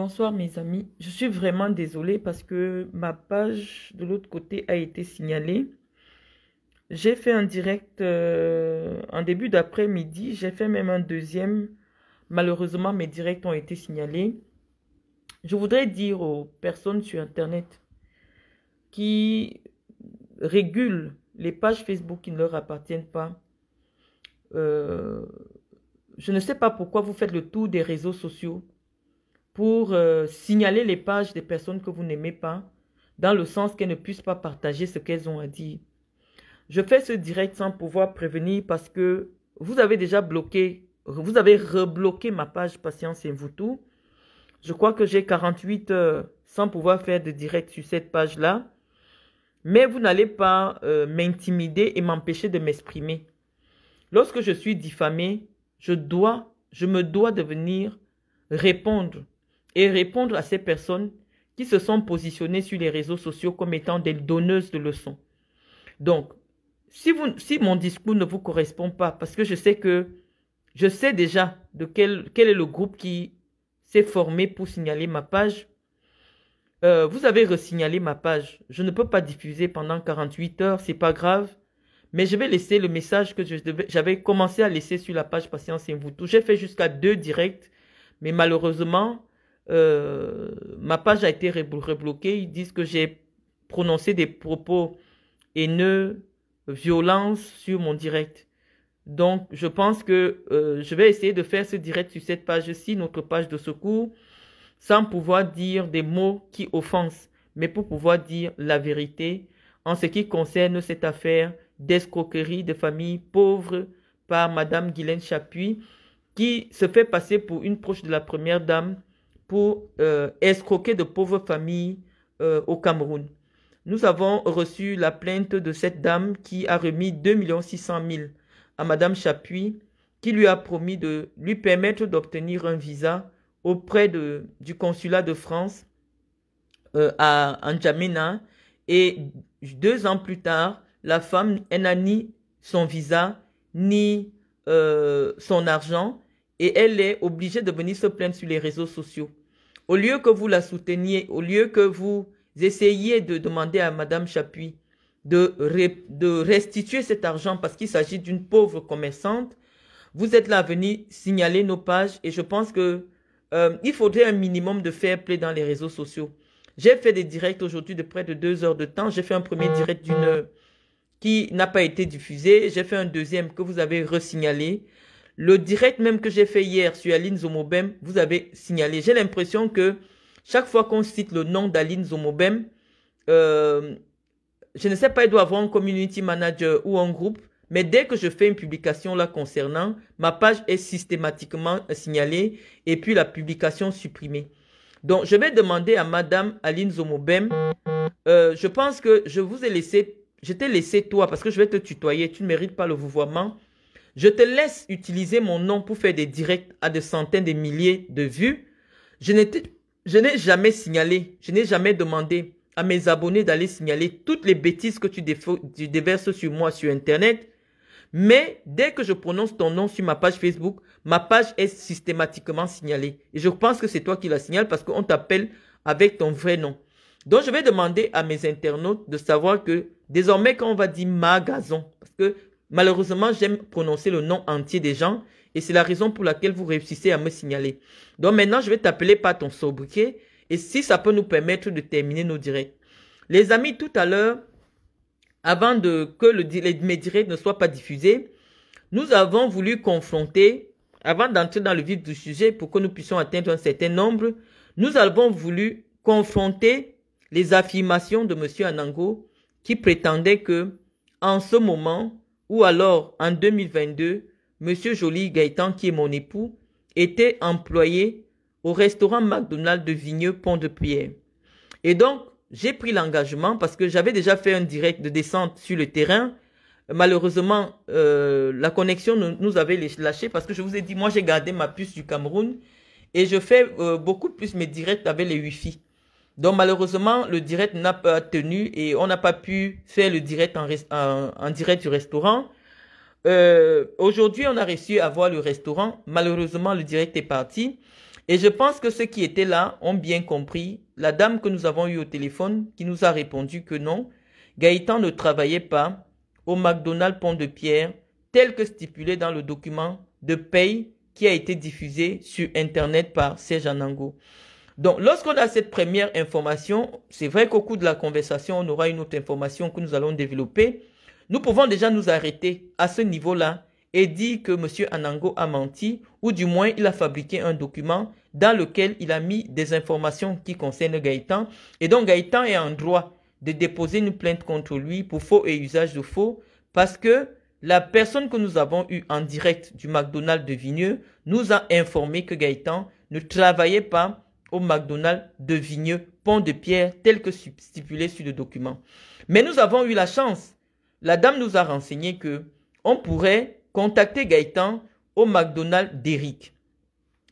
Bonsoir mes amis, je suis vraiment désolée parce que ma page de l'autre côté a été signalée. J'ai fait un direct euh, en début d'après-midi, j'ai fait même un deuxième. Malheureusement, mes directs ont été signalés. Je voudrais dire aux personnes sur Internet qui régulent les pages Facebook qui ne leur appartiennent pas. Euh, je ne sais pas pourquoi vous faites le tour des réseaux sociaux pour euh, signaler les pages des personnes que vous n'aimez pas, dans le sens qu'elles ne puissent pas partager ce qu'elles ont à dire. Je fais ce direct sans pouvoir prévenir parce que vous avez déjà bloqué, vous avez rebloqué ma page Patience et vous tout. Je crois que j'ai 48 heures sans pouvoir faire de direct sur cette page-là. Mais vous n'allez pas euh, m'intimider et m'empêcher de m'exprimer. Lorsque je suis diffamée, je dois, je me dois de venir répondre et répondre à ces personnes qui se sont positionnées sur les réseaux sociaux comme étant des donneuses de leçons. Donc, si, vous, si mon discours ne vous correspond pas, parce que je sais que je sais déjà de quel, quel est le groupe qui s'est formé pour signaler ma page, euh, vous avez resignalé ma page. Je ne peux pas diffuser pendant 48 heures, c'est pas grave. Mais je vais laisser le message que j'avais commencé à laisser sur la page Patience et vous J'ai fait jusqu'à deux directs, mais malheureusement, euh, ma page a été rebloquée. Ils disent que j'ai prononcé des propos haineux, violence sur mon direct. Donc, je pense que euh, je vais essayer de faire ce direct sur cette page-ci, notre page de secours, sans pouvoir dire des mots qui offensent, mais pour pouvoir dire la vérité en ce qui concerne cette affaire d'escroquerie de famille pauvre par Madame Guylaine Chapuis, qui se fait passer pour une proche de la Première Dame pour euh, escroquer de pauvres familles euh, au Cameroun. Nous avons reçu la plainte de cette dame qui a remis 2 600 000 à Madame Chapuis, qui lui a promis de lui permettre d'obtenir un visa auprès de, du consulat de France euh, à N'Djamena. Et deux ans plus tard, la femme, n'a ni son visa, ni son argent, et elle est obligée de venir se plaindre sur les réseaux sociaux. Au lieu que vous la souteniez, au lieu que vous essayiez de demander à Madame Chapuis de, restituer cet argent parce qu'il s'agit d'une pauvre commerçante, vous êtes là à venir signaler nos pages et je pense que euh, il faudrait un minimum de fair play dans les réseaux sociaux. J'ai fait des directs aujourd'hui de près de deux heures de temps. J'ai fait un premier direct d'une heure qui n'a pas été diffusé. J'ai fait un deuxième que vous avez resignalé. Le direct même que j'ai fait hier sur Aline Zomobem, vous avez signalé. J'ai l'impression que chaque fois qu'on cite le nom d'Aline Zomobem, euh, je ne sais pas, il doit avoir un community manager ou un groupe, mais dès que je fais une publication là concernant, ma page est systématiquement signalée et puis la publication supprimée. Donc, je vais demander à Madame Aline Zomobem, euh, je pense que je vous ai laissé, je t'ai laissé toi parce que je vais te tutoyer, tu ne mérites pas le vouvoiement. Je te laisse utiliser mon nom pour faire des directs à des centaines de milliers de vues. Je n'ai jamais signalé, je n'ai jamais demandé à mes abonnés d'aller signaler toutes les bêtises que tu, déverses sur moi sur Internet. Mais dès que je prononce ton nom sur ma page Facebook, ma page est systématiquement signalée. Et je pense que c'est toi qui la signale parce qu'on t'appelle avec ton vrai nom. Donc je vais demander à mes internautes de savoir que désormais quand on va dire magasin, parce que Malheureusement, j'aime prononcer le nom entier des gens et c'est la raison pour laquelle vous réussissez à me signaler. Donc maintenant, je vais t'appeler par ton sobriquet et si ça peut nous permettre de terminer nos directs. Les amis, tout à l'heure, avant que le, mes directs ne soient pas diffusés, nous avons voulu confronter, avant d'entrer dans le vif du sujet pour que nous puissions atteindre un certain nombre, nous avons voulu confronter les affirmations de M. Anango qui prétendait que, en ce moment, ou alors en 2022, M. Joly Gaëtan, qui est mon époux, était employé au restaurant McDonald's de Vigneux Pont de Pierre. Et donc, j'ai pris l'engagement parce que j'avais déjà fait un direct de descente sur le terrain. Malheureusement, euh, la connexion nous avait lâché parce que je vous ai dit, moi j'ai gardé ma puce du Cameroun et je fais euh, beaucoup plus mes directs avec les Wi-Fi. Donc malheureusement, le direct n'a pas tenu et on n'a pas pu faire le direct en, direct du restaurant. Euh, aujourd'hui, on a réussi à voir le restaurant. Malheureusement, le direct est parti. Et je pense que ceux qui étaient là ont bien compris. La dame que nous avons eue au téléphone qui nous a répondu que non, Gaëtan ne travaillait pas au McDonald's Pont de Pierre tel que stipulé dans le document de paye qui a été diffusé sur Internet par Serge Anango. Donc, lorsqu'on a cette première information, c'est vrai qu'au cours de la conversation, on aura une autre information que nous allons développer. Nous pouvons déjà nous arrêter à ce niveau-là et dire que M. Anango a menti, ou du moins il a fabriqué un document dans lequel il a mis des informations qui concernent Gaëtan. Et donc Gaëtan est en droit de déposer une plainte contre lui pour faux et usage de faux, parce que la personne que nous avons eue en direct du McDonald's de Vigneux nous a informé que Gaëtan ne travaillait pas au McDonald's de Vigneux, Pont de Pierre, tel que stipulé sur le document. Mais nous avons eu la chance. La dame nous a renseigné que on pourrait contacter Gaëtan au McDonald's d'Eric.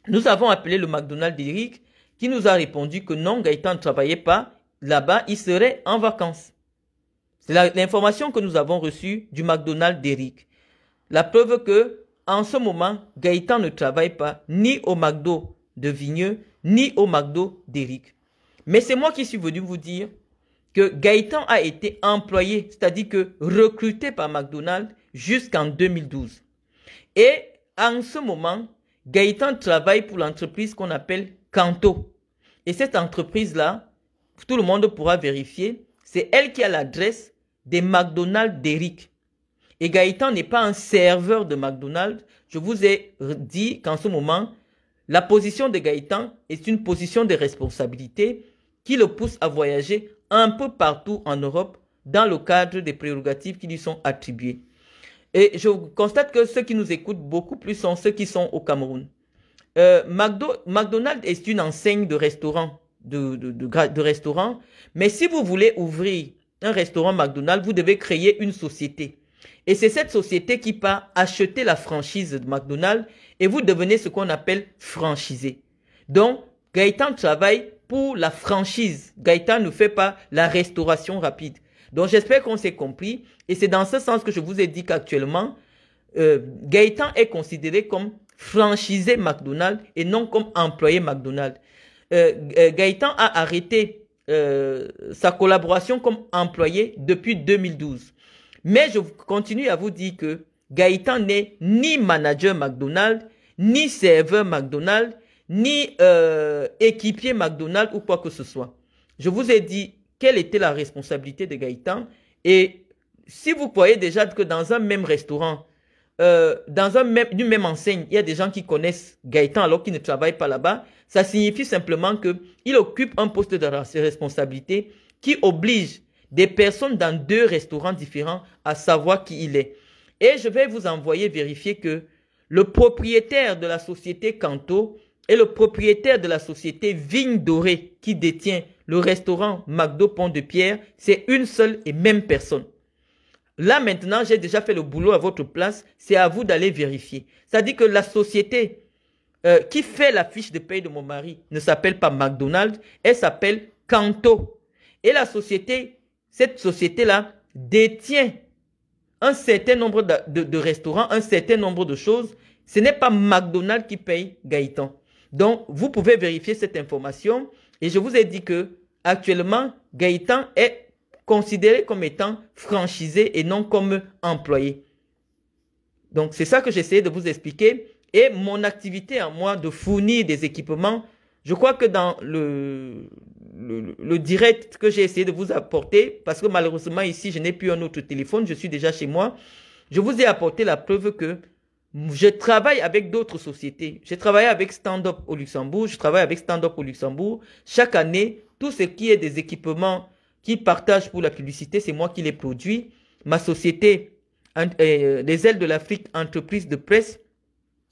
Nous avons appelé le McDonald's d'Eric qui nous a répondu que non, Gaëtan ne travaillait pas là-bas, il serait en vacances. C'est l'information que nous avons reçue du McDonald's d'Eric. La preuve que, en ce moment, Gaëtan ne travaille pas ni au McDo de Vigneux, ni au McDo d'Eric. Mais c'est moi qui suis venu vous dire que Gaëtan a été employé, c'est-à-dire que recruté par McDonald's jusqu'en 2012. Et en ce moment, Gaëtan travaille pour l'entreprise qu'on appelle Canto. Et cette entreprise-là, tout le monde pourra vérifier, c'est elle qui a l'adresse des McDonald's d'Eric. Et Gaëtan n'est pas un serveur de McDonald's. Je vous ai dit qu'en ce moment, la position de Gaëtan est une position de responsabilité qui le pousse à voyager un peu partout en Europe dans le cadre des prérogatives qui lui sont attribuées. Et je constate que ceux qui nous écoutent beaucoup plus sont ceux qui sont au Cameroun. Euh, McDonald's est une enseigne de restaurant, de, de restaurant, mais si vous voulez ouvrir un restaurant McDonald's, vous devez créer une société. Et c'est cette société qui part acheter la franchise de McDonald's et vous devenez ce qu'on appelle franchisé. Donc, Gaëtan travaille pour la franchise. Gaëtan ne fait pas la restauration rapide. Donc, j'espère qu'on s'est compris. Et c'est dans ce sens que je vous ai dit qu'actuellement, euh, Gaëtan est considéré comme franchisé McDonald's et non comme employé McDonald's. Euh, euh Gaëtan a arrêté euh, sa collaboration comme employé depuis 2012. Mais je continue à vous dire que Gaëtan n'est ni manager McDonald's, ni serveur McDonald's, ni euh, équipier McDonald's ou quoi que ce soit. Je vous ai dit quelle était la responsabilité de Gaëtan. Et si vous croyez déjà que dans un même restaurant, euh, dans un même, une même enseigne, il y a des gens qui connaissent Gaëtan alors qu'ils ne travaillent pas là-bas, ça signifie simplement que il occupe un poste de responsabilité qui oblige des personnes dans deux restaurants différents à savoir qui il est. Et je vais vous envoyer vérifier que le propriétaire de la société Canto et le propriétaire de la société Vigne Dorée qui détient le restaurant McDo Pont de Pierre. C'est une seule et même personne. Là maintenant, j'ai déjà fait le boulot à votre place. C'est à vous d'aller vérifier. C'est-à-dire que la société euh, qui fait la fiche de paye de mon mari ne s'appelle pas McDonald's, elle s'appelle Canto. Et la société cette société-là détient un certain nombre de, restaurants, un certain nombre de choses. Ce n'est pas McDonald's qui paye Gaëtan. Donc, vous pouvez vérifier cette information. Et je vous ai dit que actuellement, Gaëtan est considéré comme étant franchisé et non comme employé. Donc, c'est ça que j'essayais de vous expliquer. Et mon activité à moi de fournir des équipements, je crois que dans le, le, direct que j'ai essayé de vous apporter, parce que malheureusement ici, je n'ai plus un autre téléphone, je suis déjà chez moi. Je vous ai apporté la preuve que je travaille avec d'autres sociétés. J'ai travaillé avec Stand Up au Luxembourg, je travaille avec Stand Up au Luxembourg. Chaque année, tout ce qui est des équipements qui partagent pour la publicité, c'est moi qui les produis. Ma société, euh, les ailes de l'Afrique, entreprise de presse,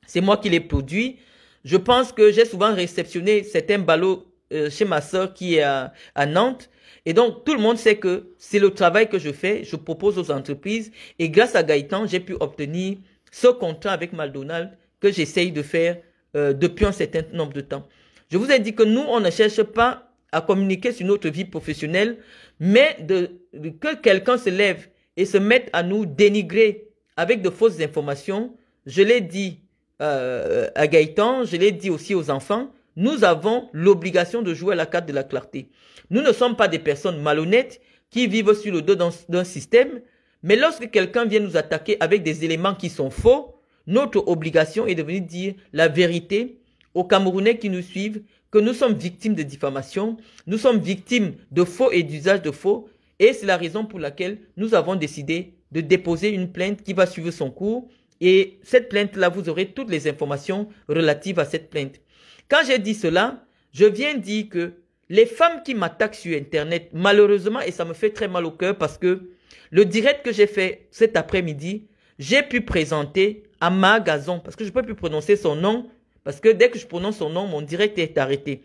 c'est moi qui les produis. Je pense que j'ai souvent réceptionné certains ballots euh, chez ma soeur qui est à, Nantes. Et donc, tout le monde sait que c'est le travail que je fais, je propose aux entreprises. Et grâce à Gaëtan, j'ai pu obtenir ce contrat avec McDonald's que j'essaye de faire euh, depuis un certain nombre de temps. Je vous ai dit que nous, on ne cherche pas à communiquer sur notre vie professionnelle, mais que quelqu'un se lève et se mette à nous dénigrer avec de fausses informations. Je l'ai dit euh, à Gaëtan, je l'ai dit aussi aux enfants, nous avons l'obligation de jouer à la carte de la clarté. Nous ne sommes pas des personnes malhonnêtes qui vivent sur le dos d'un système, mais lorsque quelqu'un vient nous attaquer avec des éléments qui sont faux, notre obligation est de venir dire la vérité aux Camerounais qui nous suivent que nous sommes victimes de diffamation, nous sommes victimes de faux et d'usage de faux, et c'est la raison pour laquelle nous avons décidé de déposer une plainte qui va suivre son cours, et cette plainte-là, vous aurez toutes les informations relatives à cette plainte. Quand j'ai dit cela, je viens dire que les femmes qui m'attaquent sur Internet, malheureusement, et ça me fait très mal au cœur parce que le direct que j'ai fait cet après-midi, j'ai pu présenter à gazon parce que je ne peux plus prononcer son nom, parce que dès que je prononce son nom, mon direct est arrêté.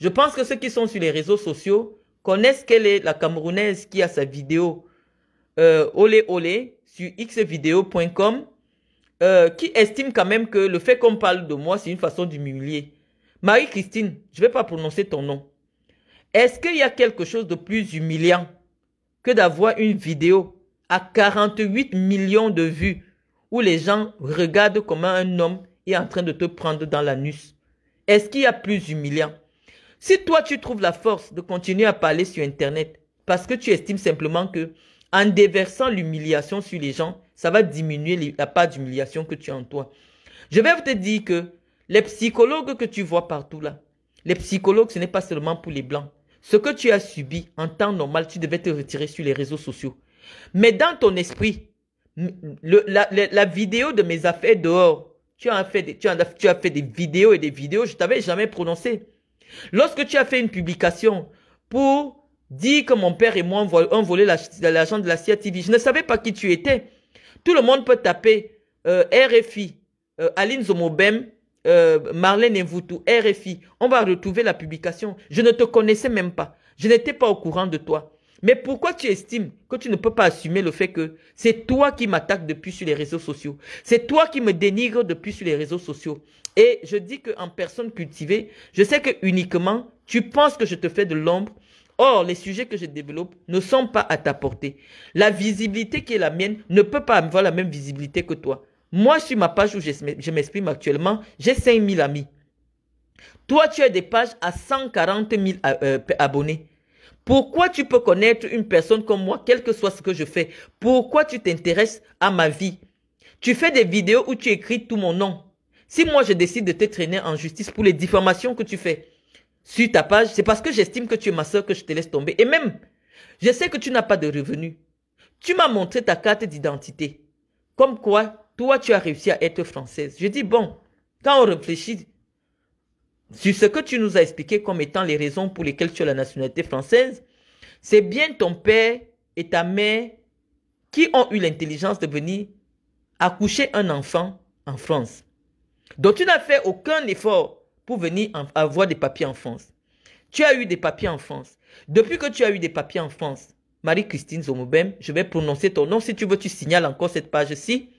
Je pense que ceux qui sont sur les réseaux sociaux connaissent quelle est la Camerounaise qui a sa vidéo euh, olé olé sur xvideo.com euh, qui estime quand même que le fait qu'on parle de moi, c'est une façon d'humilier. Marie-Christine, je ne vais pas prononcer ton nom. Est-ce qu'il y a quelque chose de plus humiliant que d'avoir une vidéo à 48 millions de vues où les gens regardent comment un homme est en train de te prendre dans l'anus Est-ce qu'il y a plus humiliant Si toi tu trouves la force de continuer à parler sur Internet parce que tu estimes simplement que en déversant l'humiliation sur les gens, ça va diminuer la part d'humiliation que tu as en toi. Je vais vous te dire que les psychologues que tu vois partout là, les psychologues, ce n'est pas seulement pour les blancs. Ce que tu as subi en temps normal, tu devais te retirer sur les réseaux sociaux. Mais dans ton esprit, le, la, vidéo de mes affaires dehors, tu as, fait des, tu, as, tu as fait des vidéos et des vidéos, je t'avais jamais prononcé. Lorsque tu as fait une publication pour dire que mon père et moi ont volé l'argent de la CIA TV, je ne savais pas qui tu étais. Tout le monde peut taper euh, RFI, euh, Aline Zomobem, euh, Marlène Voutou, RFI, on va retrouver la publication. Je ne te connaissais même pas. Je n'étais pas au courant de toi. Mais pourquoi tu estimes que tu ne peux pas assumer le fait que c'est toi qui m'attaques depuis sur les réseaux sociaux C'est toi qui me dénigre depuis sur les réseaux sociaux Et je dis qu'en personne cultivée, je sais que uniquement, tu penses que je te fais de l'ombre. Or, les sujets que je développe ne sont pas à ta portée. La visibilité qui est la mienne ne peut pas avoir la même visibilité que toi. Moi, sur ma page où je m'exprime actuellement, j'ai 5000 amis. Toi, tu as des pages à 140 000 euh, euh, abonnés. Pourquoi tu peux connaître une personne comme moi, quel que soit ce que je fais Pourquoi tu t'intéresses à ma vie Tu fais des vidéos où tu écris tout mon nom. Si moi, je décide de te traîner en justice pour les diffamations que tu fais sur ta page, c'est parce que j'estime que tu es ma soeur que je te laisse tomber. Et même, je sais que tu n'as pas de revenus. Tu m'as montré ta carte d'identité. Comme quoi, toi, tu as réussi à être française. Je dis, bon, quand on réfléchit sur ce que tu nous as expliqué comme étant les raisons pour lesquelles tu as la nationalité française, c'est bien ton père et ta mère qui ont eu l'intelligence de venir accoucher un enfant en France. Donc tu n'as fait aucun effort pour venir avoir des papiers en France. Tu as eu des papiers en France. Depuis que tu as eu des papiers en France, Marie-Christine Zomobem, je vais prononcer ton nom. Si tu veux, tu signales encore cette page-ci.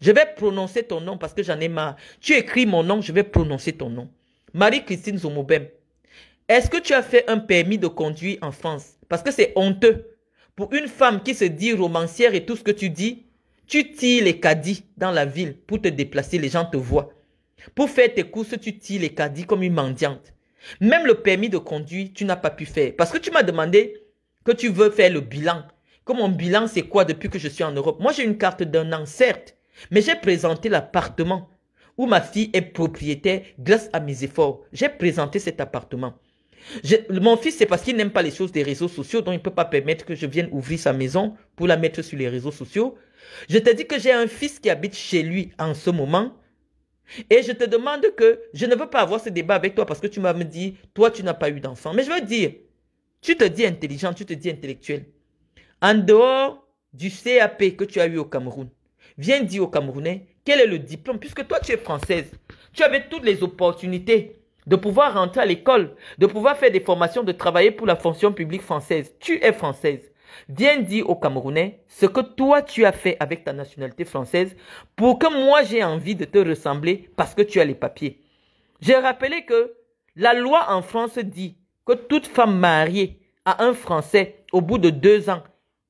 Je vais prononcer ton nom parce que j'en ai marre. Tu écris mon nom, je vais prononcer ton nom. Marie-Christine Zomobem, est-ce que tu as fait un permis de conduire en France Parce que c'est honteux. Pour une femme qui se dit romancière et tout ce que tu dis, tu tires les caddies dans la ville pour te déplacer, les gens te voient. Pour faire tes courses, tu tires les caddies comme une mendiante. Même le permis de conduire, tu n'as pas pu faire. Parce que tu m'as demandé que tu veux faire le bilan. Que mon bilan, c'est quoi depuis que je suis en Europe Moi, j'ai une carte d'un an, certes. Mais j'ai présenté l'appartement où ma fille est propriétaire grâce à mes efforts. J'ai présenté cet appartement. mon fils, c'est parce qu'il n'aime pas les choses des réseaux sociaux, donc il ne peut pas permettre que je vienne ouvrir sa maison pour la mettre sur les réseaux sociaux. Je te dis que j'ai un fils qui habite chez lui en ce moment. Et je te demande que je ne veux pas avoir ce débat avec toi parce que tu m'as dit, toi, tu n'as pas eu d'enfant. Mais je veux dire, tu te dis intelligent, tu te dis intellectuel. En dehors du CAP que tu as eu au Cameroun, viens dire aux Camerounais quel est le diplôme, puisque toi tu es française. Tu avais toutes les opportunités de pouvoir rentrer à l'école, de pouvoir faire des formations, de travailler pour la fonction publique française. Tu es française. Viens dire aux Camerounais ce que toi tu as fait avec ta nationalité française pour que moi j'ai envie de te ressembler parce que tu as les papiers. J'ai rappelé que la loi en France dit que toute femme mariée à un Français au bout de deux ans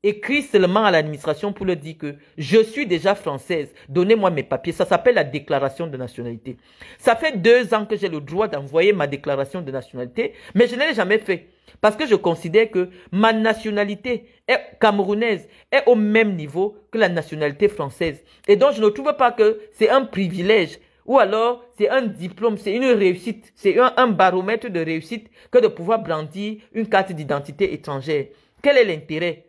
Écris seulement à l'administration pour leur dire que je suis déjà française, donnez-moi mes papiers. Ça s'appelle la déclaration de nationalité. Ça fait deux ans que j'ai le droit d'envoyer ma déclaration de nationalité, mais je ne l'ai jamais fait. Parce que je considère que ma nationalité camerounaise est au même niveau que la nationalité française. Et donc je ne trouve pas que c'est un privilège ou alors c'est un diplôme, c'est une réussite, c'est un, baromètre de réussite que de pouvoir brandir une carte d'identité étrangère. Quel est l'intérêt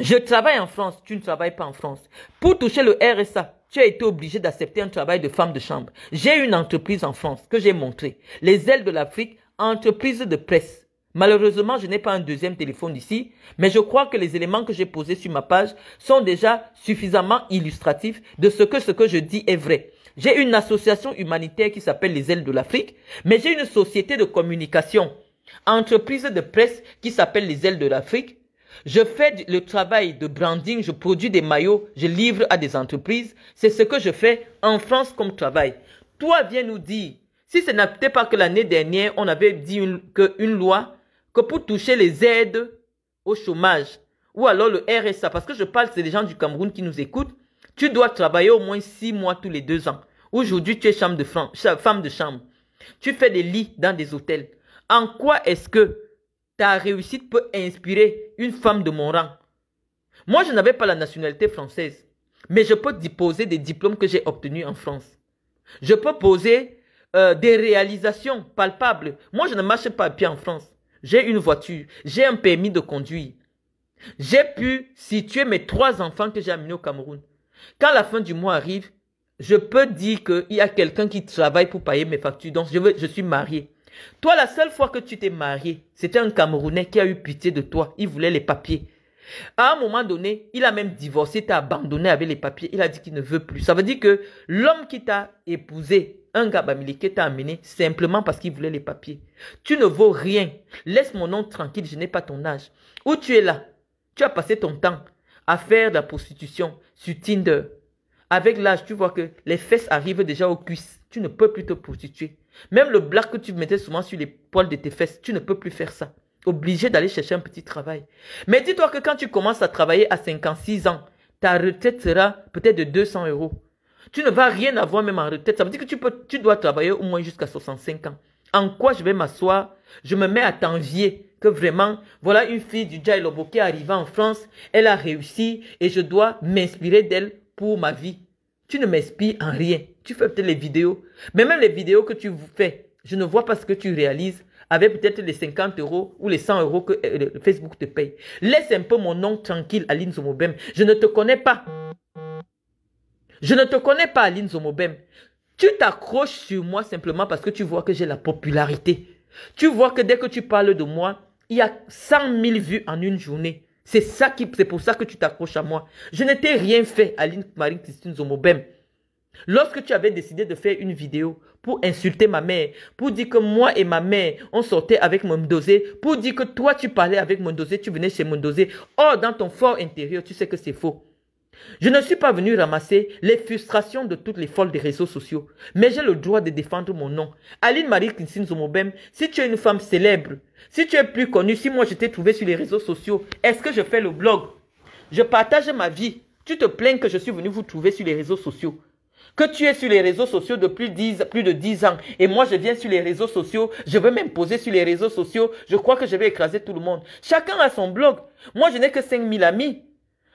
je travaille en France, tu ne travailles pas en France. Pour toucher le RSA, tu as été obligé d'accepter un travail de femme de chambre. J'ai une entreprise en France que j'ai montrée. Les ailes de l'Afrique, entreprise de presse. Malheureusement, je n'ai pas un deuxième téléphone ici, mais je crois que les éléments que j'ai posés sur ma page sont déjà suffisamment illustratifs de ce que ce que je dis est vrai. J'ai une association humanitaire qui s'appelle les ailes de l'Afrique, mais j'ai une société de communication, entreprise de presse qui s'appelle les ailes de l'Afrique, je fais le travail de branding, je produis des maillots, je livre à des entreprises. C'est ce que je fais en France comme travail. Toi, viens nous dire, si ce n'était pas que l'année dernière, on avait dit une, que une loi, que pour toucher les aides au chômage, ou alors le RSA, parce que je parle, c'est des gens du Cameroun qui nous écoutent, tu dois travailler au moins six mois tous les deux ans. Aujourd'hui, tu es femme de chambre. Tu fais des lits dans des hôtels. En quoi est-ce que ta réussite peut inspirer une femme de mon rang. Moi, je n'avais pas la nationalité française, mais je peux déposer des diplômes que j'ai obtenus en France. Je peux poser euh, des réalisations palpables. Moi, je ne marche pas à pied en France. J'ai une voiture, j'ai un permis de conduire. J'ai pu situer mes trois enfants que j'ai amenés au Cameroun. Quand la fin du mois arrive, je peux dire qu'il y a quelqu'un qui travaille pour payer mes factures. Donc, je, je suis marié. Toi, la seule fois que tu t'es marié, c'était un Camerounais qui a eu pitié de toi. Il voulait les papiers. À un moment donné, il a même divorcé, t'a abandonné avec les papiers. Il a dit qu'il ne veut plus. Ça veut dire que l'homme qui t'a épousé, un qui t'a amené simplement parce qu'il voulait les papiers. Tu ne vaux rien. Laisse mon nom tranquille, je n'ai pas ton âge. Où tu es là Tu as passé ton temps à faire de la prostitution sur Tinder. Avec l'âge, tu vois que les fesses arrivent déjà aux cuisses. Tu ne peux plus te prostituer. Même le black que tu mettais souvent sur les poils de tes fesses, tu ne peux plus faire ça. Obligé d'aller chercher un petit travail. Mais dis-toi que quand tu commences à travailler à 56 ans, ta retraite sera peut-être de 200 euros. Tu ne vas rien avoir même en retraite. Ça veut dire que tu, peux, dois travailler au moins jusqu'à 65 ans. En quoi je vais m'asseoir Je me mets à t'envier que vraiment, voilà une fille du Djaï Lobo qui est arrivée en France, elle a réussi et je dois m'inspirer d'elle pour ma vie. Tu ne m'inspires en rien. Tu fais peut-être les vidéos. Mais même les vidéos que tu fais, je ne vois pas ce que tu réalises avec peut-être les 50 euros ou les 100 euros que euh, Facebook te paye. Laisse un peu mon nom tranquille, Aline Zomobem. Je ne te connais pas. Je ne te connais pas, Aline Zomobem. Tu t'accroches sur moi simplement parce que tu vois que j'ai la popularité. Tu vois que dès que tu parles de moi, il y a 100 000 vues en une journée. C'est ça qui, c'est pour ça que tu t'accroches à moi. Je ne t'ai rien fait, Aline Marie Christine Zomobem. Lorsque tu avais décidé de faire une vidéo pour insulter ma mère, pour dire que moi et ma mère, on sortait avec Mondosé, pour dire que toi, tu parlais avec mon dosé, tu venais chez dosé Or, oh, dans ton fort intérieur, tu sais que c'est faux. Je ne suis pas venu ramasser les frustrations de toutes les folles des réseaux sociaux, mais j'ai le droit de défendre mon nom. Aline Marie Christine Zomobem, si tu es une femme célèbre, si tu es plus connue, si moi je t'ai trouvé sur les réseaux sociaux, est-ce que je fais le blog Je partage ma vie. Tu te plains que je suis venu vous trouver sur les réseaux sociaux. Que tu es sur les réseaux sociaux depuis plus de 10 ans et moi je viens sur les réseaux sociaux, je veux m'imposer sur les réseaux sociaux, je crois que je vais écraser tout le monde. Chacun a son blog. Moi je n'ai que 5000 amis.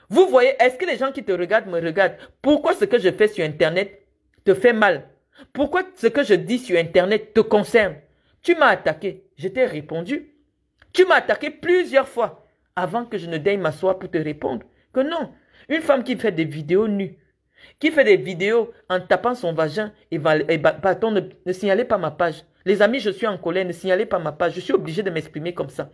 Vous voyez, est-ce que les gens qui te regardent me regardent Pourquoi ce que je fais sur Internet te fait mal Pourquoi ce que je dis sur Internet te concerne Tu m'as attaqué. Je t'ai répondu. Tu m'as attaqué plusieurs fois avant que je ne daigne m'asseoir pour te répondre. Que non, une femme qui fait des vidéos nues, qui fait des vidéos en tapant son vagin et, va, ne, signalez pas ma page. Les amis, je suis en colère, ne signalez pas ma page. Je suis obligé de m'exprimer comme ça.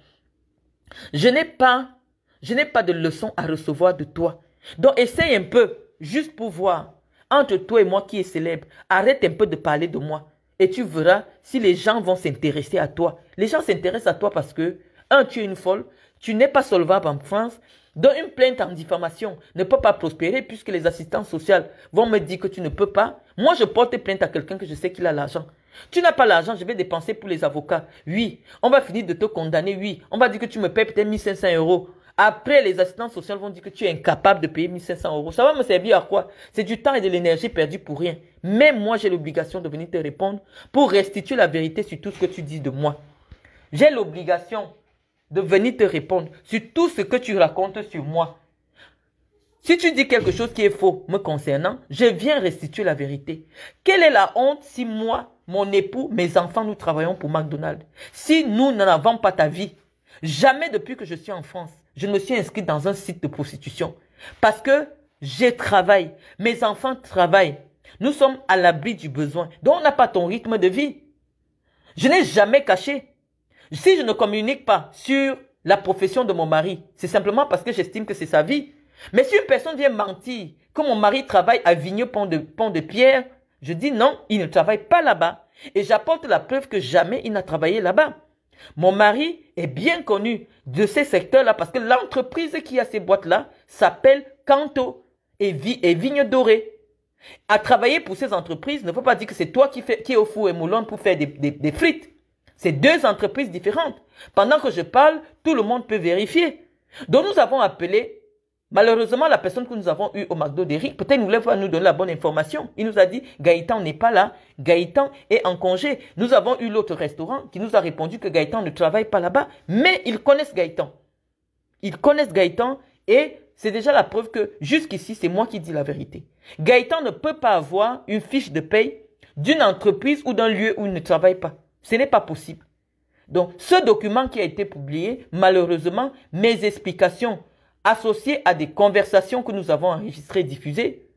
Je n'ai pas je n'ai pas de leçon à recevoir de toi. Donc essaye un peu, juste pour voir. Entre toi et moi qui est célèbre, arrête un peu de parler de moi. Et tu verras si les gens vont s'intéresser à toi. Les gens s'intéressent à toi parce que, un, tu es une folle, tu n'es pas solvable en France, donc une plainte en diffamation ne peut pas prospérer puisque les assistants sociaux vont me dire que tu ne peux pas. Moi, je porte plainte à quelqu'un que je sais qu'il a l'argent. Tu n'as pas l'argent, je vais dépenser pour les avocats. Oui, on va finir de te condamner. Oui, on va dire que tu me paies peut-être 1500 euros. Après, les assistants sociaux vont dire que tu es incapable de payer 1500 euros. Ça va me servir à quoi C'est du temps et de l'énergie perdue pour rien. Même moi, j'ai l'obligation de venir te répondre pour restituer la vérité sur tout ce que tu dis de moi. J'ai l'obligation de venir te répondre sur tout ce que tu racontes sur moi. Si tu dis quelque chose qui est faux me concernant, je viens restituer la vérité. Quelle est la honte si moi, mon époux, mes enfants, nous travaillons pour McDonald's Si nous n'en avons pas ta vie, jamais depuis que je suis en France, je me suis inscrite dans un site de prostitution parce que j'ai travaille, mes enfants travaillent. Nous sommes à l'abri du besoin. Donc on n'a pas ton rythme de vie. Je n'ai jamais caché. Si je ne communique pas sur la profession de mon mari, c'est simplement parce que j'estime que c'est sa vie. Mais si une personne vient mentir que mon mari travaille à Vigneux Pont de, Pont de Pierre, je dis non, il ne travaille pas là-bas. Et j'apporte la preuve que jamais il n'a travaillé là-bas. Mon mari est bien connu de ces secteurs-là parce que l'entreprise qui a ces boîtes-là s'appelle Canto et, et Vigne Dorée. À travailler pour ces entreprises ne faut pas dire que c'est toi qui, fais, es au four et moulin pour faire des, des, des frites. C'est deux entreprises différentes. Pendant que je parle, tout le monde peut vérifier. Donc nous avons appelé Malheureusement, la personne que nous avons eue au McDo d'Eric, peut-être nous voulait nous donner la bonne information. Il nous a dit, Gaëtan n'est pas là, Gaëtan est en congé. Nous avons eu l'autre restaurant qui nous a répondu que Gaëtan ne travaille pas là-bas, mais ils connaissent Gaëtan. Ils connaissent Gaëtan et c'est déjà la preuve que jusqu'ici, c'est moi qui dis la vérité. Gaëtan ne peut pas avoir une fiche de paye d'une entreprise ou d'un lieu où il ne travaille pas. Ce n'est pas possible. Donc, ce document qui a été publié, malheureusement, mes explications associé à des conversations que nous avons enregistrées et diffusées.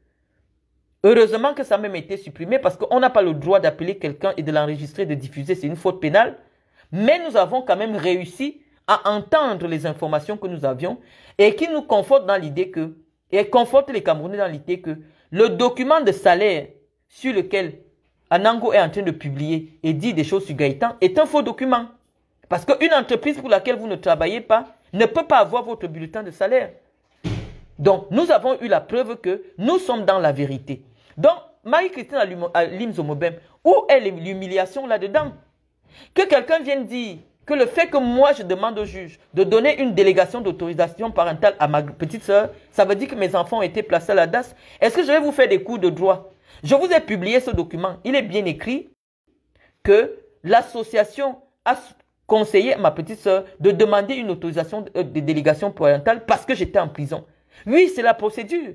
Heureusement que ça a même été supprimé parce qu'on n'a pas le droit d'appeler quelqu'un et de l'enregistrer, de diffuser, c'est une faute pénale. Mais nous avons quand même réussi à entendre les informations que nous avions et qui nous confortent dans l'idée que, et confortent les Camerounais dans l'idée que le document de salaire sur lequel Anango est en train de publier et dit des choses sur Gaëtan est un faux document. Parce qu'une entreprise pour laquelle vous ne travaillez pas ne peut pas avoir votre bulletin de salaire. Donc, nous avons eu la preuve que nous sommes dans la vérité. Donc, Marie-Christine Alimzomobem, où est l'humiliation là-dedans Que quelqu'un vienne dire que le fait que moi je demande au juge de donner une délégation d'autorisation parentale à ma petite sœur, ça veut dire que mes enfants ont été placés à la DAS. Est-ce que je vais vous faire des cours de droit Je vous ai publié ce document. Il est bien écrit que l'association a conseiller à ma petite sœur de demander une autorisation euh, de, délégation parentale parce que j'étais en prison. Oui, c'est la procédure.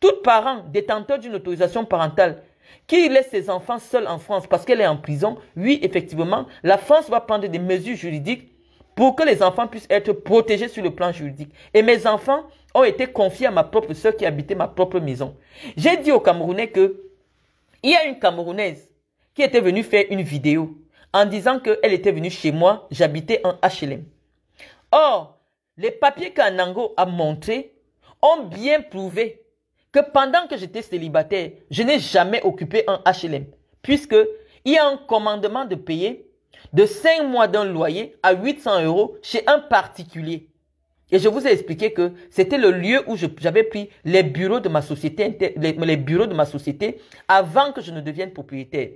Tout parent détenteur d'une autorisation parentale qui laisse ses enfants seuls en France parce qu'elle est en prison, oui, effectivement, la France va prendre des mesures juridiques pour que les enfants puissent être protégés sur le plan juridique. Et mes enfants ont été confiés à ma propre sœur qui habitait ma propre maison. J'ai dit aux Camerounais que il y a une Camerounaise qui était venue faire une vidéo en disant qu'elle était venue chez moi, j'habitais en HLM. Or, les papiers qu'Anango a montrés ont bien prouvé que pendant que j'étais célibataire, je n'ai jamais occupé un HLM, puisque il y a un commandement de payer de 5 mois d'un loyer à 800 euros chez un particulier. Et je vous ai expliqué que c'était le lieu où j'avais pris les bureaux de ma société, les bureaux de ma société avant que je ne devienne propriétaire.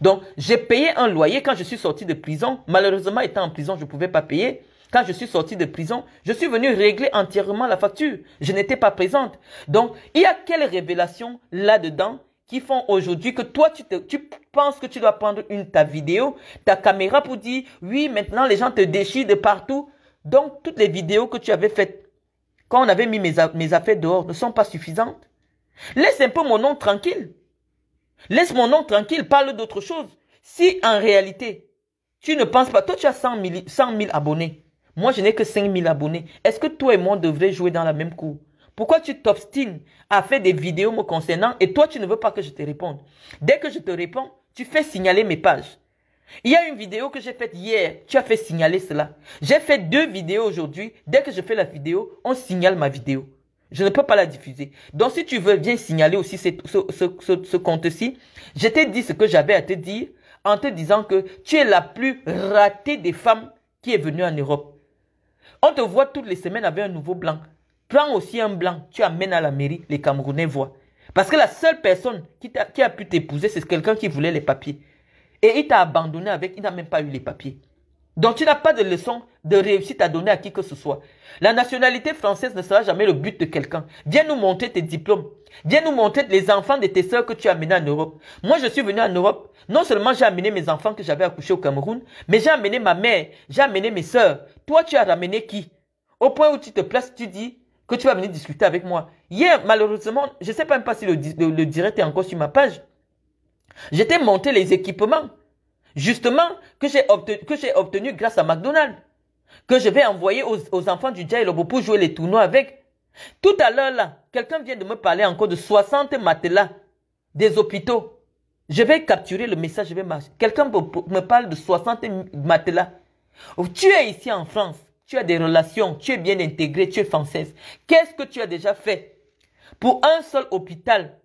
Donc, j'ai payé un loyer quand je suis sorti de prison. Malheureusement, étant en prison, je ne pouvais pas payer. Quand je suis sorti de prison, je suis venu régler entièrement la facture. Je n'étais pas présente. Donc, il y a quelles révélations là-dedans qui font aujourd'hui que toi, tu, penses que tu dois prendre une ta vidéo, ta caméra pour dire, oui, maintenant les gens te déchirent de partout. Donc, toutes les vidéos que tu avais faites quand on avait mis mes affaires dehors ne sont pas suffisantes. Laisse un peu mon nom tranquille. Laisse mon nom tranquille, parle d'autre chose. Si en réalité, tu ne penses pas, toi tu as 100 000, abonnés. Moi je n'ai que 5 000 abonnés. Est-ce que toi et moi devrions jouer dans la même cour Pourquoi tu t'obstines à faire des vidéos me concernant et toi tu ne veux pas que je te réponde Dès que je te réponds, tu fais signaler mes pages. Il y a une vidéo que j'ai faite hier, tu as fait signaler cela. J'ai fait deux vidéos aujourd'hui. Dès que je fais la vidéo, on signale ma vidéo. Je ne peux pas la diffuser. Donc, si tu veux, bien signaler aussi ce, compte-ci. Je t'ai dit ce que j'avais à te dire en te disant que tu es la plus ratée des femmes qui est venue en Europe. On te voit toutes les semaines avec un nouveau blanc. Prends aussi un blanc, tu amènes à la mairie, les Camerounais voient. Parce que la seule personne qui, qui a pu t'épouser, c'est quelqu'un qui voulait les papiers. Et il t'a abandonné avec, il n'a même pas eu les papiers. Donc tu n'as pas de leçon de réussite à donner à qui que ce soit. La nationalité française ne sera jamais le but de quelqu'un. Viens nous montrer tes diplômes. Viens nous montrer les enfants de tes sœurs que tu as amenés en Europe. Moi, je suis venu en Europe. Non seulement j'ai amené mes enfants que j'avais accouchés au Cameroun, mais j'ai amené ma mère, j'ai amené mes soeurs. Toi, tu as ramené qui Au point où tu te places, tu dis que tu vas venir discuter avec moi. Hier, malheureusement, je ne sais même pas si le direct est encore sur ma page. J'étais monté les équipements justement, que j'ai obtenu, obtenu, grâce à McDonald's, que je vais envoyer aux, enfants du Jailobo pour jouer les tournois avec. Tout à l'heure, là, quelqu'un vient de me parler encore de 60 matelas des hôpitaux. Je vais capturer le message, je vais Quelqu'un me parle de 60 matelas. Oh, tu es ici en France, tu as des relations, tu es bien intégré, tu es française. Qu'est-ce que tu as déjà fait pour un seul hôpital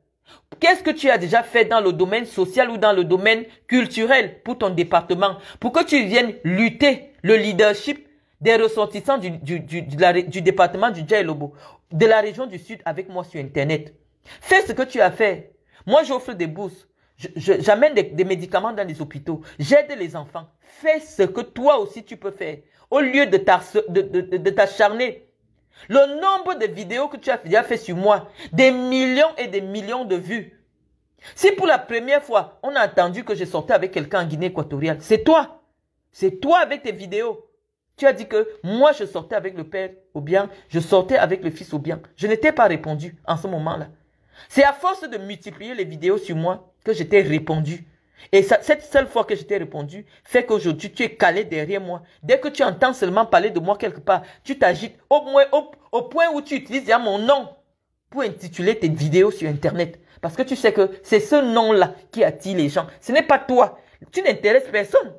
Qu'est-ce que tu as déjà fait dans le domaine social ou dans le domaine culturel pour ton département pour que tu viennes lutter le leadership des ressortissants du, du, du, du département du Djaïlobo, de la région du Sud avec moi sur Internet Fais ce que tu as fait. Moi, j'offre des bourses. J'amène des, des médicaments dans les hôpitaux. J'aide les enfants. Fais ce que toi aussi tu peux faire. Au lieu de t'acharner le nombre de vidéos que tu as déjà fait sur moi, des millions et des millions de vues. Si pour la première fois, on a entendu que je sortais avec quelqu'un en Guinée équatoriale, c'est toi. C'est toi avec tes vidéos. Tu as dit que moi, je sortais avec le père ou bien, je sortais avec le fils ou bien. Je n'étais pas répondu en ce moment-là. C'est à force de multiplier les vidéos sur moi que j'étais répondu. Et cette seule fois que je t'ai répondu fait qu'aujourd'hui tu es calé derrière moi. Dès que tu entends seulement parler de moi quelque part, tu t'agites au, moins, au, point où tu utilises mon nom pour intituler tes vidéos sur Internet. Parce que tu sais que c'est ce nom-là qui attire les gens. Ce n'est pas toi. Tu n'intéresses personne.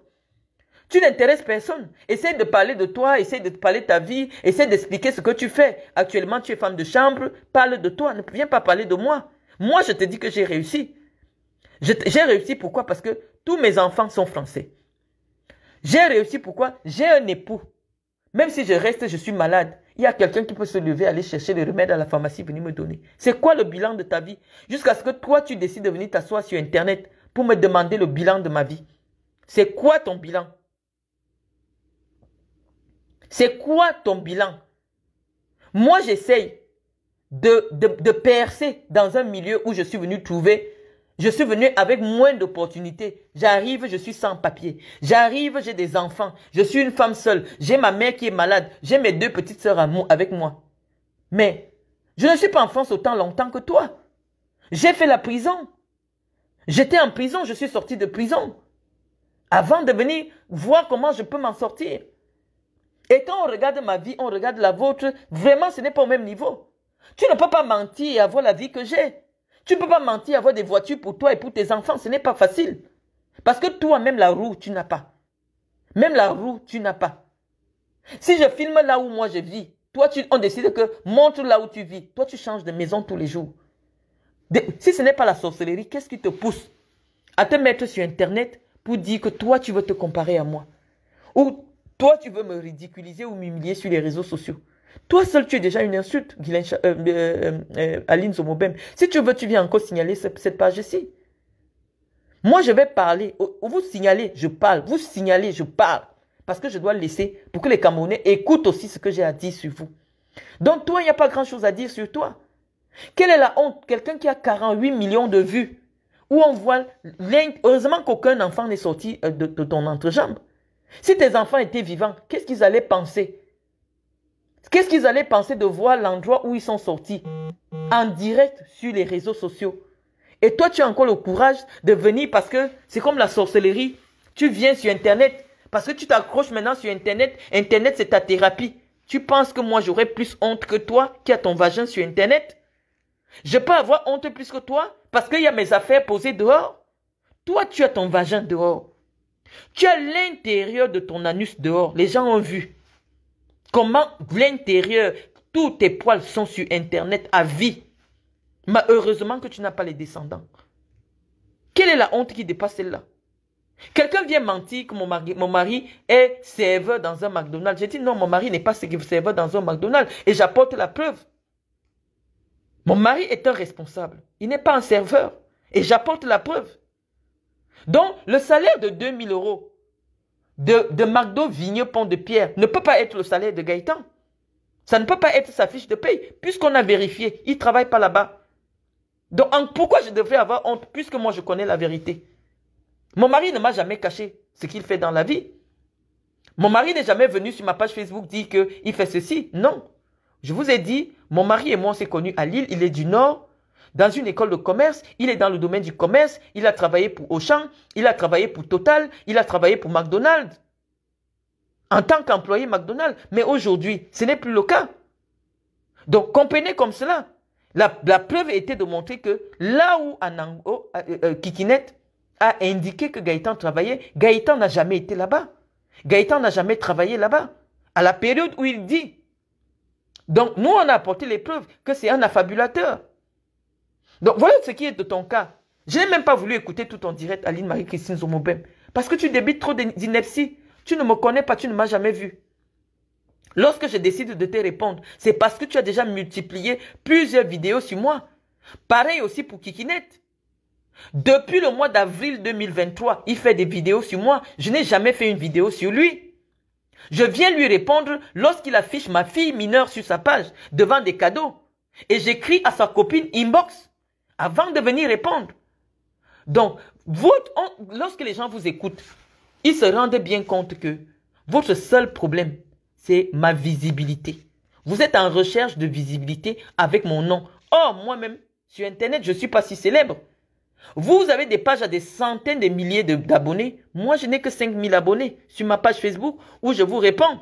Tu n'intéresses personne. Essaye de parler de toi, essaye de parler de ta vie, essaye d'expliquer ce que tu fais. Actuellement, tu es femme de chambre, parle de toi, ne viens pas parler de moi. Moi, je te dis que j'ai réussi. J'ai réussi pourquoi Parce que tous mes enfants sont français. J'ai réussi pourquoi J'ai un époux. Même si je reste, je suis malade. Il y a quelqu'un qui peut se lever, aller chercher le remèdes à la pharmacie, venir me donner. C'est quoi le bilan de ta vie Jusqu'à ce que toi, tu décides de venir t'asseoir sur Internet pour me demander le bilan de ma vie. C'est quoi ton bilan C'est quoi ton bilan Moi, j'essaye de, de, de percer dans un milieu où je suis venu trouver je suis venu avec moins d'opportunités. J'arrive, je suis sans papier. J'arrive, j'ai des enfants. Je suis une femme seule. J'ai ma mère qui est malade. J'ai mes deux petites sœurs avec moi. Mais je ne suis pas en France autant longtemps que toi. J'ai fait la prison. J'étais en prison, je suis sorti de prison. Avant de venir voir comment je peux m'en sortir. Et quand on regarde ma vie, on regarde la vôtre, vraiment ce n'est pas au même niveau. Tu ne peux pas mentir et avoir la vie que j'ai. Tu ne peux pas mentir, avoir des voitures pour toi et pour tes enfants, ce n'est pas facile. Parce que toi, même la roue, tu n'as pas. Même la roue, tu n'as pas. Si je filme là où moi je vis, toi, tu, on décide que montre là où tu vis. Toi, tu changes de maison tous les jours. si ce n'est pas la sorcellerie, qu'est-ce qui te pousse à te mettre sur Internet pour dire que toi, tu veux te comparer à moi Ou toi, tu veux me ridiculiser ou m'humilier sur les réseaux sociaux toi seul, tu es déjà une insulte, euh, euh, euh, Aline Zomobem. Si tu veux, tu viens encore signaler cette, page ci Moi, je vais parler. Oh, oh, vous signalez, je parle. Vous signalez, je parle. Parce que je dois laisser pour que les Camerounais écoutent aussi ce que j'ai à dire sur vous. Donc, toi, il n'y a pas grand-chose à dire sur toi. Quelle est la honte Quelqu'un qui a 48 millions de vues, où on voit... Heureusement qu'aucun enfant n'est sorti de ton entrejambe. Si tes enfants étaient vivants, qu'est-ce qu'ils allaient penser Qu'est-ce qu'ils allaient penser de voir l'endroit où ils sont sortis en direct sur les réseaux sociaux Et toi, tu as encore le courage de venir parce que c'est comme la sorcellerie. Tu viens sur Internet parce que tu t'accroches maintenant sur Internet. Internet, c'est ta thérapie. Tu penses que moi, j'aurais plus honte que toi qui as ton vagin sur Internet Je peux avoir honte plus que toi parce qu'il y a mes affaires posées dehors. Toi, tu as ton vagin dehors. Tu as l'intérieur de ton anus dehors. Les gens ont vu. Comment l'intérieur, tous tes poils sont sur Internet à vie. Mais heureusement que tu n'as pas les descendants. Quelle est la honte qui dépasse celle-là Quelqu'un vient mentir que mon mari, mon mari est serveur dans un McDonald's. J'ai dit non, mon mari n'est pas serveur dans un McDonald's et j'apporte la preuve. Mon mari est un responsable. Il n'est pas un serveur et j'apporte la preuve. Donc, le salaire de 2000 euros de, de Vigneux Pont de Pierre ne peut pas être le salaire de Gaëtan. Ça ne peut pas être sa fiche de paye, puisqu'on a vérifié, il ne travaille pas là-bas. Donc pourquoi je devrais avoir honte, puisque moi je connais la vérité Mon mari ne m'a jamais caché ce qu'il fait dans la vie. Mon mari n'est jamais venu sur ma page Facebook dire qu'il fait ceci. Non. Je vous ai dit, mon mari et moi on s'est connus à Lille, il est du Nord, dans une école de commerce, il est dans le domaine du commerce, il a travaillé pour Auchan, il a travaillé pour Total, il a travaillé pour McDonald's. En tant qu'employé McDonald's. Mais aujourd'hui, ce n'est plus le cas. Donc comprenez comme cela. La, preuve était de montrer que là où Anango, euh, euh, Kikinet a indiqué que Gaëtan travaillait, Gaëtan n'a jamais été là-bas. Gaëtan n'a jamais travaillé là-bas. À la période où il dit. Donc nous, on a apporté les preuves que c'est un affabulateur. Donc voilà ce qui est de ton cas. Je n'ai même pas voulu écouter tout en direct, Aline Marie-Christine Zomobem. Parce que tu débites trop d'inepties. Tu ne me connais pas, tu ne m'as jamais vu. Lorsque je décide de te répondre, c'est parce que tu as déjà multiplié plusieurs vidéos sur moi. Pareil aussi pour Kikinette. Depuis le mois d'avril 2023, il fait des vidéos sur moi. Je n'ai jamais fait une vidéo sur lui. Je viens lui répondre lorsqu'il affiche ma fille mineure sur sa page devant des cadeaux. Et j'écris à sa copine inbox avant de venir répondre. Donc, lorsque les gens vous écoutent, ils se rendent bien compte que votre seul problème, c'est ma visibilité. Vous êtes en recherche de visibilité avec mon nom. Or, moi-même, sur Internet, je ne suis pas si célèbre. Vous avez des pages à des centaines de milliers d'abonnés. Moi, je n'ai que 5000 abonnés sur ma page Facebook où je vous réponds.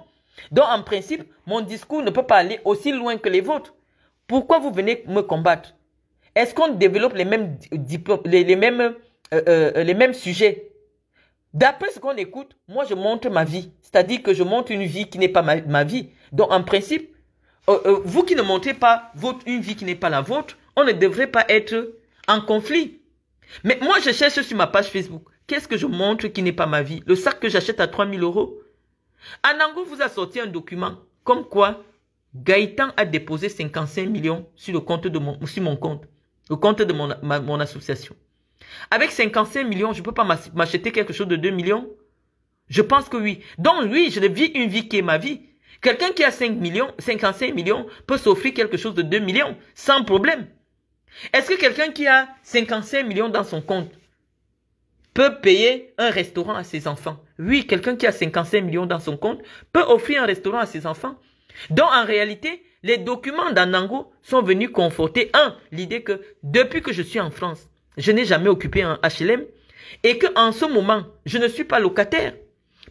Donc, en principe, mon discours ne peut pas aller aussi loin que les vôtres. Pourquoi vous venez me combattre est-ce qu'on développe les mêmes les, mêmes, euh, euh, les mêmes sujets D'après ce qu'on écoute, moi je montre ma vie. C'est-à-dire que je montre une vie qui n'est pas ma, vie. Donc en principe, euh, vous qui ne montrez pas votre, une vie qui n'est pas la vôtre, on ne devrait pas être en conflit. Mais moi je cherche sur ma page Facebook. Qu'est-ce que je montre qui n'est pas ma vie Le sac que j'achète à 3000 euros Anango vous a sorti un document comme quoi Gaëtan a déposé 55 millions sur le compte de mon, sur mon compte au compte de mon, association. Avec 55 millions, je ne peux pas m'acheter quelque chose de 2 millions Je pense que oui. Donc oui, je vis une vie qui est ma vie. Quelqu'un qui a 5 millions, 55 millions peut s'offrir quelque chose de 2 millions sans problème. Est-ce que quelqu'un qui a 55 millions dans son compte peut payer un restaurant à ses enfants Oui, quelqu'un qui a 55 millions dans son compte peut offrir un restaurant à ses enfants. Donc en réalité, les documents d'Anango sont venus conforter, un, l'idée que depuis que je suis en France, je n'ai jamais occupé un HLM et que en ce moment, je ne suis pas locataire.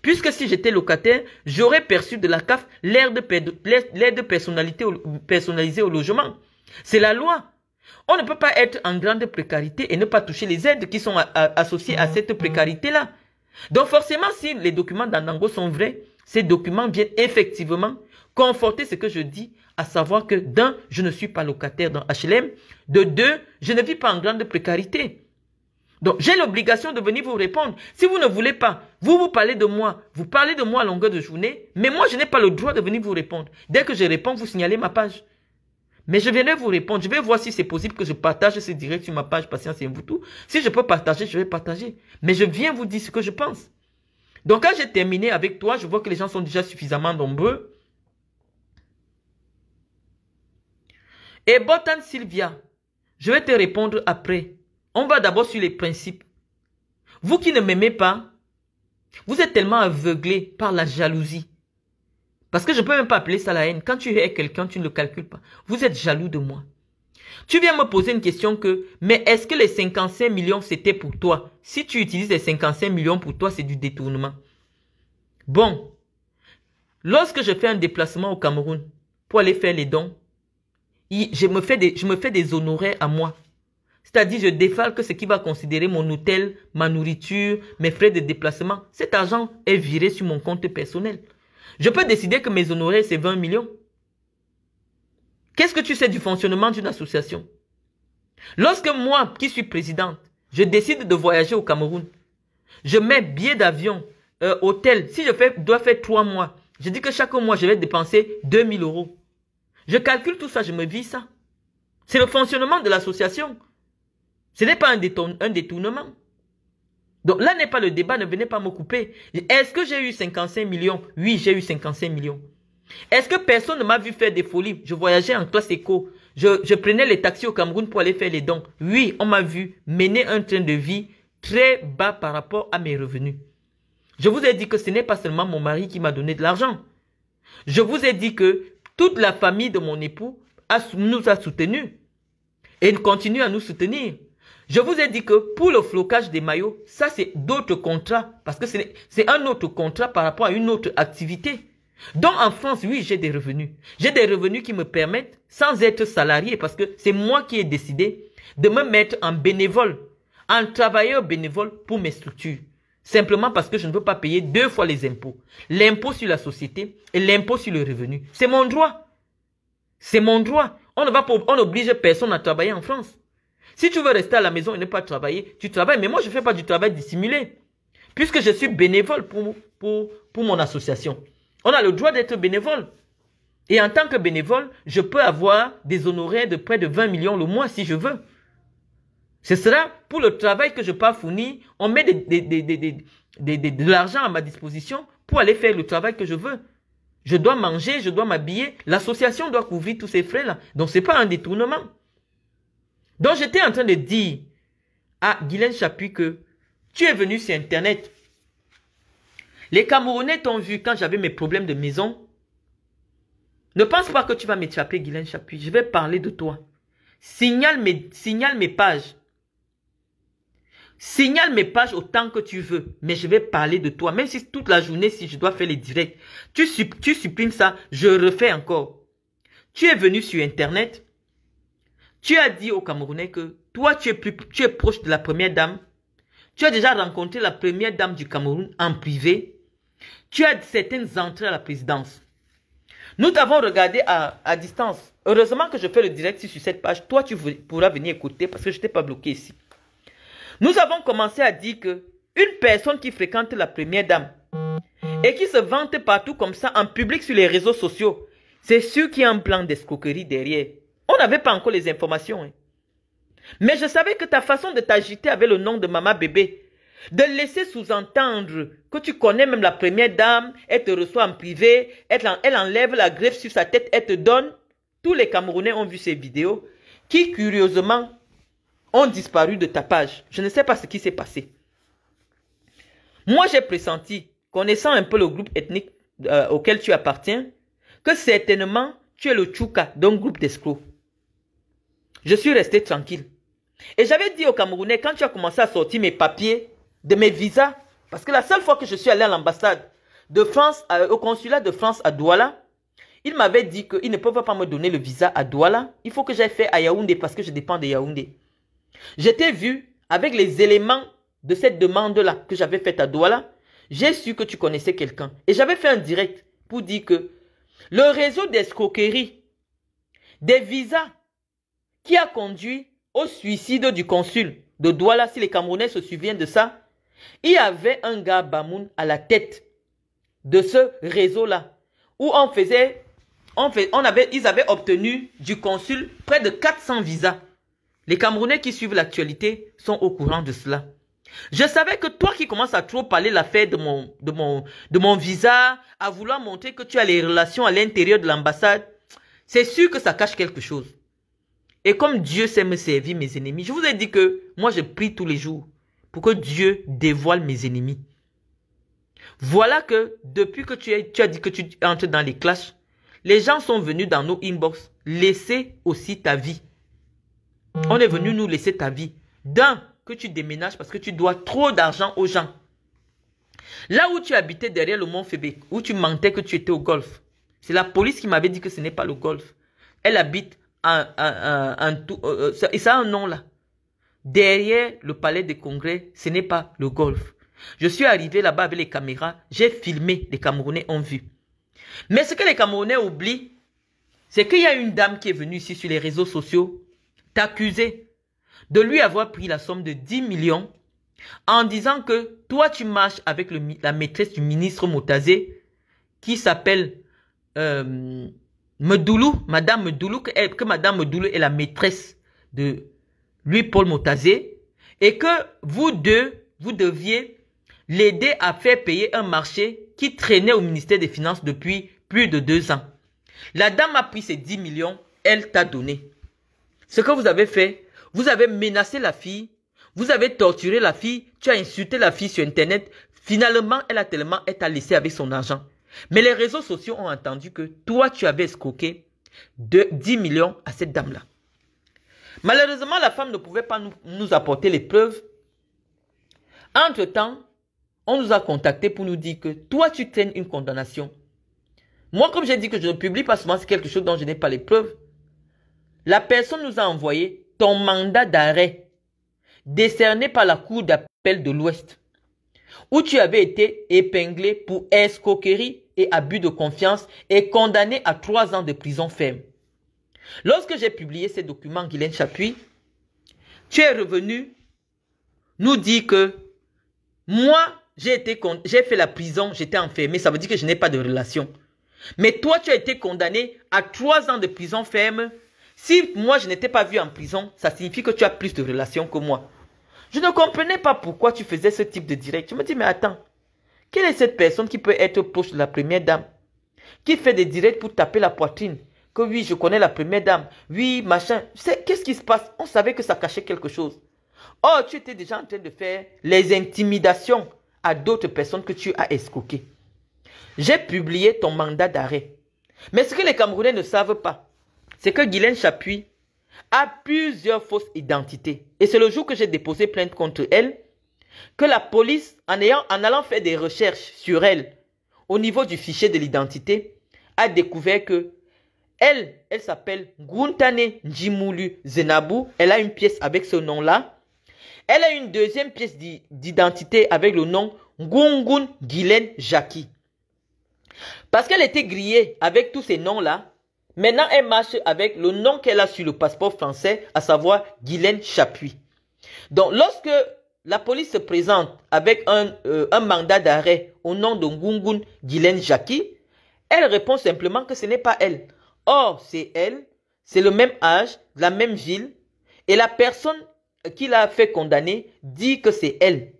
Puisque si j'étais locataire, j'aurais perçu de la CAF l'aide de, personnalité personnalisée au logement. C'est la loi. On ne peut pas être en grande précarité et ne pas toucher les aides qui sont associées à mmh, cette mmh. précarité-là. Donc forcément, si les documents d'Anango sont vrais, ces documents viennent effectivement conforter ce que je dis à savoir que d'un, je ne suis pas locataire dans HLM, de deux, je ne vis pas en grande précarité. Donc, j'ai l'obligation de venir vous répondre. Si vous ne voulez pas, vous vous parlez de moi, vous parlez de moi à longueur de journée, mais moi, je n'ai pas le droit de venir vous répondre. Dès que je réponds, vous signalez ma page. Mais je viendrai vous répondre. Je vais voir si c'est possible que je partage ce direct sur ma page Patience et tout. Si je peux partager, je vais partager. Mais je viens vous dire ce que je pense. Donc, quand j'ai terminé avec toi, je vois que les gens sont déjà suffisamment nombreux. Et eh, Botan Sylvia, je vais te répondre après. On va d'abord sur les principes. Vous qui ne m'aimez pas, vous êtes tellement aveuglé par la jalousie. Parce que je ne peux même pas appeler ça la haine. Quand tu es quelqu'un, tu ne le calcules pas. Vous êtes jaloux de moi. Tu viens me poser une question que, mais est-ce que les 55 millions, c'était pour toi Si tu utilises les 55 millions pour toi, c'est du détournement. Bon, lorsque je fais un déplacement au Cameroun pour aller faire les dons, je me fais des, je me fais des honoraires à moi. C'est-à-dire, je défale que ce qui va considérer mon hôtel, ma nourriture, mes frais de déplacement, cet argent est viré sur mon compte personnel. Je peux décider que mes honoraires, c'est 20 millions. Qu'est-ce que tu sais du fonctionnement d'une association Lorsque moi, qui suis présidente, je décide de voyager au Cameroun, je mets billets d'avion, euh, hôtel. Si je dois faire trois mois, je dis que chaque mois, je vais dépenser 2000 euros. Je calcule tout ça, je me vis ça. C'est le fonctionnement de l'association. Ce n'est pas un, détournement. Donc là n'est pas le débat, ne venez pas me couper. Est-ce que j'ai eu 55 millions Oui, j'ai eu 55 millions. Est-ce que personne ne m'a vu faire des folies Je voyageais en classe éco. Je, je prenais les taxis au Cameroun pour aller faire les dons. Oui, on m'a vu mener un train de vie très bas par rapport à mes revenus. Je vous ai dit que ce n'est pas seulement mon mari qui m'a donné de l'argent. Je vous ai dit que toute la famille de mon époux nous a soutenus et continue à nous soutenir. Je vous ai dit que pour le flocage des maillots, ça c'est d'autres contrats parce que c'est un autre contrat par rapport à une autre activité. Donc en France, oui, j'ai des revenus. J'ai des revenus qui me permettent, sans être salarié, parce que c'est moi qui ai décidé de me mettre en bénévole, en travailleur bénévole pour mes structures. Simplement parce que je ne veux pas payer deux fois les impôts. L'impôt sur la société et l'impôt sur le revenu. C'est mon droit. C'est mon droit. On ne va pas, on n'oblige personne à travailler en France. Si tu veux rester à la maison et ne pas travailler, tu travailles. Mais moi, je ne fais pas du travail dissimulé. Puisque je suis bénévole pour, pour, pour mon association. On a le droit d'être bénévole. Et en tant que bénévole, je peux avoir des honoraires de près de 20 millions le mois si je veux. Ce sera pour le travail que je pas fournir. On met des, de l'argent à ma disposition pour aller faire le travail que je veux. Je dois manger, je dois m'habiller. L'association doit couvrir tous ces frais-là. Donc, c'est pas un détournement. Donc, j'étais en train de dire à Guylaine Chapuis que tu es venu sur Internet. Les Camerounais t'ont vu quand j'avais mes problèmes de maison. Ne pense pas que tu vas m'échapper, Guylaine Chapuis. Je vais parler de toi. Signale signale mes pages. Signale mes pages autant que tu veux, mais je vais parler de toi. Même si toute la journée, si je dois faire les directs, tu, tu supprimes ça, je refais encore. Tu es venu sur Internet, tu as dit au Camerounais que toi, tu es, plus, tu es proche de la première dame. Tu as déjà rencontré la première dame du Cameroun en privé. Tu as certaines entrées à la présidence. Nous t'avons regardé à, distance. Heureusement que je fais le direct sur cette page. Toi, tu pourras venir écouter parce que je t'ai pas bloqué ici. Nous avons commencé à dire que une personne qui fréquente la première dame et qui se vante partout comme ça en public sur les réseaux sociaux, c'est sûr qu'il y a un plan d'escroquerie derrière. On n'avait pas encore les informations. Hein. Mais je savais que ta façon de t'agiter avec le nom de maman bébé, de laisser sous-entendre que tu connais même la première dame, elle te reçoit en privé, elle, elle enlève la greffe sur sa tête, elle te donne. Tous les Camerounais ont vu ces vidéos qui, curieusement, ont disparu de ta page. Je ne sais pas ce qui s'est passé. Moi, j'ai pressenti, connaissant un peu le groupe ethnique euh, auquel tu appartiens, que certainement tu es le chouka d'un groupe d'escrocs. Je suis resté tranquille. Et j'avais dit aux Camerounais, quand tu as commencé à sortir mes papiers de mes visas, parce que la seule fois que je suis allé à l'ambassade de France, euh, au consulat de France à Douala, il m'avait dit qu'ils ne peuvent pas me donner le visa à Douala. Il faut que j'aille faire à Yaoundé parce que je dépend de Yaoundé. J'étais vu avec les éléments de cette demande-là que j'avais faite à Douala. J'ai su que tu connaissais quelqu'un. Et j'avais fait un direct pour dire que le réseau d'escroquerie des visas qui a conduit au suicide du consul de Douala, si les Camerounais se souviennent de ça, il y avait un gars Bamoun à la tête de ce réseau-là, où on faisait, on, on avait, ils avaient obtenu du consul près de 400 visas. Les Camerounais qui suivent l'actualité sont au courant de cela. Je savais que toi qui commences à trop parler l'affaire de mon, de, mon, de mon visa, à vouloir montrer que tu as les relations à l'intérieur de l'ambassade, c'est sûr que ça cache quelque chose. Et comme Dieu sait me servir mes ennemis, je vous ai dit que moi je prie tous les jours pour que Dieu dévoile mes ennemis. Voilà que depuis que tu, as dit que tu entres dans les clashs, les gens sont venus dans nos inbox laisser aussi ta vie. On est venu nous laisser ta vie. D'un, que tu déménages parce que tu dois trop d'argent aux gens. Là où tu habitais derrière le mont Fébé, où tu mentais que tu étais au golf, c'est la police qui m'avait dit que ce n'est pas le golf. Elle habite un, tout, euh, euh, et ça a un nom là. Derrière le palais des congrès, ce n'est pas le golf. Je suis arrivé là-bas avec les caméras, j'ai filmé, les Camerounais en vue. Mais ce que les Camerounais oublient, c'est qu'il y a une dame qui est venue ici sur les réseaux sociaux t'accuser de lui avoir pris la somme de 10 millions en disant que toi tu marches avec la maîtresse du ministre Motazé qui s'appelle euh, Medoulou, Madame Medoulou, que, eh, que Madame Medoulou est la maîtresse de lui Paul Motazé et que vous deux, vous deviez l'aider à faire payer un marché qui traînait au ministère des Finances depuis plus de deux ans. La dame a pris ces 10 millions, elle t'a donné. Ce que vous avez fait, vous avez menacé la fille, vous avez torturé la fille, tu as insulté la fille sur Internet. Finalement, elle a tellement, été laissée avec son argent. Mais les réseaux sociaux ont entendu que toi, tu avais escroqué de 10 millions à cette dame-là. Malheureusement, la femme ne pouvait pas nous, apporter les preuves. Entre-temps, on nous a contactés pour nous dire que toi, tu traînes une condamnation. Moi, comme j'ai dit que je ne publie pas souvent, c'est quelque chose dont je n'ai pas les preuves. La personne nous a envoyé ton mandat d'arrêt décerné par la Cour d'appel de l'Ouest, où tu avais été épinglé pour escroquerie et abus de confiance et condamné à trois ans de prison ferme. Lorsque j'ai publié ces documents, Guylaine Chapuis, tu es revenu nous dit que moi, j'ai j'ai fait la prison, j'étais enfermé, ça veut dire que je n'ai pas de relation. Mais toi, tu as été condamné à trois ans de prison ferme si moi je n'étais pas vu en prison, ça signifie que tu as plus de relations que moi. Je ne comprenais pas pourquoi tu faisais ce type de direct. Je me dis, mais attends, quelle est cette personne qui peut être proche de la première dame Qui fait des directs pour taper la poitrine Que oui, je connais la première dame. Oui, machin. Qu'est-ce qui se passe On savait que ça cachait quelque chose. Oh, tu étais déjà en train de faire les intimidations à d'autres personnes que tu as escroquées. J'ai publié ton mandat d'arrêt. Mais ce que les Camerounais ne savent pas, c'est que Guylaine Chapuis a plusieurs fausses identités. Et c'est le jour que j'ai déposé plainte contre elle que la police, en, ayant, allant faire des recherches sur elle au niveau du fichier de l'identité, a découvert que elle, elle s'appelle Guntane Njimulu Zenabu. Elle a une pièce avec ce nom-là. Elle a une deuxième pièce d'identité avec le nom Ngungun Guylaine Jackie. Parce qu'elle était grillée avec tous ces noms-là, Maintenant, elle marche avec le nom qu'elle a sur le passeport français, à savoir Guylaine Chapuis. Donc, lorsque la police se présente avec un, euh, mandat d'arrêt au nom de Ngungun Guylaine Jackie, elle répond simplement que ce n'est pas elle. Or, c'est elle, c'est le même âge, la même ville, et la personne qui l'a fait condamner dit que c'est elle.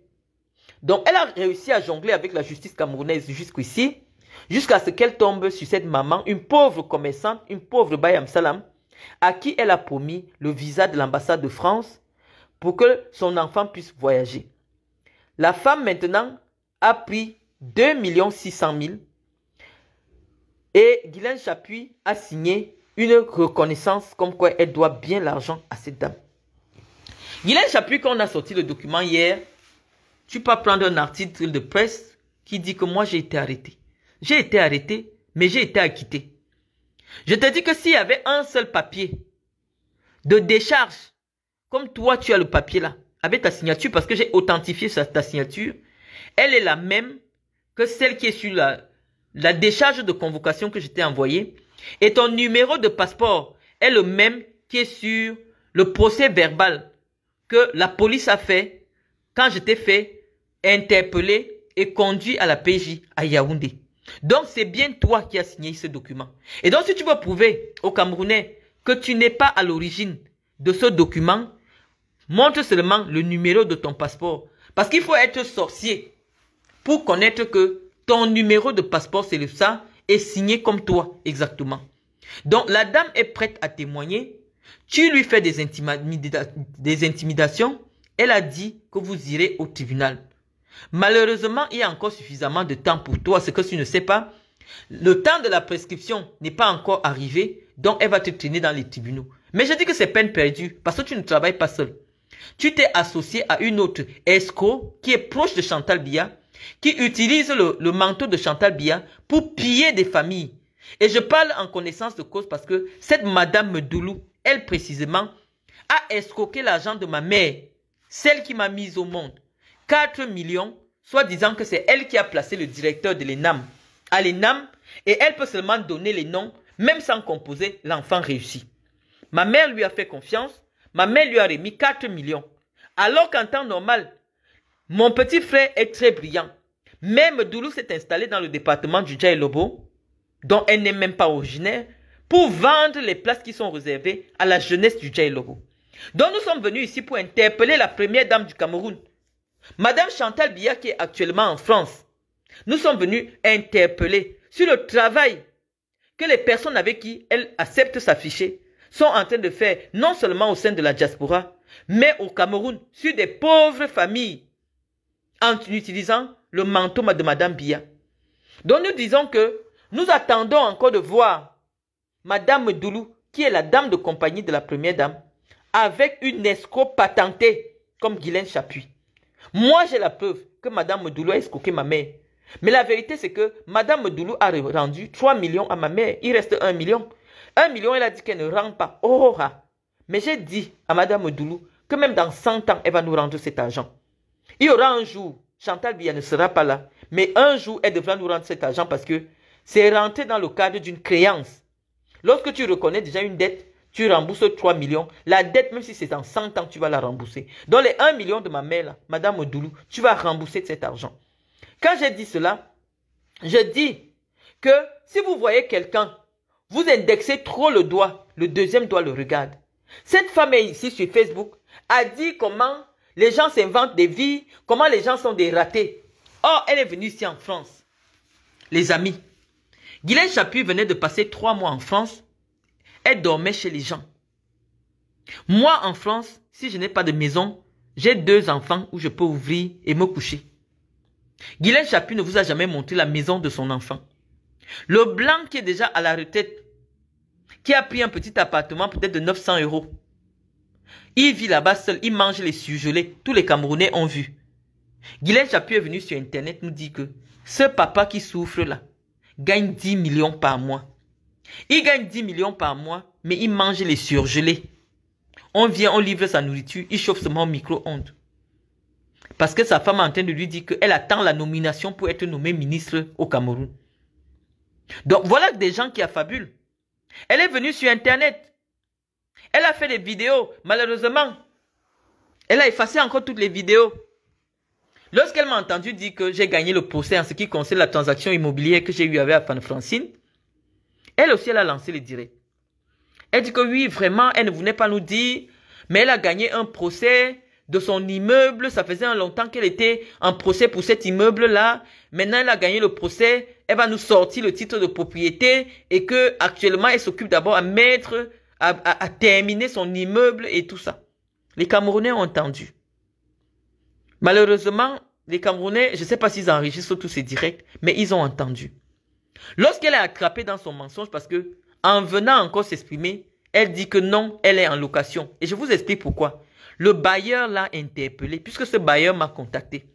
Donc, elle a réussi à jongler avec la justice camerounaise jusqu'ici, jusqu'à ce qu'elle tombe sur cette maman, une pauvre commerçante, une pauvre Bayam Salam, à qui elle a promis le visa de l'ambassade de France pour que son enfant puisse voyager. La femme maintenant a pris 2 600 000 et Guylaine Chapuis a signé une reconnaissance comme quoi elle doit bien l'argent à cette dame. Guylaine Chapuis, quand on a sorti le document hier, tu peux prendre un article de presse qui dit que moi j'ai été arrêté. J'ai été arrêté, mais j'ai été acquitté. Je te dis que s'il y avait un seul papier de décharge, comme toi tu as le papier là, avec ta signature, parce que j'ai authentifié ta signature, elle est la même que celle qui est sur la, décharge de convocation que je t'ai envoyée. Et ton numéro de passeport est le même qui est sur le procès verbal que la police a fait quand je t'ai fait interpeller et conduit à la PJ à Yaoundé. Donc c'est bien toi qui as signé ce document. Et donc si tu veux prouver aux Camerounais que tu n'es pas à l'origine de ce document, montre seulement le numéro de ton passeport. Parce qu'il faut être sorcier pour connaître que ton numéro de passeport, c'est le ça, est signé comme toi, exactement. Donc la dame est prête à témoigner. Tu lui fais des, des intimidations. Elle a dit que vous irez au tribunal. Malheureusement, il y a encore suffisamment de temps pour toi, ce que tu ne sais pas. Le temps de la prescription n'est pas encore arrivé, donc elle va te traîner dans les tribunaux. Mais je dis que c'est peine perdue parce que tu ne travailles pas seul. Tu t'es associé à une autre escroc qui est proche de Chantal Bia, qui utilise le, le manteau de Chantal Bia pour piller des familles. Et je parle en connaissance de cause parce que cette Madame Medoulou, elle précisément, a escroqué l'argent de ma mère, celle qui m'a mise au monde. 4 millions, soit disant que c'est elle qui a placé le directeur de l'ENAM à l'ENAM et elle peut seulement donner les noms, même sans composer, l'enfant réussi. Ma mère lui a fait confiance, ma mère lui a remis 4 millions. Alors qu'en temps normal, mon petit frère est très brillant. Même Doulou s'est installé dans le département du Lobo, dont elle n'est même pas originaire, pour vendre les places qui sont réservées à la jeunesse du Lobo. Donc nous sommes venus ici pour interpeller la première dame du Cameroun, Madame Chantal Biya qui est actuellement en France, nous sommes venus interpeller sur le travail que les personnes avec qui elle accepte s'afficher sont en train de faire, non seulement au sein de la diaspora, mais au Cameroun, sur des pauvres familles, en utilisant le manteau de Madame Biya. Donc nous disons que nous attendons encore de voir Madame Doulou, qui est la dame de compagnie de la première dame, avec une escroc patentée comme Guylaine Chapuis. Moi, j'ai la preuve que Madame Moudoulou a escroqué ma mère. Mais la vérité, c'est que Madame Moudoulou a rendu 3 millions à ma mère. Il reste 1 million. 1 million, elle a dit qu'elle ne rend pas. Oh, Mais j'ai dit à Madame Moudoulou que même dans 100 ans, elle va nous rendre cet argent. Il y aura un jour, Chantal Biya ne sera pas là, mais un jour, elle devra nous rendre cet argent parce que c'est rentré dans le cadre d'une créance. Lorsque tu reconnais déjà une dette, tu rembourses 3 millions. La dette, même si c'est en 100 ans, tu vas la rembourser. Dans les 1 million de ma mère, là, Madame Odoulou, tu vas rembourser cet argent. Quand j'ai dit cela, je dis que si vous voyez quelqu'un, vous indexez trop le doigt, le deuxième doigt le regarde. Cette femme est ici sur Facebook, a dit comment les gens s'inventent des vies, comment les gens sont des ratés. Or, elle est venue ici en France. Les amis, Guylaine Chapuis venait de passer trois mois en France elle dormait chez les gens. Moi, en France, si je n'ai pas de maison, j'ai deux enfants où je peux ouvrir et me coucher. Guylaine Chapu ne vous a jamais montré la maison de son enfant. Le blanc qui est déjà à la retraite, qui a pris un petit appartement peut-être de 900 euros. Il vit là-bas seul, il mange les surgelés. Tous les Camerounais ont vu. Guylaine Chaput est venu sur Internet nous dit que ce papa qui souffre là gagne 10 millions par mois. Il gagne 10 millions par mois, mais il mange les surgelés. On vient, on livre sa nourriture, il chauffe seulement au micro-ondes. Parce que sa femme est en train de lui dire qu'elle attend la nomination pour être nommée ministre au Cameroun. Donc voilà des gens qui affabulent. Elle est venue sur Internet. Elle a fait des vidéos. Malheureusement, elle a effacé encore toutes les vidéos. Lorsqu'elle m'a entendu dire que j'ai gagné le procès en ce qui concerne la transaction immobilière que j'ai eue avec Anne Francine, elle aussi, elle a lancé le direct. Elle dit que oui, vraiment, elle ne voulait pas nous dire, mais elle a gagné un procès de son immeuble. Ça faisait un longtemps qu'elle était en procès pour cet immeuble-là. Maintenant, elle a gagné le procès. Elle va nous sortir le titre de propriété et que actuellement, elle s'occupe d'abord à mettre, à, à terminer son immeuble et tout ça. Les Camerounais ont entendu. Malheureusement, les Camerounais, je ne sais pas s'ils enregistrent tous ces directs, mais ils ont entendu. Lorsqu'elle est attrapée dans son mensonge, parce que en venant encore s'exprimer, elle dit que non, elle est en location. Et je vous explique pourquoi. Le bailleur l'a interpellé, puisque ce bailleur m'a contacté.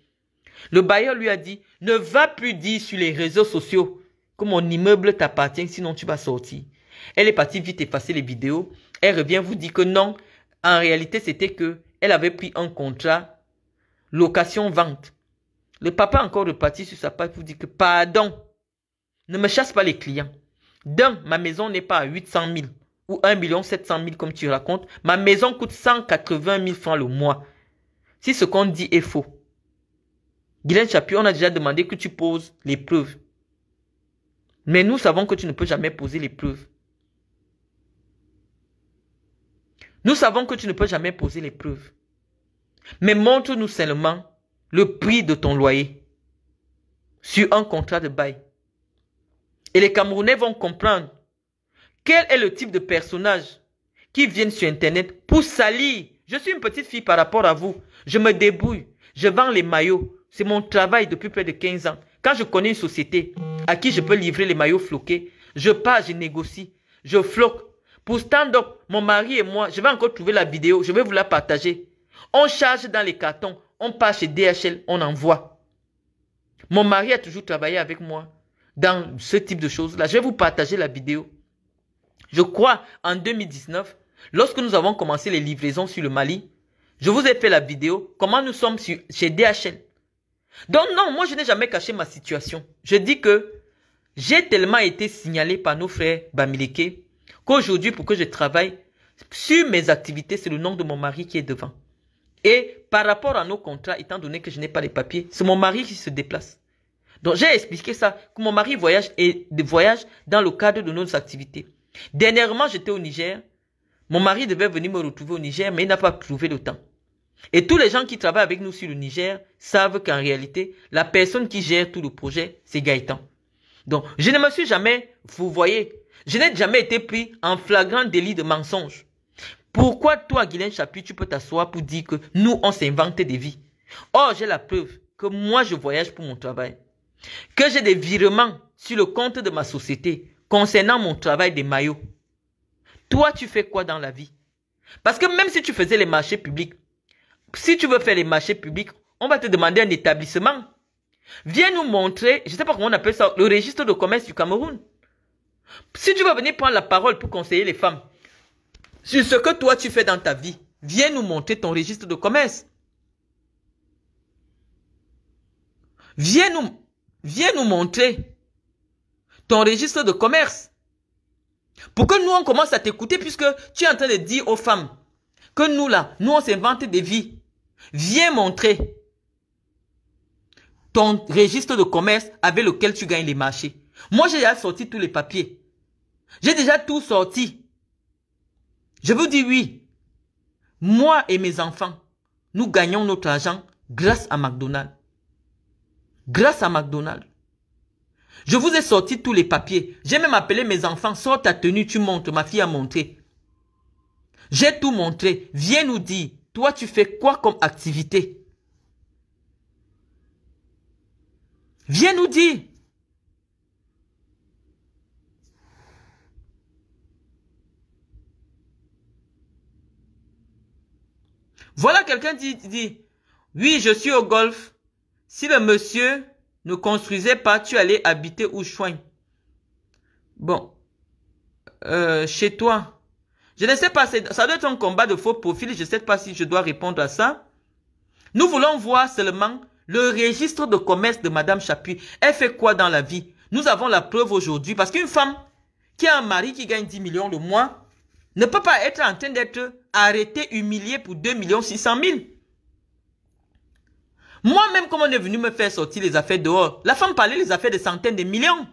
Le bailleur lui a dit, ne va plus dire sur les réseaux sociaux que mon immeuble t'appartient, sinon tu vas sortir. Elle est partie vite effacer les vidéos. Elle revient vous dit que non, en réalité c'était que elle avait pris un contrat location-vente. Le papa encore reparti sur sa page vous dit que pardon, ne me chasse pas les clients. D'un, ma maison n'est pas à 800 000 ou 1 700 000 comme tu racontes. Ma maison coûte 180 000 francs le mois. Si ce qu'on dit est faux. Guylaine Chapuis, on a déjà demandé que tu poses les preuves. Mais nous savons que tu ne peux jamais poser les preuves. Nous savons que tu ne peux jamais poser les preuves. Mais montre-nous seulement le prix de ton loyer sur un contrat de bail. Et les Camerounais vont comprendre quel est le type de personnage qui vient sur Internet pour salir. Je suis une petite fille par rapport à vous. Je me débrouille. Je vends les maillots. C'est mon travail depuis près de 15 ans. Quand je connais une société à qui je peux livrer les maillots floqués, je passe, je négocie, je floque. Pour stand-up, mon mari et moi, je vais encore trouver la vidéo, je vais vous la partager. On charge dans les cartons, on passe chez DHL, on envoie. Mon mari a toujours travaillé avec moi dans ce type de choses-là. Je vais vous partager la vidéo. Je crois en 2019, lorsque nous avons commencé les livraisons sur le Mali, je vous ai fait la vidéo comment nous sommes sur, chez DHL. Donc non, moi je n'ai jamais caché ma situation. Je dis que j'ai tellement été signalé par nos frères Bamileke qu'aujourd'hui pour que je travaille sur mes activités, c'est le nom de mon mari qui est devant. Et par rapport à nos contrats, étant donné que je n'ai pas les papiers, c'est mon mari qui se déplace. Donc j'ai expliqué ça, que mon mari voyage et voyage dans le cadre de nos activités. Dernièrement, j'étais au Niger. Mon mari devait venir me retrouver au Niger, mais il n'a pas trouvé le temps. Et tous les gens qui travaillent avec nous sur le Niger savent qu'en réalité, la personne qui gère tout le projet, c'est Gaëtan. Donc, je ne me suis jamais, vous voyez, je n'ai jamais été pris en flagrant délit de mensonge. Pourquoi toi, Guylaine Chapuis, tu peux t'asseoir pour dire que nous, on s'est inventé des vies Or, j'ai la preuve que moi, je voyage pour mon travail que j'ai des virements sur le compte de ma société concernant mon travail des maillots. Toi, tu fais quoi dans la vie Parce que même si tu faisais les marchés publics, si tu veux faire les marchés publics, on va te demander un établissement. Viens nous montrer, je ne sais pas comment on appelle ça, le registre de commerce du Cameroun. Si tu veux venir prendre la parole pour conseiller les femmes sur ce que toi tu fais dans ta vie, viens nous montrer ton registre de commerce. Viens nous Viens nous montrer ton registre de commerce. Pour que nous, on commence à t'écouter puisque tu es en train de dire aux femmes que nous, là, nous, on s'invente des vies. Viens montrer ton registre de commerce avec lequel tu gagnes les marchés. Moi, j'ai déjà sorti tous les papiers. J'ai déjà tout sorti. Je vous dis oui. Moi et mes enfants, nous gagnons notre argent grâce à McDonald's grâce à McDonald's. Je vous ai sorti tous les papiers. J'ai même appelé mes enfants, sors ta tenue, tu montres, ma fille a montré. J'ai tout montré. Viens nous dire, toi tu fais quoi comme activité Viens nous dire. Voilà quelqu'un qui dit, oui, je suis au golf. Si le monsieur ne construisait pas, tu allais habiter où Bon, euh, chez toi. Je ne sais pas, ça doit être un combat de faux profil, je ne sais pas si je dois répondre à ça. Nous voulons voir seulement le registre de commerce de Madame Chapuis. Elle fait quoi dans la vie Nous avons la preuve aujourd'hui parce qu'une femme qui a un mari qui gagne 10 millions le mois ne peut pas être en train d'être arrêtée, humiliée pour 2 millions 600 000. Moi-même, comme on est venu me faire sortir les affaires dehors, la femme parlait des affaires de centaines de millions.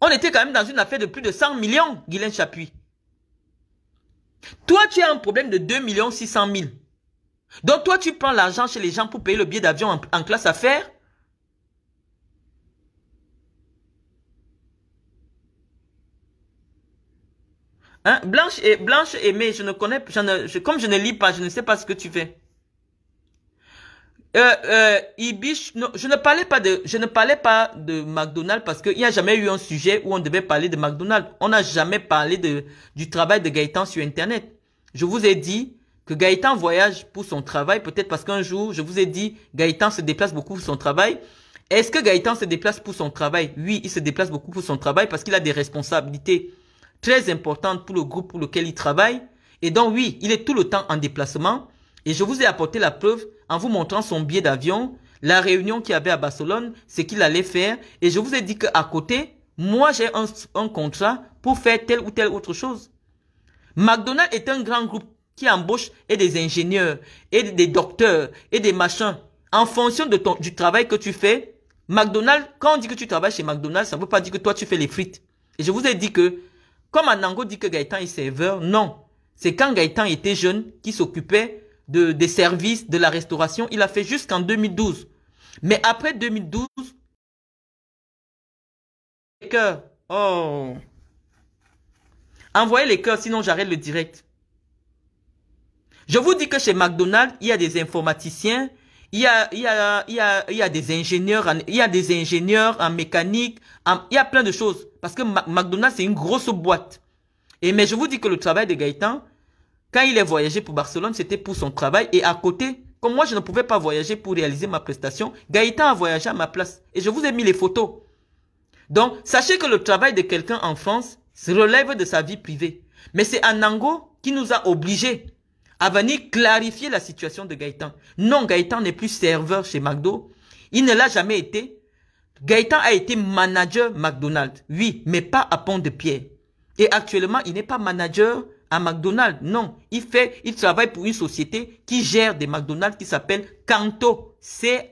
On était quand même dans une affaire de plus de 100 millions, Guylaine Chapuis. Toi, tu as un problème de 2 600 000. Donc toi, tu prends l'argent chez les gens pour payer le billet d'avion en, classe affaires. Hein? Blanche et Blanche mais je ne connais, comme je ne lis pas, je ne sais pas ce que tu fais euh, euh je ne parlais pas de, je ne parlais pas de McDonald's parce qu'il n'y a jamais eu un sujet où on devait parler de McDonald's. On n'a jamais parlé de, du travail de Gaëtan sur Internet. Je vous ai dit que Gaëtan voyage pour son travail, peut-être parce qu'un jour, je vous ai dit, Gaëtan se déplace beaucoup pour son travail. Est-ce que Gaëtan se déplace pour son travail? Oui, il se déplace beaucoup pour son travail parce qu'il a des responsabilités très importantes pour le groupe pour lequel il travaille. Et donc oui, il est tout le temps en déplacement. Et je vous ai apporté la preuve en vous montrant son billet d'avion, la réunion qu'il avait à Barcelone, ce qu'il allait faire. Et je vous ai dit qu'à côté, moi j'ai un, contrat pour faire telle ou telle autre chose. McDonald's est un grand groupe qui embauche et des ingénieurs, et des docteurs, et des machins. En fonction de ton, du travail que tu fais, McDonald's, quand on dit que tu travailles chez McDonald's, ça ne veut pas dire que toi tu fais les frites. Et je vous ai dit que, comme Anango dit que Gaëtan est serveur, non. C'est quand Gaëtan était jeune qu'il s'occupait de, des services, de la restauration. Il a fait jusqu'en 2012. Mais après 2012, les Oh. Envoyez les cœurs, sinon j'arrête le direct. Je vous dis que chez McDonald's, il y a des informaticiens, il y a, il a, des ingénieurs, en, il y a des ingénieurs en mécanique, il y a plein de choses. Parce que McDonald's, c'est une grosse boîte. Et mais je vous dis que le travail de Gaëtan, quand il est voyagé pour Barcelone, c'était pour son travail et à côté, comme moi je ne pouvais pas voyager pour réaliser ma prestation, Gaëtan a voyagé à ma place et je vous ai mis les photos. Donc, sachez que le travail de quelqu'un en France se relève de sa vie privée. Mais c'est Anango qui nous a obligés à venir clarifier la situation de Gaëtan. Non, Gaëtan n'est plus serveur chez McDo. Il ne l'a jamais été. Gaëtan a été manager McDonald's. Oui, mais pas à Pont de Pierre. Et actuellement, il n'est pas manager à McDonald's. Non, il fait, il travaille pour une société qui gère des McDonald's qui s'appelle Canto, C-A-N-T-O.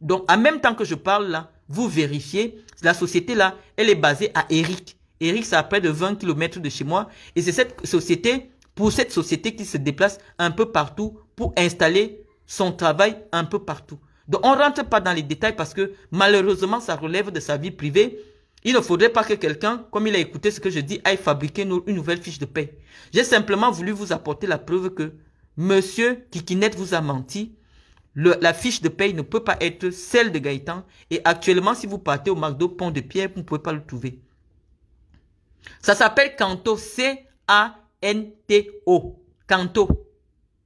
Donc, en même temps que je parle là, vous vérifiez, la société là, elle est basée à Eric. Eric, c'est à près de 20 km de chez moi. Et c'est cette société, pour cette société qui se déplace un peu partout pour installer son travail un peu partout. Donc, on rentre pas dans les détails parce que malheureusement, ça relève de sa vie privée. Il ne faudrait pas que quelqu'un, comme il a écouté ce que je dis, aille fabriquer une nouvelle fiche de paie. J'ai simplement voulu vous apporter la preuve que Monsieur Kikinet vous a menti. la fiche de paie ne peut pas être celle de Gaëtan. Et actuellement, si vous partez au McDo Pont de Pierre, vous ne pouvez pas le trouver. Ça s'appelle Canto. C-A-N-T-O. Canto.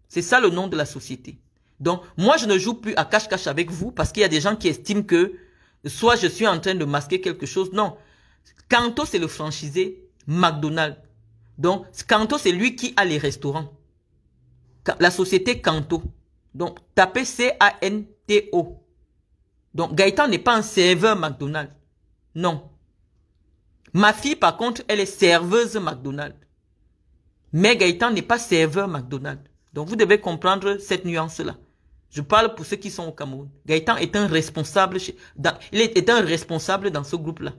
C'est ça le nom de la société. Donc, moi, je ne joue plus à cache-cache avec vous parce qu'il y a des gens qui estiment que soit je suis en train de masquer quelque chose. Non. Canto, c'est le franchisé McDonald's. Donc, Canto, c'est lui qui a les restaurants. La société Kanto. Donc, tapez C-A-N-T-O. Donc, Gaëtan n'est pas un serveur McDonald's. Non. Ma fille, par contre, elle est serveuse McDonald's. Mais Gaëtan n'est pas serveur McDonald's. Donc, vous devez comprendre cette nuance-là. Je parle pour ceux qui sont au Cameroun. Gaëtan est un responsable, dans, il est un responsable dans ce groupe-là.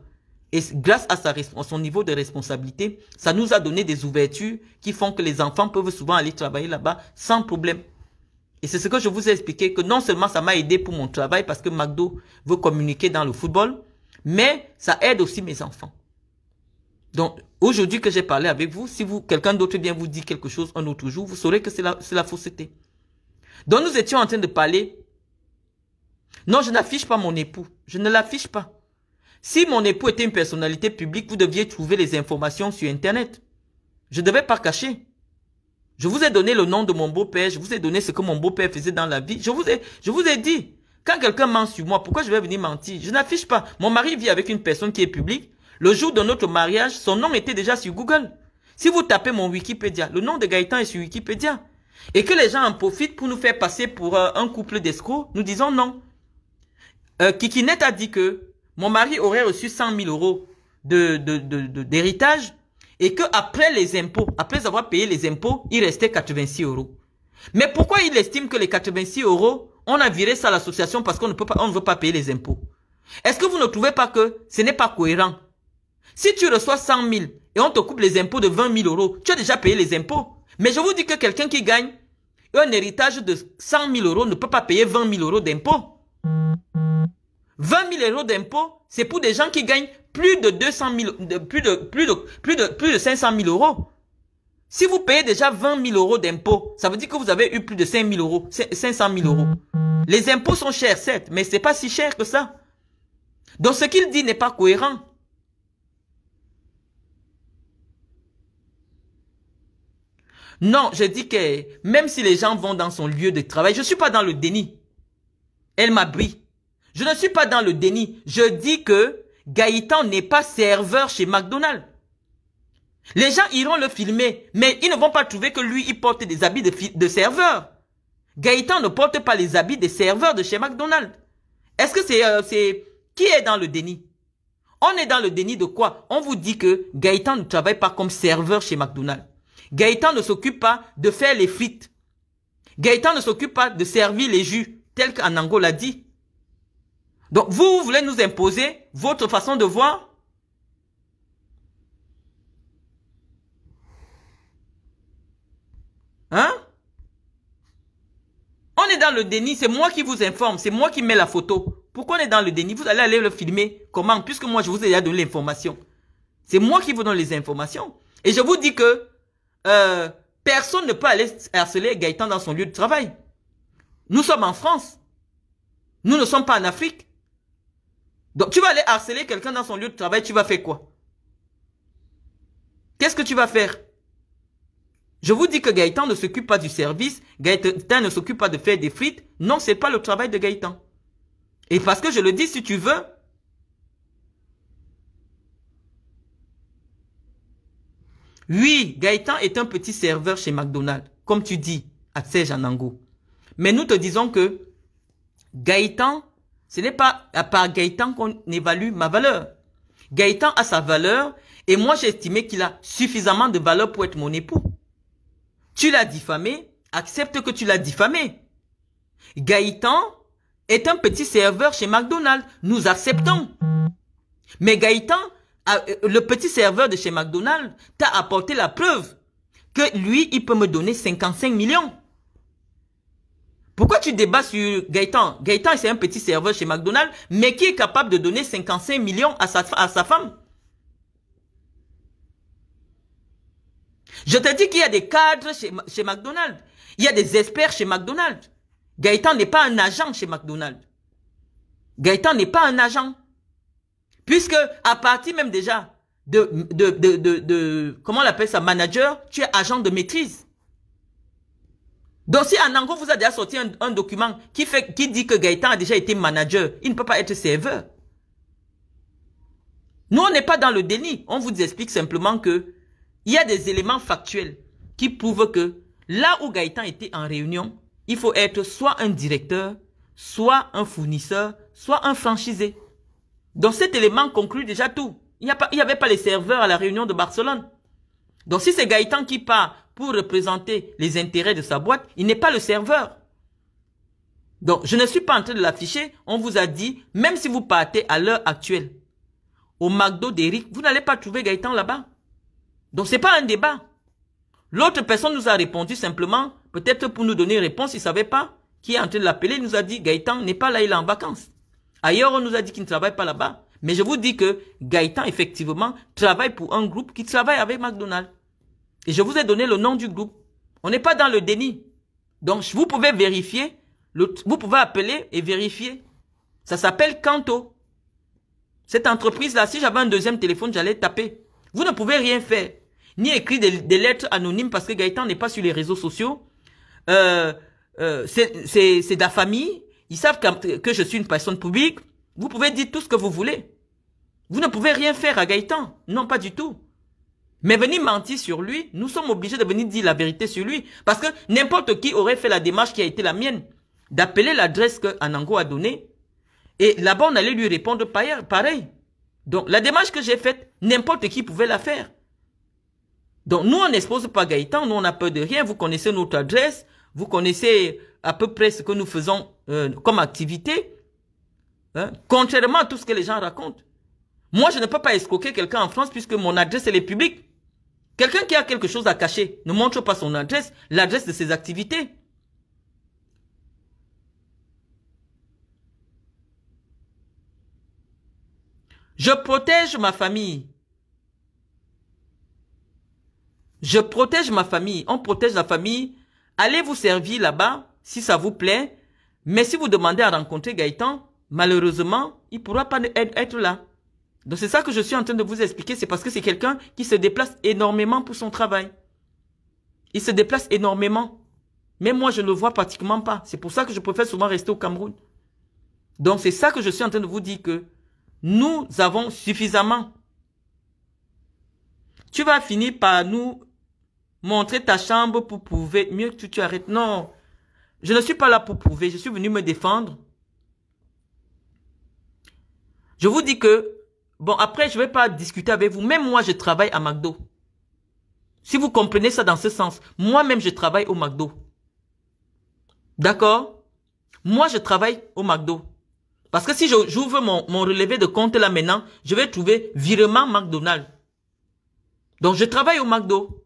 Et grâce à, son niveau de responsabilité, ça nous a donné des ouvertures qui font que les enfants peuvent souvent aller travailler là-bas sans problème. Et c'est ce que je vous ai expliqué, que non seulement ça m'a aidé pour mon travail parce que McDo veut communiquer dans le football, mais ça aide aussi mes enfants. Donc, aujourd'hui que j'ai parlé avec vous, si vous, quelqu'un d'autre vient vous dire quelque chose un autre jour, vous saurez que c'est la fausseté. Donc nous étions en train de parler. Non, je n'affiche pas mon époux. Je ne l'affiche pas. Si mon époux était une personnalité publique, vous deviez trouver les informations sur Internet. Je ne devais pas cacher. Je vous ai donné le nom de mon beau-père, je vous ai donné ce que mon beau-père faisait dans la vie. Je vous ai, je vous ai dit, quand quelqu'un ment sur moi, pourquoi je vais venir mentir Je n'affiche pas. Mon mari vit avec une personne qui est publique. Le jour de notre mariage, son nom était déjà sur Google. Si vous tapez mon Wikipédia, le nom de Gaëtan est sur Wikipédia et que les gens en profitent pour nous faire passer pour euh, un couple d'escrocs, nous disons non. Euh, Kikinette a dit que mon mari aurait reçu 100 000 euros d'héritage de, et que après les impôts, après avoir payé les impôts, il restait 86 euros. Mais pourquoi il estime que les 86 euros, on a viré ça à l'association parce qu'on ne peut pas, on ne veut pas payer les impôts Est-ce que vous ne trouvez pas que ce n'est pas cohérent Si tu reçois 100 000 et on te coupe les impôts de 20 000 euros, tu as déjà payé les impôts mais je vous dis que quelqu'un qui gagne un héritage de 100 000 euros ne peut pas payer 20 000 euros d'impôts. 20 000 euros d'impôts, c'est pour des gens qui gagnent plus de 200 000, plus, de, plus, de, plus, de, plus de 500 000 euros. Si vous payez déjà 20 000 euros d'impôts, ça veut dire que vous avez eu plus de 500 000 euros. Les impôts sont chers, certes, mais c'est pas si cher que ça. Donc ce qu'il dit n'est pas cohérent. Non, je dis que même si les gens vont dans son lieu de travail, je ne suis pas dans le déni. Elle m'a Je ne suis pas dans le déni. Je dis que Gaëtan n'est pas serveur chez McDonald's. Les gens iront le filmer, mais ils ne vont pas trouver que lui, il porte des habits de, serveur. Gaëtan ne porte pas les habits des serveurs de chez McDonald's. Est-ce que euh, c'est... Qui est dans le déni On est dans le déni de quoi On vous dit que Gaëtan ne travaille pas comme serveur chez McDonald's. Gaëtan ne s'occupe pas de faire les frites. Gaëtan ne s'occupe pas de servir les jus, tel qu'Anango l'a dit. Donc vous, vous voulez nous imposer votre façon de voir Hein On est dans le déni, c'est moi qui vous informe, c'est moi qui mets la photo. Pourquoi on est dans le déni Vous allez aller le filmer. Comment Puisque moi, je vous ai déjà donné l'information. C'est moi qui vous donne les informations. Et je vous dis que euh, personne ne peut aller harceler Gaëtan dans son lieu de travail. Nous sommes en France. Nous ne sommes pas en Afrique. Donc tu vas aller harceler quelqu'un dans son lieu de travail, tu vas faire quoi Qu'est-ce que tu vas faire Je vous dis que Gaëtan ne s'occupe pas du service, Gaëtan ne s'occupe pas de faire des frites. Non, c'est pas le travail de Gaëtan. Et parce que je le dis, si tu veux, Oui, Gaëtan est un petit serveur chez McDonald's, comme tu dis à Serge Anango. Mais nous te disons que Gaëtan, ce n'est pas à part Gaëtan qu'on évalue ma valeur. Gaëtan a sa valeur et moi j'estimais qu'il a suffisamment de valeur pour être mon époux. Tu l'as diffamé, accepte que tu l'as diffamé. Gaëtan est un petit serveur chez McDonald's, nous acceptons. Mais Gaëtan ah, euh, le petit serveur de chez McDonald's t'a apporté la preuve que lui, il peut me donner 55 millions. Pourquoi tu débats sur Gaëtan Gaëtan, c'est un petit serveur chez McDonald's, mais qui est capable de donner 55 millions à sa, à sa femme Je te dis qu'il y a des cadres chez, chez McDonald's. Il y a des experts chez McDonald's. Gaëtan n'est pas un agent chez McDonald's. Gaëtan n'est pas un agent. Puisque à partir même déjà de, de, de, de, comment on appelle ça, manager, tu es agent de maîtrise. Donc si Anango vous a déjà sorti un, un, document qui, fait, qui dit que Gaëtan a déjà été manager, il ne peut pas être serveur. Nous, on n'est pas dans le déni. On vous explique simplement que il y a des éléments factuels qui prouvent que là où Gaëtan était en réunion, il faut être soit un directeur, soit un fournisseur, soit un franchisé. Donc cet élément conclut déjà tout. Il n'y avait pas les serveurs à la réunion de Barcelone. Donc si c'est Gaëtan qui part pour représenter les intérêts de sa boîte, il n'est pas le serveur. Donc je ne suis pas en train de l'afficher. On vous a dit, même si vous partez à l'heure actuelle, au McDo d'Eric, vous n'allez pas trouver Gaëtan là-bas. Donc c'est pas un débat. L'autre personne nous a répondu simplement, peut-être pour nous donner une réponse, il savait pas, qui est en train de l'appeler, il nous a dit Gaëtan n'est pas là, il est en vacances. Ailleurs, on nous a dit qu'il ne travaille pas là-bas. Mais je vous dis que Gaëtan, effectivement, travaille pour un groupe qui travaille avec McDonald's. Et je vous ai donné le nom du groupe. On n'est pas dans le déni. Donc, vous pouvez vérifier. vous pouvez appeler et vérifier. Ça s'appelle Canto. Cette entreprise-là, si j'avais un deuxième téléphone, j'allais taper. Vous ne pouvez rien faire. Ni écrire des, lettres anonymes parce que Gaëtan n'est pas sur les réseaux sociaux. Euh, euh, c'est de la famille. Ils savent que, je suis une personne publique. Vous pouvez dire tout ce que vous voulez. Vous ne pouvez rien faire à Gaëtan. Non, pas du tout. Mais venir mentir sur lui, nous sommes obligés de venir dire la vérité sur lui. Parce que n'importe qui aurait fait la démarche qui a été la mienne. D'appeler l'adresse que Anango a donnée. Et là-bas, on allait lui répondre pareil. Donc, la démarche que j'ai faite, n'importe qui pouvait la faire. Donc, nous, on n'expose pas Gaëtan. Nous, on n'a peur de rien. Vous connaissez notre adresse. Vous connaissez à peu près ce que nous faisons euh, comme activité, hein, contrairement à tout ce que les gens racontent. Moi, je ne peux pas escroquer quelqu'un en France puisque mon adresse, elle est publique. Quelqu'un qui a quelque chose à cacher ne montre pas son adresse, l'adresse de ses activités. Je protège ma famille. Je protège ma famille. On protège la famille. Allez vous servir là-bas, si ça vous plaît. Mais si vous demandez à rencontrer Gaëtan, malheureusement, il ne pourra pas être là. Donc c'est ça que je suis en train de vous expliquer, c'est parce que c'est quelqu'un qui se déplace énormément pour son travail. Il se déplace énormément. Mais moi, je ne le vois pratiquement pas. C'est pour ça que je préfère souvent rester au Cameroun. Donc c'est ça que je suis en train de vous dire que nous avons suffisamment. Tu vas finir par nous montrer ta chambre pour pouvoir mieux que tu arrêtes. Non, je ne suis pas là pour prouver, je suis venu me défendre. Je vous dis que, bon, après, je ne vais pas discuter avec vous. Même moi, je travaille à McDo. Si vous comprenez ça dans ce sens, moi-même, je travaille au McDo. D'accord Moi, je travaille au McDo. Parce que si j'ouvre mon, mon relevé de compte là maintenant, je vais trouver virement McDonald's. Donc, je travaille au McDo.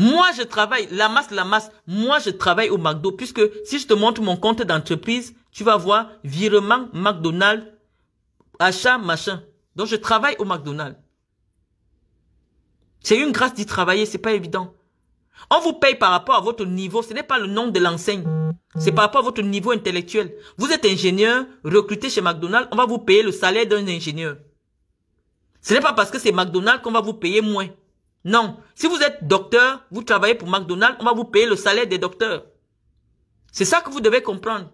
Moi, je travaille, la masse, la masse. Moi, je travaille au McDo puisque si je te montre mon compte d'entreprise, tu vas voir virement McDonald's, achat, machin. Donc, je travaille au McDonald's. C'est une grâce d'y travailler, c'est pas évident. On vous paye par rapport à votre niveau, ce n'est pas le nom de l'enseigne. C'est par rapport à votre niveau intellectuel. Vous êtes ingénieur, recruté chez McDonald's, on va vous payer le salaire d'un ingénieur. Ce n'est pas parce que c'est McDonald's qu'on va vous payer moins. Non. Si vous êtes docteur, vous travaillez pour McDonald's, on va vous payer le salaire des docteurs. C'est ça que vous devez comprendre.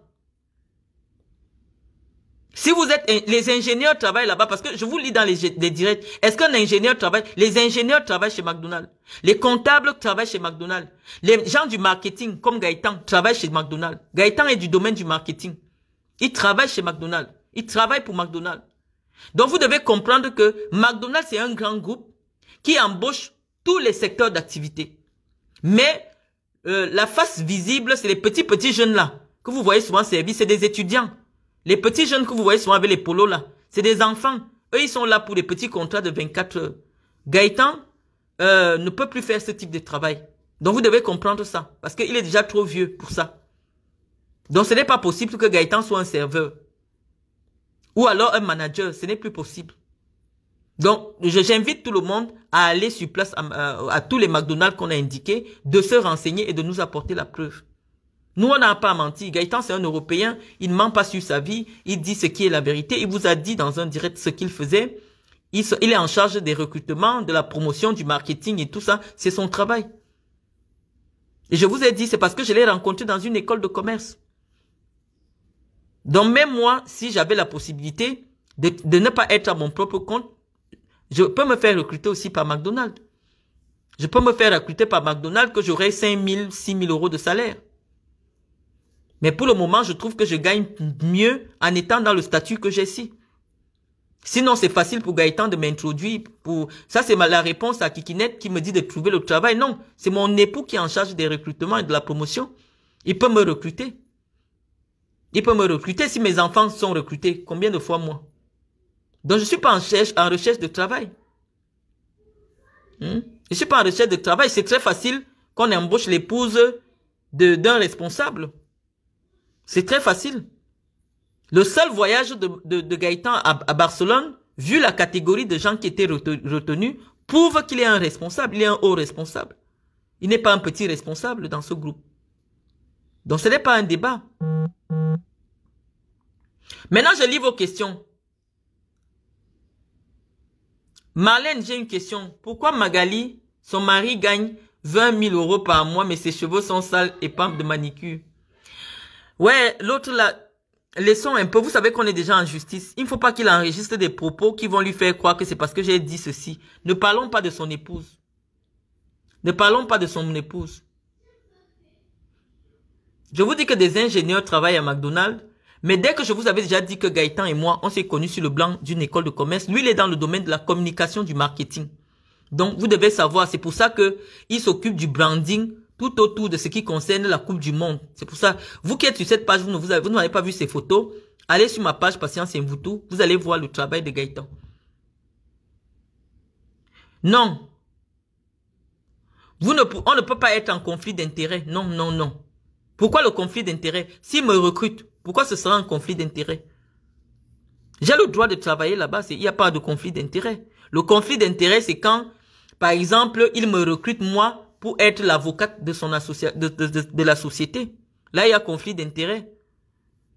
Si vous êtes, les ingénieurs travaillent là-bas, parce que je vous lis dans les, directs, est-ce qu'un ingénieur travaille, les ingénieurs travaillent chez McDonald's, les comptables travaillent chez McDonald's, les gens du marketing, comme Gaëtan, travaillent chez McDonald's. Gaëtan est du domaine du marketing. Il travaille chez McDonald's. Il travaille pour McDonald's. Donc vous devez comprendre que McDonald's, c'est un grand groupe qui embauche tous les secteurs d'activité. Mais euh, la face visible, c'est les petits petits jeunes là que vous voyez souvent servir, c'est des étudiants. Les petits jeunes que vous voyez souvent avec les polos là, c'est des enfants. Eux, ils sont là pour des petits contrats de 24 heures. Gaëtan euh, ne peut plus faire ce type de travail. Donc vous devez comprendre ça, parce qu'il est déjà trop vieux pour ça. Donc ce n'est pas possible que Gaëtan soit un serveur. Ou alors un manager, ce n'est plus possible. Donc, j'invite tout le monde à aller sur place à, tous les McDonald's qu'on a indiqués, de se renseigner et de nous apporter la preuve. Nous, on n'a pas menti. Gaëtan, c'est un Européen. Il ne ment pas sur sa vie. Il dit ce qui est la vérité. Il vous a dit dans un direct ce qu'il faisait. Il, est en charge des recrutements, de la promotion, du marketing et tout ça. C'est son travail. Et je vous ai dit, c'est parce que je l'ai rencontré dans une école de commerce. Donc même moi, si j'avais la possibilité de ne pas être à mon propre compte, je peux me faire recruter aussi par McDonald's. Je peux me faire recruter par McDonald's que j'aurai 5 000, 6 000 euros de salaire. Mais pour le moment, je trouve que je gagne mieux en étant dans le statut que j'ai ici. Sinon, c'est facile pour Gaëtan de m'introduire. Pour... Ça, c'est la réponse à Kikinet qui me dit de trouver le travail. Non, c'est mon époux qui est en charge des recrutements et de la promotion. Il peut me recruter. Il peut me recruter si mes enfants sont recrutés. Combien de fois moi donc, je ne suis pas en, recherche de travail. Hmm? Je ne suis pas en recherche de travail. C'est très facile qu'on embauche l'épouse d'un responsable. C'est très facile. Le seul voyage de, Gaëtan à, Barcelone, vu la catégorie de gens qui étaient retenus, prouve qu'il est un responsable, il est un haut responsable. Il n'est pas un petit responsable dans ce groupe. Donc ce n'est pas un débat. Maintenant, je lis vos questions. Marlène, j'ai une question. Pourquoi Magali, son mari gagne 20 000 euros par mois, mais ses cheveux sont sales et pas de manicure? Ouais, l'autre là, laissons un peu. Vous savez qu'on est déjà en justice. Il ne faut pas qu'il enregistre des propos qui vont lui faire croire que c'est parce que j'ai dit ceci. Ne parlons pas de son épouse. Ne parlons pas de son épouse. Je vous dis que des ingénieurs travaillent à McDonald's. Mais dès que je vous avais déjà dit que Gaëtan et moi, on s'est connus sur le blanc d'une école de commerce, lui, il est dans le domaine de la communication, du marketing. Donc, vous devez savoir, c'est pour ça que il s'occupe du branding tout autour de ce qui concerne la Coupe du Monde. C'est pour ça, vous qui êtes sur cette page, vous vous n'avez pas vu ces photos, allez sur ma page Patience et tout. vous allez voir le travail de Gaëtan. Non. Vous ne, on ne peut pas être en conflit d'intérêt. Non, non, non. Pourquoi le conflit d'intérêt S'il me recrute, pourquoi ce sera un conflit d'intérêts J'ai le droit de travailler là-bas, il n'y a pas de conflit d'intérêts. Le conflit d'intérêt, c'est quand, par exemple, il me recrute moi pour être l'avocate de, de, la société. Là, il y a conflit d'intérêts.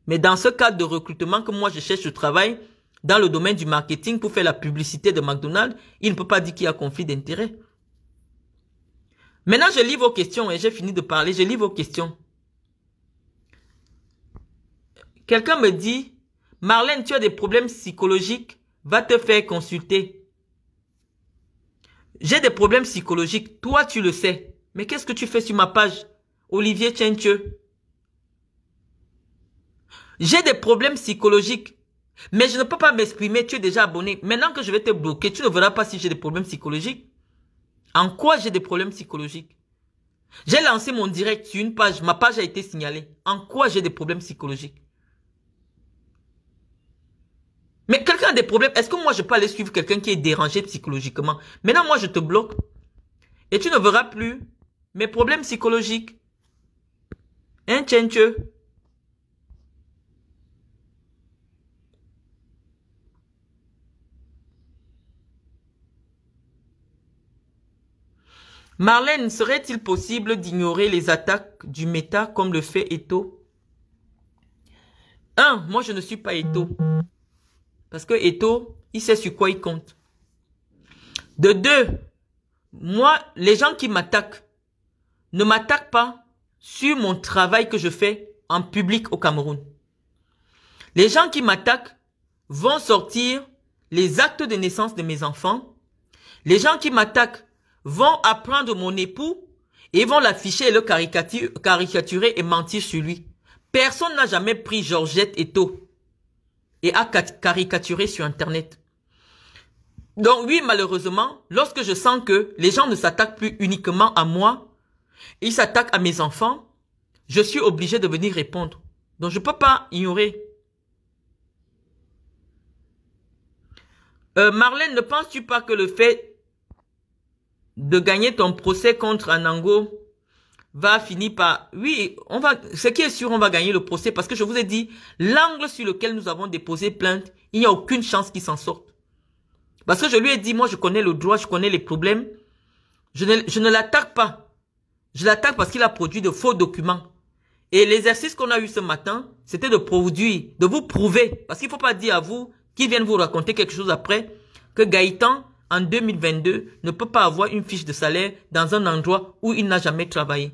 Mais dans ce cadre de recrutement que moi je cherche le travail, dans le domaine du marketing pour faire la publicité de McDonald's, il ne peut pas dire qu'il y a conflit d'intérêt. Maintenant, je lis vos questions et j'ai fini de parler. Je lis vos questions. Quelqu'un me dit, Marlène, tu as des problèmes psychologiques, va te faire consulter. J'ai des problèmes psychologiques, toi tu le sais. Mais qu'est-ce que tu fais sur ma page Olivier Tientieu? J'ai des problèmes psychologiques, mais je ne peux pas m'exprimer, tu es déjà abonné. Maintenant que je vais te bloquer, tu ne verras pas si j'ai des problèmes psychologiques. En quoi j'ai des problèmes psychologiques J'ai lancé mon direct sur une page, ma page a été signalée. En quoi j'ai des problèmes psychologiques mais quelqu'un a des problèmes. Est-ce que moi, je peux aller suivre quelqu'un qui est dérangé psychologiquement Maintenant, moi, je te bloque. Et tu ne verras plus mes problèmes psychologiques. Hein, tchentcheux Marlène, serait-il possible d'ignorer les attaques du méta comme le fait Eto 1. Moi, je ne suis pas Eto. Parce que Eto, il sait sur quoi il compte. De deux, moi, les gens qui m'attaquent ne m'attaquent pas sur mon travail que je fais en public au Cameroun. Les gens qui m'attaquent vont sortir les actes de naissance de mes enfants. Les gens qui m'attaquent vont apprendre mon époux et vont l'afficher et le caricaturer et mentir sur lui. Personne n'a jamais pris Georgette Eto et à caricaturer sur Internet. Donc oui, malheureusement, lorsque je sens que les gens ne s'attaquent plus uniquement à moi, ils s'attaquent à mes enfants, je suis obligé de venir répondre. Donc je ne peux pas ignorer. Euh, Marlène, ne penses-tu pas que le fait de gagner ton procès contre Anango va finir par, oui, on va, ce qui est sûr, on va gagner le procès parce que je vous ai dit, l'angle sur lequel nous avons déposé plainte, il n'y a aucune chance qu'il s'en sorte. Parce que je lui ai dit, moi, je connais le droit, je connais les problèmes. Je ne, je ne l'attaque pas. Je l'attaque parce qu'il a produit de faux documents. Et l'exercice qu'on a eu ce matin, c'était de produire, de vous prouver. Parce qu'il ne faut pas dire à vous qu'il viennent vous raconter quelque chose après, que Gaëtan en 2022 ne peut pas avoir une fiche de salaire dans un endroit où il n'a jamais travaillé.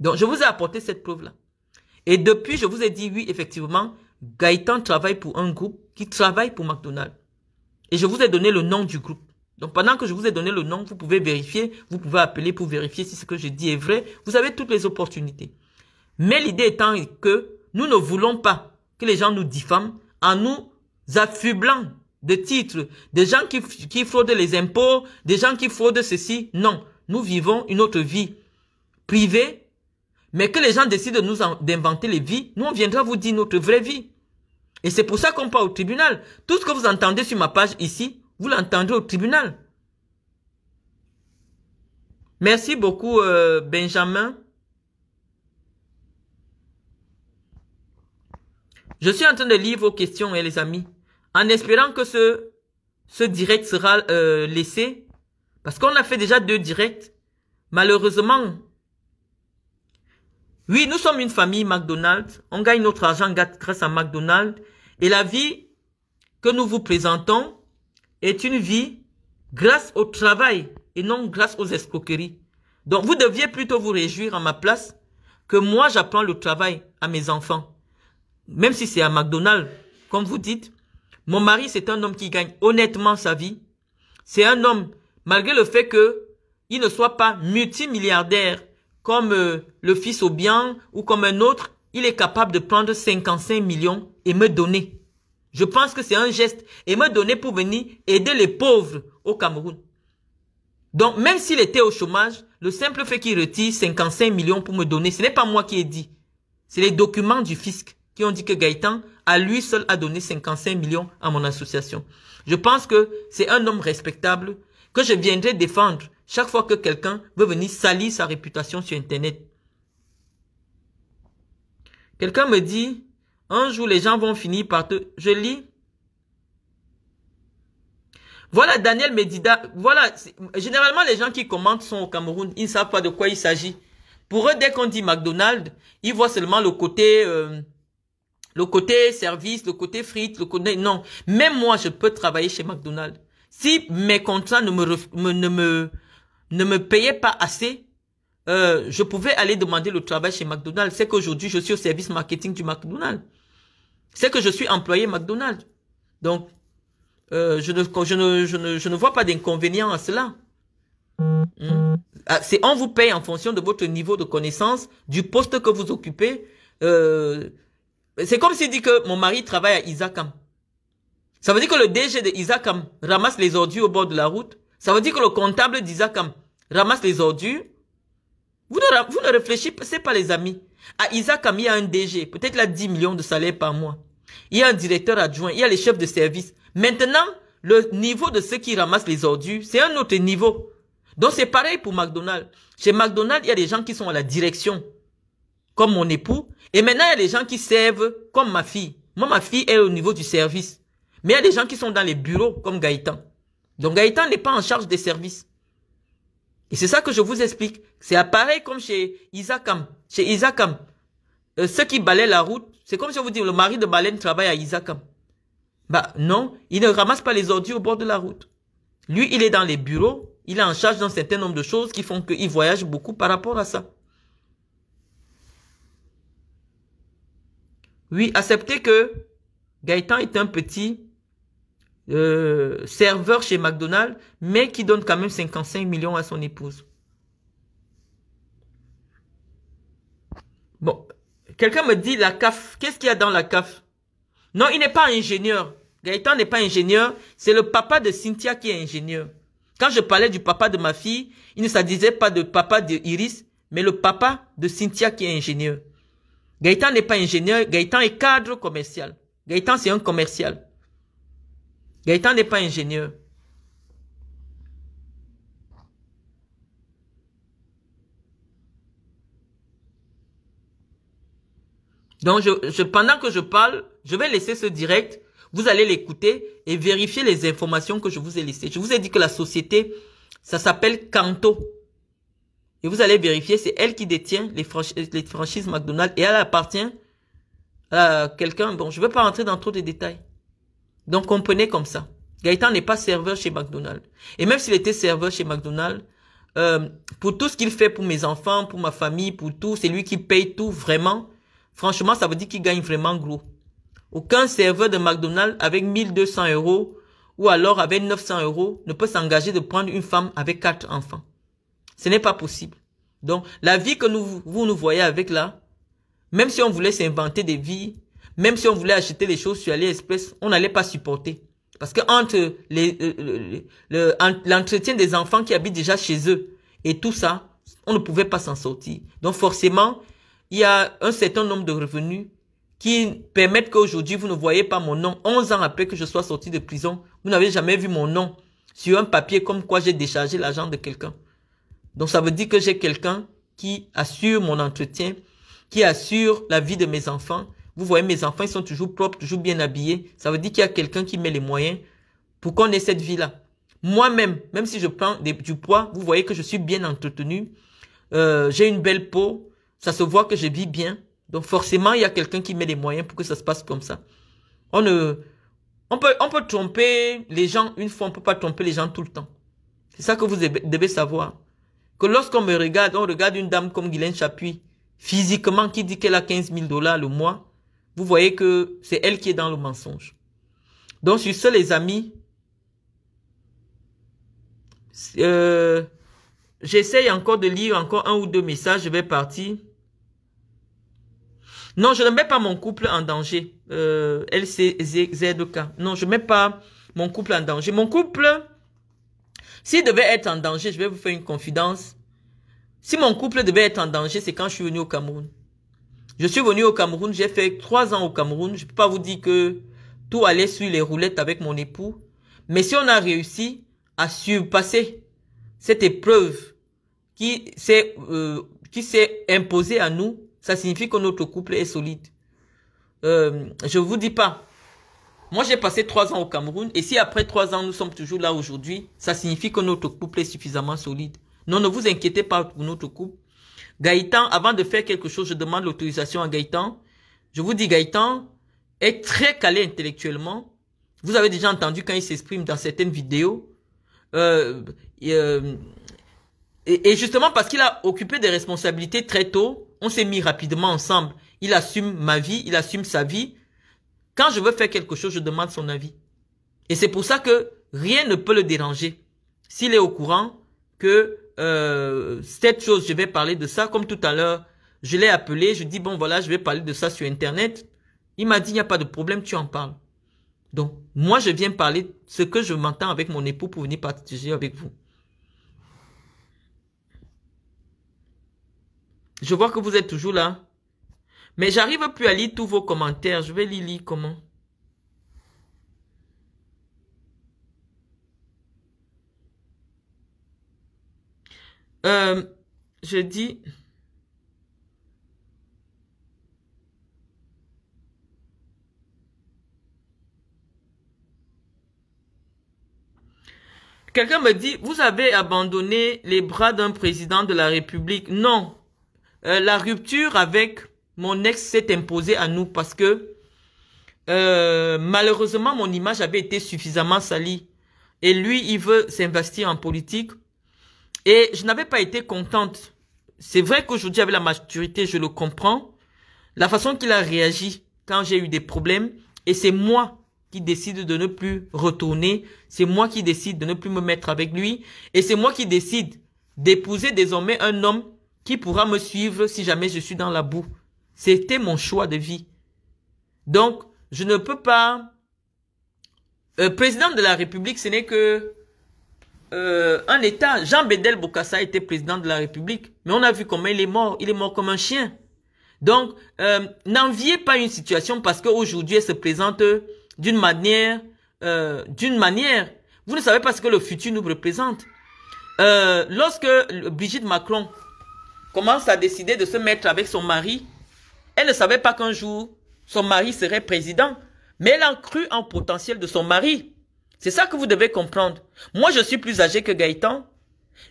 Donc, je vous ai apporté cette preuve-là. Et depuis, je vous ai dit, oui, effectivement, Gaëtan travaille pour un groupe qui travaille pour McDonald's. Et je vous ai donné le nom du groupe. Donc, pendant que je vous ai donné le nom, vous pouvez vérifier, vous pouvez appeler pour vérifier si ce que je dis est vrai. Vous avez toutes les opportunités. Mais l'idée étant que nous ne voulons pas que les gens nous diffament en nous affublant de titres, des gens qui, fraudent les impôts, des gens qui fraudent ceci. Non, nous vivons une autre vie privée, mais que les gens décident de nous d'inventer les vies, nous on viendra vous dire notre vraie vie. Et c'est pour ça qu'on part au tribunal. Tout ce que vous entendez sur ma page ici, vous l'entendrez au tribunal. Merci beaucoup, euh, Benjamin. Je suis en train de lire vos questions, et hein, les amis en espérant que ce, ce direct sera euh, laissé. Parce qu'on a fait déjà deux directs. Malheureusement, oui, nous sommes une famille McDonald's. On gagne notre argent grâce à McDonald's. Et la vie que nous vous présentons est une vie grâce au travail et non grâce aux escroqueries. Donc, vous deviez plutôt vous réjouir à ma place que moi, j'apprends le travail à mes enfants. Même si c'est à McDonald's, comme vous dites. Mon mari, c'est un homme qui gagne honnêtement sa vie. C'est un homme, malgré le fait que il ne soit pas multimilliardaire comme euh, le fils au bien ou comme un autre, il est capable de prendre 55 millions et me donner. Je pense que c'est un geste et me donner pour venir aider les pauvres au Cameroun. Donc, même s'il était au chômage, le simple fait qu'il retire 55 millions pour me donner, ce n'est pas moi qui ai dit. C'est les documents du fisc qui ont dit que Gaëtan, à lui seul, a donné 55 millions à mon association. Je pense que c'est un homme respectable que je viendrai défendre chaque fois que quelqu'un veut venir salir sa réputation sur Internet. Quelqu'un me dit, un jour les gens vont finir par te... Je lis. Voilà Daniel Medida. Voilà, généralement les gens qui commentent sont au Cameroun. Ils ne savent pas de quoi il s'agit. Pour eux, dès qu'on dit McDonald's, ils voient seulement le côté... Euh, le côté service, le côté frites, le côté... Non, même moi, je peux travailler chez McDonald's. Si mes contrats ne me, ne me, ne me payaient pas assez, euh, je pouvais aller demander le travail chez McDonald's. C'est qu'aujourd'hui, je suis au service marketing du McDonald's. C'est que je suis employé McDonald's. Donc, euh, je, ne, je, ne, je, ne, vois pas d'inconvénient à cela. Hmm. Ah, c'est on vous paye en fonction de votre niveau de connaissance, du poste que vous occupez, euh, c'est comme s'il dit que mon mari travaille à Isakam. Ça veut dire que le DG de Isakam ramasse les ordures au bord de la route. Ça veut dire que le comptable d'Isakam ramasse les ordures. Vous ne, vous réfléchissez pas, les amis. À Isakam, il y a un DG. Peut-être il a 10 millions de salaires par mois. Il y a un directeur adjoint. Il y a les chefs de service. Maintenant, le niveau de ceux qui ramassent les ordures, c'est un autre niveau. Donc c'est pareil pour McDonald's. Chez McDonald's, il y a des gens qui sont à la direction. Comme mon époux, et maintenant, il y a des gens qui servent comme ma fille. Moi, ma fille est au niveau du service. Mais il y a des gens qui sont dans les bureaux comme Gaëtan. Donc Gaëtan n'est pas en charge des services. Et c'est ça que je vous explique. C'est pareil comme chez Isaacam. Chez Isaacam, euh, ceux qui balaient la route, c'est comme si je vous dis, le mari de Baleine travaille à Isaacam. Bah non, il ne ramasse pas les ordures au bord de la route. Lui, il est dans les bureaux, il est en charge d'un certain nombre de choses qui font qu'il voyage beaucoup par rapport à ça. Oui, accepter que Gaëtan est un petit euh, serveur chez McDonald's, mais qui donne quand même 55 millions à son épouse. Bon, quelqu'un me dit la CAF. Qu'est-ce qu'il y a dans la CAF Non, il n'est pas ingénieur. Gaëtan n'est pas ingénieur. C'est le papa de Cynthia qui est ingénieur. Quand je parlais du papa de ma fille, il ne s'agissait pas de papa de Iris, mais le papa de Cynthia qui est ingénieur. Gaëtan n'est pas ingénieur, Gaëtan est cadre commercial. Gaëtan, c'est un commercial. Gaëtan n'est pas ingénieur. Donc, pendant que je parle, je vais laisser ce direct. Vous allez l'écouter et vérifier les informations que je vous ai laissées. Je vous ai dit que la société, ça s'appelle Canto. Et vous allez vérifier, c'est elle qui détient les, franchises McDonald's et elle appartient à quelqu'un. Bon, je ne veux pas rentrer dans trop de détails. Donc comprenez comme ça. Gaëtan n'est pas serveur chez McDonald's. Et même s'il était serveur chez McDonald's, euh, pour tout ce qu'il fait pour mes enfants, pour ma famille, pour tout, c'est lui qui paye tout vraiment. Franchement, ça veut dire qu'il gagne vraiment gros. Aucun serveur de McDonald's avec 1200 euros ou alors avec 900 euros ne peut s'engager de prendre une femme avec quatre enfants. Ce n'est pas possible. Donc, la vie que nous, vous nous voyez avec là, même si on voulait s'inventer des vies, même si on voulait acheter des choses sur AliExpress, on n'allait pas supporter. Parce que entre euh, euh, l'entretien des enfants qui habitent déjà chez eux et tout ça, on ne pouvait pas s'en sortir. Donc forcément, il y a un certain nombre de revenus qui permettent qu'aujourd'hui, vous ne voyez pas mon nom. Onze ans après que je sois sorti de prison, vous n'avez jamais vu mon nom sur un papier comme quoi j'ai déchargé l'argent de quelqu'un. Donc ça veut dire que j'ai quelqu'un qui assure mon entretien, qui assure la vie de mes enfants. Vous voyez, mes enfants, ils sont toujours propres, toujours bien habillés. Ça veut dire qu'il y a quelqu'un qui met les moyens pour qu'on ait cette vie-là. Moi-même, même si je prends du poids, vous voyez que je suis bien entretenu. Euh, j'ai une belle peau. Ça se voit que je vis bien. Donc forcément, il y a quelqu'un qui met les moyens pour que ça se passe comme ça. On ne, on peut, on peut tromper les gens une fois, on peut pas tromper les gens tout le temps. C'est ça que vous devez savoir que lorsqu'on me regarde, on regarde une dame comme Guylaine Chapuis, physiquement qui dit qu'elle a 15 000 dollars le mois, vous voyez que c'est elle qui est dans le mensonge. Donc sur ce, les amis, euh, j'essaye encore de lire encore un ou deux messages, je vais partir. Non, je ne mets pas mon couple en danger. Euh, LCZK. Non, je ne mets pas mon couple en danger. Mon couple, s'il devait être en danger, je vais vous faire une confidence. Si mon couple devait être en danger, c'est quand je suis venu au Cameroun. Je suis venu au Cameroun, j'ai fait trois ans au Cameroun. Je peux pas vous dire que tout allait sur les roulettes avec mon époux. Mais si on a réussi à surpasser cette épreuve qui s'est euh, imposée à nous, ça signifie que notre couple est solide. Je euh, je vous dis pas moi, j'ai passé trois ans au Cameroun et si après trois ans, nous sommes toujours là aujourd'hui, ça signifie que notre couple est suffisamment solide. Non, ne vous inquiétez pas pour notre couple. Gaëtan, avant de faire quelque chose, je demande l'autorisation à Gaëtan. Je vous dis, Gaëtan est très calé intellectuellement. Vous avez déjà entendu quand il s'exprime dans certaines vidéos. Euh, euh, et justement parce qu'il a occupé des responsabilités très tôt, on s'est mis rapidement ensemble. Il assume ma vie, il assume sa vie. Quand je veux faire quelque chose, je demande son avis. Et c'est pour ça que rien ne peut le déranger. S'il est au courant que euh, cette chose, je vais parler de ça, comme tout à l'heure, je l'ai appelé, je dis, bon voilà, je vais parler de ça sur Internet. Il m'a dit, il n'y a pas de problème, tu en parles. Donc, moi, je viens parler ce que je m'entends avec mon époux pour venir partager avec vous. Je vois que vous êtes toujours là. Mais j'arrive plus à lire tous vos commentaires. Je vais les lire comment euh, Je dis... Quelqu'un me dit, vous avez abandonné les bras d'un président de la République. Non. Euh, la rupture avec mon ex s'est imposé à nous parce que euh, malheureusement, mon image avait été suffisamment salie. Et lui, il veut s'investir en politique. Et je n'avais pas été contente. C'est vrai qu'aujourd'hui, avec la maturité, je le comprends. La façon qu'il a réagi quand j'ai eu des problèmes. Et c'est moi qui décide de ne plus retourner. C'est moi qui décide de ne plus me mettre avec lui. Et c'est moi qui décide d'épouser désormais un homme qui pourra me suivre si jamais je suis dans la boue. C'était mon choix de vie. Donc, je ne peux pas... Euh, président de la République, ce n'est que euh, un État. Jean Bedel Bokassa était président de la République. Mais on a vu comment il est mort. Il est mort comme un chien. Donc, euh, n'enviez pas une situation parce qu'aujourd'hui, elle se présente d'une manière, d'une manière. Vous ne savez pas ce que le futur nous représente. lorsque Brigitte Macron commence à décider de se mettre avec son mari, elle ne savait pas qu'un jour, son mari serait président, mais elle a cru en potentiel de son mari. C'est ça que vous devez comprendre. Moi, je suis plus âgé que Gaëtan.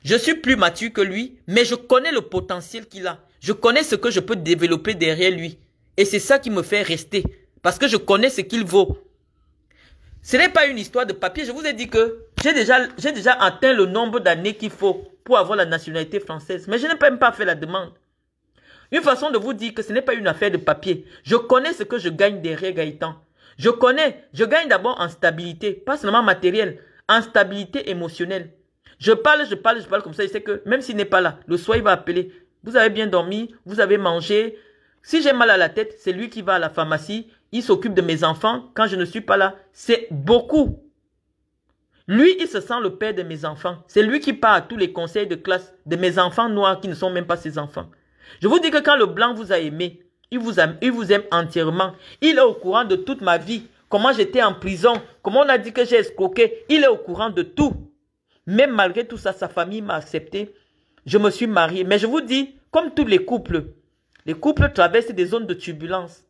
Je suis plus mature que lui, mais je connais le potentiel qu'il a. Je connais ce que je peux développer derrière lui. Et c'est ça qui me fait rester. Parce que je connais ce qu'il vaut. Ce n'est pas une histoire de papier. Je vous ai dit que j'ai déjà, j'ai déjà atteint le nombre d'années qu'il faut pour avoir la nationalité française. Mais je n'ai même pas fait la demande. Une façon de vous dire que ce n'est pas une affaire de papier. Je connais ce que je gagne derrière Gaëtan. Je connais, je gagne d'abord en stabilité, pas seulement matérielle, en stabilité émotionnelle. Je parle, je parle, je parle comme ça, il sait que même s'il n'est pas là, le soir il va appeler. Vous avez bien dormi, vous avez mangé. Si j'ai mal à la tête, c'est lui qui va à la pharmacie, il s'occupe de mes enfants quand je ne suis pas là. C'est beaucoup. Lui, il se sent le père de mes enfants. C'est lui qui part à tous les conseils de classe de mes enfants noirs qui ne sont même pas ses enfants. Je vous dis que quand le blanc vous a aimé, il vous aime, il vous aime entièrement. Il est au courant de toute ma vie. Comment j'étais en prison, comment on a dit que j'ai escroqué. Il est au courant de tout. Même malgré tout ça, sa famille m'a accepté. Je me suis marié. Mais je vous dis, comme tous les couples, les couples traversent des zones de turbulence.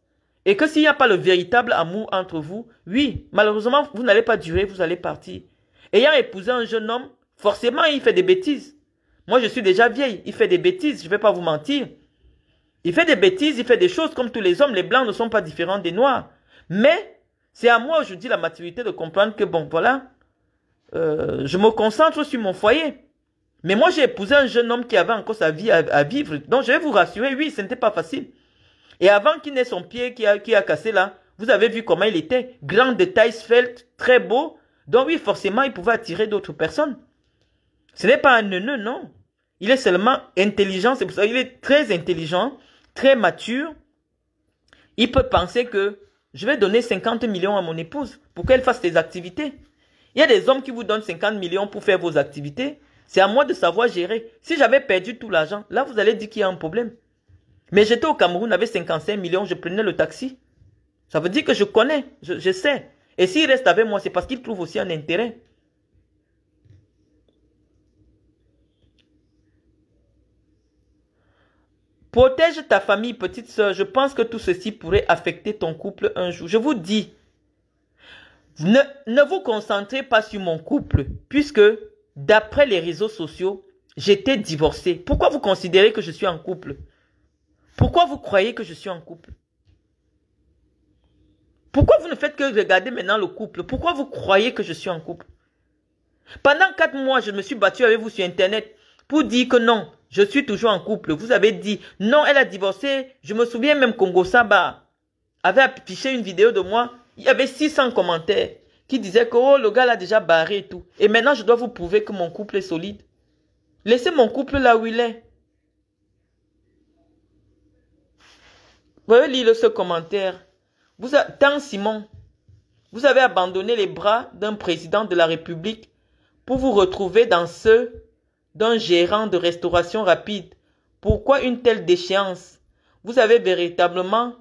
Et que s'il n'y a pas le véritable amour entre vous, oui, malheureusement, vous n'allez pas durer, vous allez partir. Ayant épousé un jeune homme, forcément, il fait des bêtises. Moi, je suis déjà vieille. Il fait des bêtises, je ne vais pas vous mentir. Il fait des bêtises, il fait des choses comme tous les hommes. Les blancs ne sont pas différents des noirs. Mais c'est à moi je dis la maturité de comprendre que, bon, voilà, euh, je me concentre sur mon foyer. Mais moi, j'ai épousé un jeune homme qui avait encore sa vie à, vivre. Donc, je vais vous rassurer, oui, ce n'était pas facile. Et avant qu'il n'ait son pied qui a, qui a cassé là, vous avez vu comment il était. Grand de taille svelte, très beau. Donc oui, forcément, il pouvait attirer d'autres personnes. Ce n'est pas un neuneu, non. Il est seulement intelligent, c'est pour ça qu'il est très intelligent, très mature. Il peut penser que je vais donner 50 millions à mon épouse pour qu'elle fasse ses activités. Il y a des hommes qui vous donnent 50 millions pour faire vos activités. C'est à moi de savoir gérer. Si j'avais perdu tout l'argent, là vous allez dire qu'il y a un problème. Mais j'étais au Cameroun j'avais 55 millions, je prenais le taxi. Ça veut dire que je connais, je, je sais. Et s'il reste avec moi, c'est parce qu'il trouve aussi un intérêt. Protège ta famille, petite soeur, Je pense que tout ceci pourrait affecter ton couple un jour. Je vous dis, ne, ne vous concentrez pas sur mon couple, puisque d'après les réseaux sociaux, j'étais divorcée. Pourquoi vous considérez que je suis en couple Pourquoi vous croyez que je suis en couple Pourquoi vous ne faites que regarder maintenant le couple Pourquoi vous croyez que je suis en couple Pendant quatre mois, je me suis battue avec vous sur Internet pour dire que non, je suis toujours en couple. Vous avez dit, non, elle a divorcé. Je me souviens même Congo Saba avait affiché une vidéo de moi. Il y avait 600 commentaires qui disaient que, oh, le gars l'a déjà barré et tout. Et maintenant, je dois vous prouver que mon couple est solide. Laissez mon couple là où il est. Voyez lire ce commentaire. Vous tant Simon, vous avez abandonné les bras d'un président de la République pour vous retrouver dans ce d'un gérant de restauration rapide. Pourquoi une telle déchéance Vous avez véritablement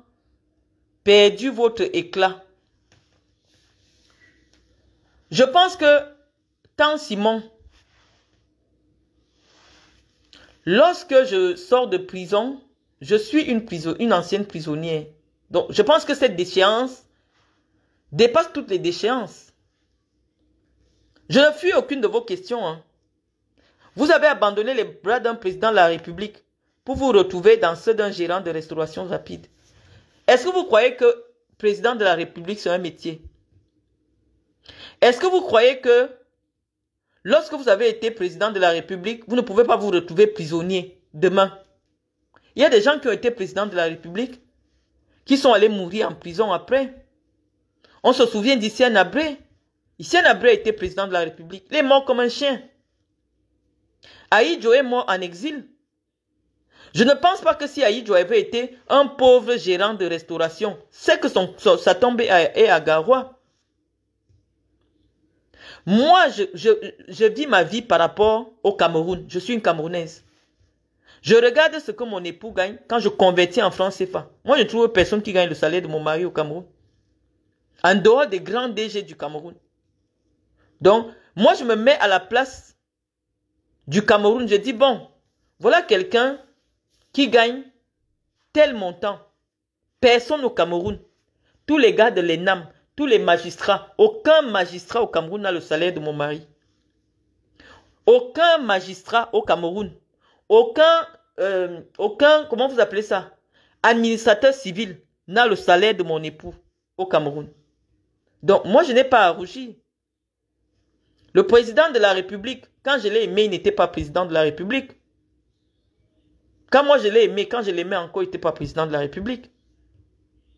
perdu votre éclat. Je pense que tant Simon, lorsque je sors de prison, je suis une, prison, une ancienne prisonnière. Donc je pense que cette déchéance dépasse toutes les déchéances. Je ne fuis aucune de vos questions. Hein. Vous avez abandonné les bras d'un président de la République pour vous retrouver dans ceux d'un gérant de restauration rapide. Est-ce que vous croyez que président de la République, c'est un métier Est-ce que vous croyez que lorsque vous avez été président de la République, vous ne pouvez pas vous retrouver prisonnier demain Il y a des gens qui ont été président de la République qui sont allés mourir en prison après. On se souvient d'Issien Abré. Issien Abré était président de la République. Il est mort comme un chien. Aïdjo est mort en exil. Je ne pense pas que si Aïdjo avait été un pauvre gérant de restauration, c'est que son, sa tombe est à Garoua. Moi, je, je, je vis ma vie par rapport au Cameroun. Je suis une Camerounaise. Je regarde ce que mon époux gagne quand je convertis en France CFA. Moi, je ne trouve personne qui gagne le salaire de mon mari au Cameroun. En dehors des grands DG du Cameroun. Donc, moi, je me mets à la place du Cameroun, je dis, bon, voilà quelqu'un qui gagne tel montant. Personne au Cameroun. Tous les gars de l'ENAM, tous les magistrats, aucun magistrat au Cameroun n'a le salaire de mon mari. Aucun magistrat au Cameroun, aucun, euh, aucun, comment vous appelez ça, administrateur civil n'a le salaire de mon époux au Cameroun. Donc moi, je n'ai pas à le président de la République, quand je l'ai aimé, il n'était pas président de la République. Quand moi je l'ai aimé, quand je l'aimais encore, il n'était pas président de la République.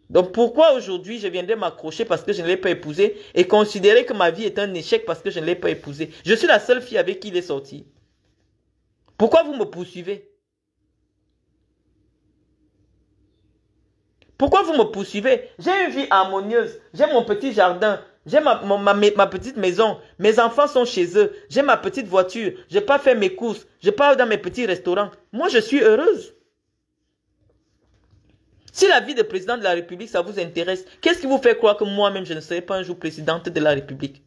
Donc pourquoi aujourd'hui je viendrais m'accrocher parce que je ne l'ai pas épousé et considérer que ma vie est un échec parce que je ne l'ai pas épousé Je suis la seule fille avec qui il est sorti. Pourquoi vous me poursuivez Pourquoi vous me poursuivez J'ai une vie harmonieuse, j'ai mon petit jardin, j'ai ma, petite maison. Mes enfants sont chez eux. J'ai ma petite voiture. Je n'ai pas fait mes courses. Je pars dans mes petits restaurants. Moi, je suis heureuse. Si la vie de président de la République, ça vous intéresse, qu'est-ce qui vous fait croire que moi-même, je ne serai pas un jour présidente de la République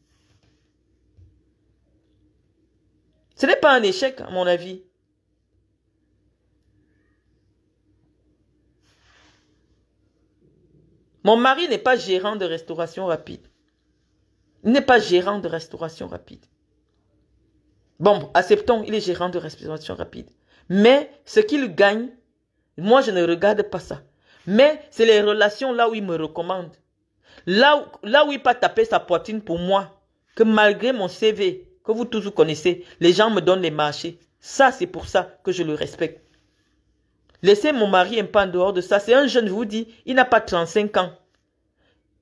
Ce n'est pas un échec, à mon avis. Mon mari n'est pas gérant de restauration rapide n'est pas gérant de restauration rapide. Bon, acceptons, il est gérant de restauration rapide. Mais ce qu'il gagne, moi je ne regarde pas ça. Mais c'est les relations là où il me recommande. Là où, là où il pas tapé sa poitrine pour moi. Que malgré mon CV, que vous tous vous connaissez, les gens me donnent les marchés. Ça, c'est pour ça que je le respecte. Laissez mon mari un pas en dehors de ça. C'est un jeune, je vous dis, il n'a pas 35 ans.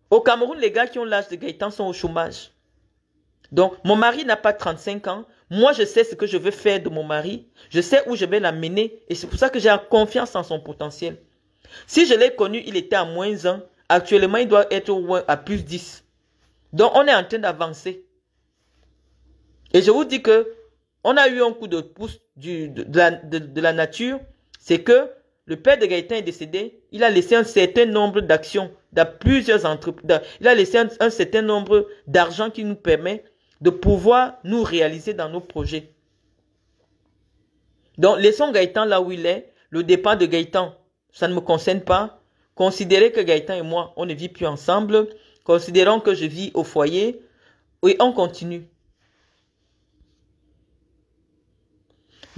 Au Cameroun, les gars qui ont l'âge de Gaëtan sont au chômage. Donc, mon mari n'a pas 35 ans. Moi, je sais ce que je veux faire de mon mari. Je sais où je vais l'amener. Et c'est pour ça que j'ai confiance en son potentiel. Si je l'ai connu, il était à moins 1. Actuellement, il doit être à plus 10. Donc, on est en train d'avancer. Et je vous dis que on a eu un coup de pouce du, de la nature. C'est que le père de Gaëtan est décédé, il a laissé un certain nombre d'actions dans plusieurs entreprises. Il a laissé un, certain nombre d'argent qui nous permet de pouvoir nous réaliser dans nos projets. Donc, laissons Gaëtan là où il est. Le départ de Gaëtan, ça ne me concerne pas. Considérez que Gaëtan et moi, on ne vit plus ensemble. Considérons que je vis au foyer. Et on continue.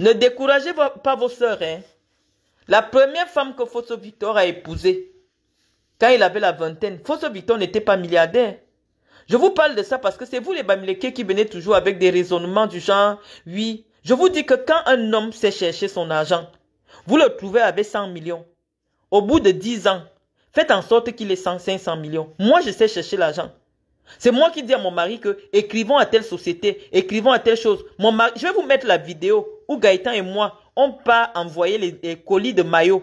Ne découragez pas vos soeurs, Hein. La première femme que Fosso Victor a épousée, quand il avait la vingtaine, Fosso Victor n'était pas milliardaire. Je vous parle de ça parce que c'est vous les Bamilekés qui venez toujours avec des raisonnements du genre, oui, je vous dis que quand un homme sait chercher son argent, vous le trouvez avec 100 millions. Au bout de 10 ans, faites en sorte qu'il ait 100, 500 millions. Moi, je sais chercher l'argent. C'est moi qui dis à mon mari que écrivons à telle société, écrivons à telle chose. Mon mari, je vais vous mettre la vidéo où Gaëtan et moi, on pas envoyer les, colis de maillot.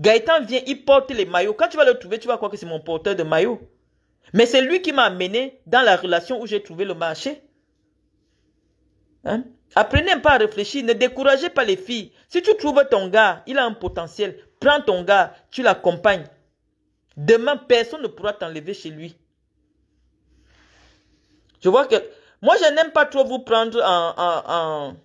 Gaëtan vient, il porte les maillots. Quand tu vas le trouver, tu vas croire que c'est mon porteur de maillot. Mais c'est lui qui m'a amené dans la relation où j'ai trouvé le marché. Hein? Apprenez pas à réfléchir, ne découragez pas les filles. Si tu trouves ton gars, il a un potentiel, prends ton gars, tu l'accompagnes. Demain, personne ne pourra t'enlever chez lui. Je vois que moi, je n'aime pas trop vous prendre en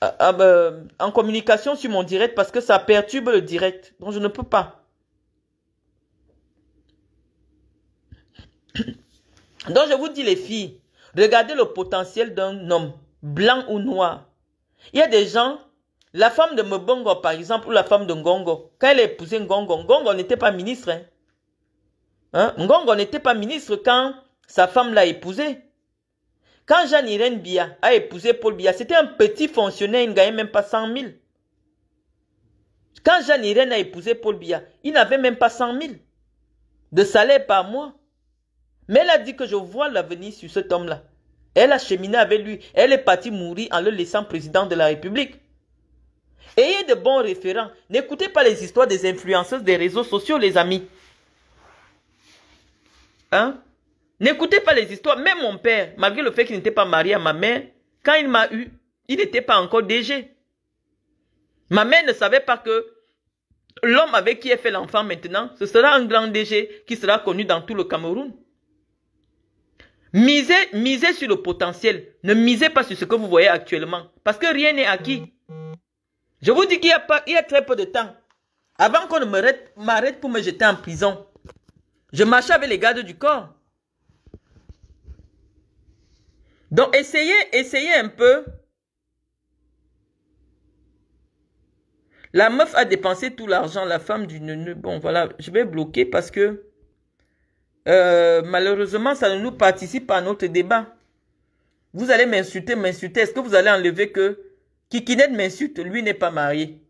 ah, ah, ben, en communication sur mon direct parce que ça perturbe le direct. Donc je ne peux pas. Donc je vous dis les filles, regardez le potentiel d'un homme, blanc ou noir. Il y a des gens, la femme de Mbongo par exemple, ou la femme de Ngongo, quand elle a épousé Ngongo, Ngongo n'était pas ministre. Hein? hein? Ngongo n'était pas ministre quand sa femme l'a épousé. Quand Jeanne-Irène Bia a épousé Paul Bia, c'était un petit fonctionnaire, il ne gagnait même pas 100 000. Quand Jeanne-Irène a épousé Paul Bia, il n'avait même pas 100 000 de salaire par mois. Mais elle a dit que je vois l'avenir sur cet homme-là. Elle a cheminé avec lui. Elle est partie mourir en le laissant président de la République. Ayez de bons référents. N'écoutez pas les histoires des influenceuses des réseaux sociaux, les amis. Hein? N'écoutez pas les histoires. Même mon père, malgré le fait qu'il n'était pas marié à ma mère, quand il m'a eu, il n'était pas encore DG. Ma mère ne savait pas que l'homme avec qui elle fait l'enfant maintenant, ce sera un grand DG qui sera connu dans tout le Cameroun. Misez, misez sur le potentiel. Ne misez pas sur ce que vous voyez actuellement. Parce que rien n'est acquis. Je vous dis qu'il y, y, a très peu de temps. Avant qu'on ne m'arrête pour me jeter en prison, je marchais avec les gardes du corps. Donc, essayez, essayez un peu. La meuf a dépensé tout l'argent, la femme du neuneu. Bon, voilà, je vais bloquer parce que euh, malheureusement, ça ne nous participe pas à notre débat. Vous allez m'insulter, m'insulter. Est-ce que vous allez enlever que Kikinette m'insulte, lui n'est pas marié.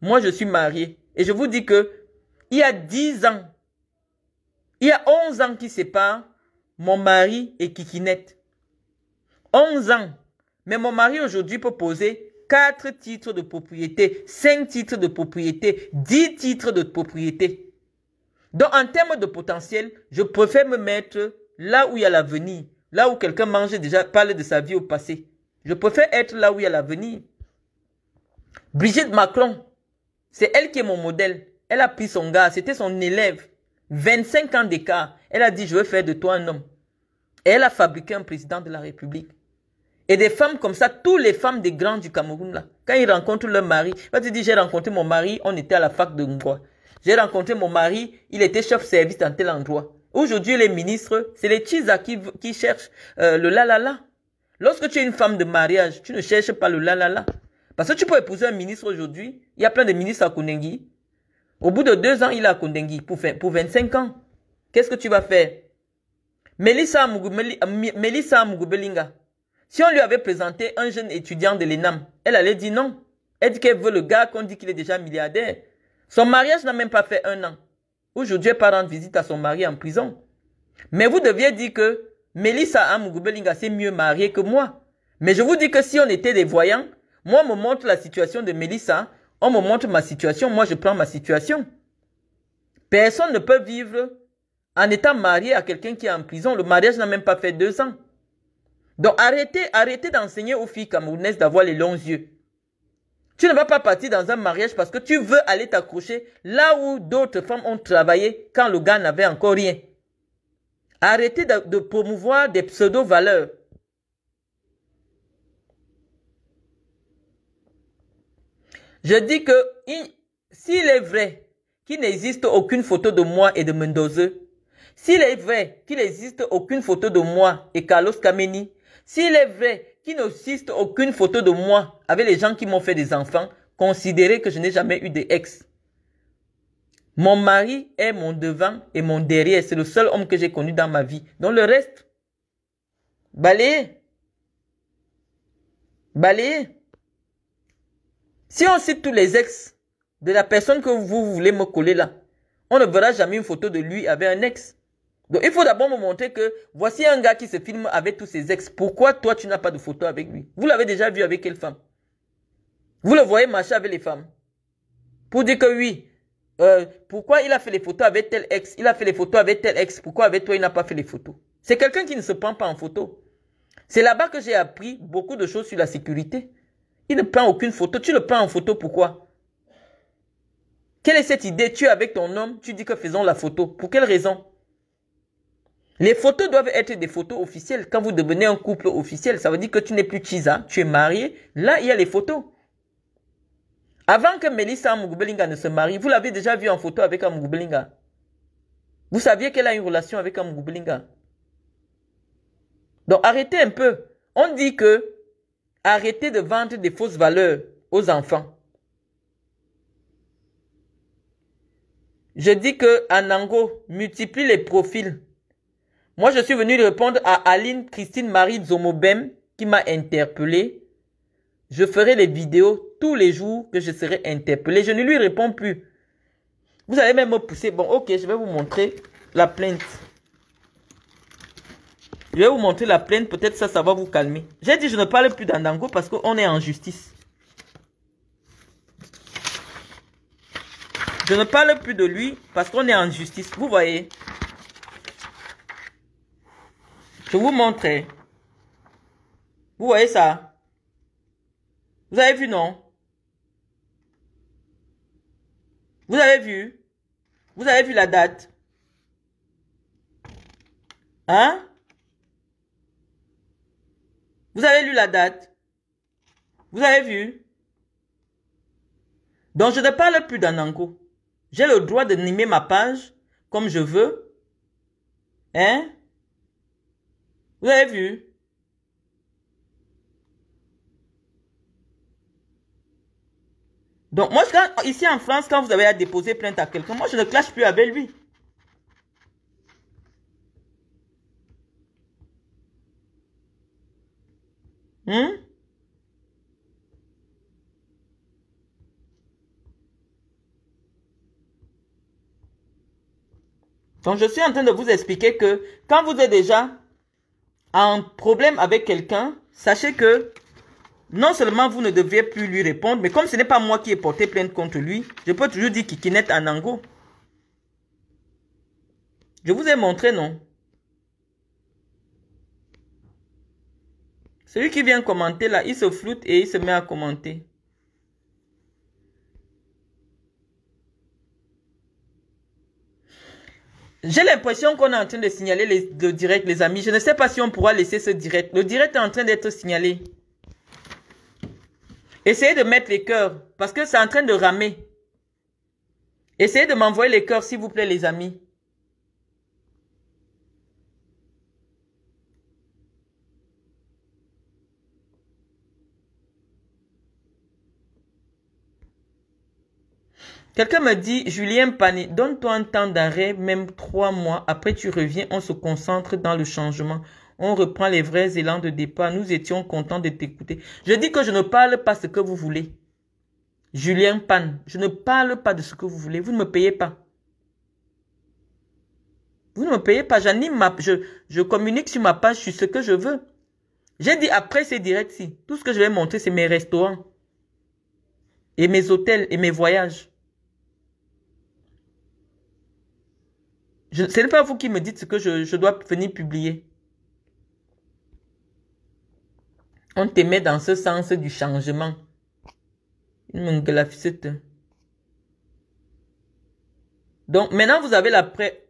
Moi, je suis marié. Et je vous dis que il y a 10 ans, il y a 11 ans qui séparent mon mari et Kikinette. 11 ans. Mais mon mari aujourd'hui peut poser 4 titres de propriété, 5 titres de propriété, 10 titres de propriété. Donc en termes de potentiel, je préfère me mettre là où il y a l'avenir, là où quelqu'un mangeait déjà, parle de sa vie au passé. Je préfère être là où il y a l'avenir. Brigitte Macron, c'est elle qui est mon modèle. Elle a pris son gars, c'était son élève. 25 ans d'écart. Elle a dit, je veux faire de toi un homme. Et elle a fabriqué un président de la République. Et des femmes comme ça, toutes les femmes des grands du Cameroun, là, quand ils rencontrent leur mari, quand tu dis, j'ai rencontré mon mari, on était à la fac de Ngoa. J'ai rencontré mon mari, il était chef service dans tel endroit. Aujourd'hui, les ministres, c'est les Chisa qui, cherchent euh, le la la la. Lorsque tu es une femme de mariage, tu ne cherches pas le la la la. Parce que tu peux épouser un ministre aujourd'hui. Il y a plein de ministres à Kondengui. Au bout de deux ans, il est à Kondengui pour, pour 25 ans. Qu'est-ce que tu vas faire? Melissa Mugubelinga, si on lui avait présenté un jeune étudiant de l'ENAM, elle allait dire non. Elle dit qu'elle veut le gars qu'on dit qu'il est déjà milliardaire. Son mariage n'a même pas fait un an. Aujourd'hui, elle part rendre visite à son mari en prison. Mais vous deviez dire que Mélissa Amugubelinga s'est mieux mariée que moi. Mais je vous dis que si on était des voyants, moi, on me montre la situation de Melissa, on me montre ma situation, moi, je prends ma situation. Personne ne peut vivre en étant marié à quelqu'un qui est en prison. Le mariage n'a même pas fait deux ans. Donc arrêtez, arrêtez d'enseigner aux filles camerounaises d'avoir les longs yeux. Tu ne vas pas partir dans un mariage parce que tu veux aller t'accrocher là où d'autres femmes ont travaillé quand le gars n'avait encore rien. Arrêtez de, promouvoir des pseudo-valeurs. Je dis que s'il est vrai qu'il n'existe aucune photo de moi et de Mendoza, s'il est vrai qu'il n'existe aucune photo de moi et Carlos Kameni, s'il est vrai qu'il n'existe aucune photo de moi avec les gens qui m'ont fait des enfants, considérez que je n'ai jamais eu d'ex. Mon mari est mon devant et mon derrière. C'est le seul homme que j'ai connu dans ma vie. Dans le reste, balayez. Balayez. Si on cite tous les ex de la personne que vous voulez me coller là, on ne verra jamais une photo de lui avec un ex. Donc il faut d'abord me montrer que voici un gars qui se filme avec tous ses ex. Pourquoi toi tu n'as pas de photo avec lui Vous l'avez déjà vu avec quelle femme Vous le voyez marcher avec les femmes. Pour dire que oui, euh, pourquoi il a fait les photos avec tel ex Il a fait les photos avec tel ex. Pourquoi avec toi il n'a pas fait les photos C'est quelqu'un qui ne se prend pas en photo. C'est là-bas que j'ai appris beaucoup de choses sur la sécurité. Il ne prend aucune photo. Tu le prends en photo pourquoi Quelle est cette idée Tu es avec ton homme, tu dis que faisons la photo. Pour quelle raison les photos doivent être des photos officielles. Quand vous devenez un couple officiel, ça veut dire que tu n'es plus tisa, tu es marié. Là, il y a les photos. Avant que Melissa Mugbelinga ne se marie, vous l'avez déjà vue en photo avec Mugbelinga. Vous saviez qu'elle a une relation avec Mugbelinga. Donc arrêtez un peu. On dit que arrêtez de vendre des fausses valeurs aux enfants. Je dis que Anango multiplie les profils moi, je suis venu répondre à Aline Christine Marie Zomobem qui m'a interpellé. Je ferai les vidéos tous les jours que je serai interpellé. Je ne lui réponds plus. Vous allez même me pousser. Bon, ok, je vais vous montrer la plainte. Je vais vous montrer la plainte. Peut-être ça, ça va vous calmer. J'ai dit, je ne parle plus d'Andango parce qu'on est en justice. Je ne parle plus de lui parce qu'on est en justice. Vous voyez je vous montre, Vous voyez ça Vous avez vu, non Vous avez vu Vous avez vu la date Hein Vous avez lu la date Vous avez vu Donc je ne parle plus d'Anango. J'ai le droit de nimer ma page comme je veux. Hein vous avez vu Donc, moi, quand, ici en France, quand vous avez à déposer plainte à quelqu'un, moi, je ne clash plus avec lui. Hmm? Donc, je suis en train de vous expliquer que quand vous êtes déjà problème avec quelqu'un, sachez que non seulement vous ne devez plus lui répondre, mais comme ce n'est pas moi qui ai porté plainte contre lui, je peux toujours dire en Anango. Je vous ai montré, non Celui qui vient commenter là, il se floute et il se met à commenter. J'ai l'impression qu'on est en train de signaler le direct, les amis. Je ne sais pas si on pourra laisser ce direct. Le direct est en train d'être signalé. Essayez de mettre les cœurs parce que c'est en train de ramer. Essayez de m'envoyer les cœurs, s'il vous plaît, les amis. Quelqu'un m'a dit, Julien Pané, donne-toi un temps d'arrêt, même trois mois. Après, tu reviens, on se concentre dans le changement. On reprend les vrais élans de départ. Nous étions contents de t'écouter. Je dis que je ne parle pas ce que vous voulez. Julien Pan, je ne parle pas de ce que vous voulez. Vous ne me payez pas. Vous ne me payez pas. J'anime ma, je, je communique sur ma page sur ce que je veux. J'ai dit après ces directs-ci, tout ce que je vais montrer, c'est mes restaurants et mes hôtels et mes voyages. ce n'est pas vous qui me dites ce que je, dois venir publier. On met dans ce sens du changement. Donc maintenant vous avez la pré...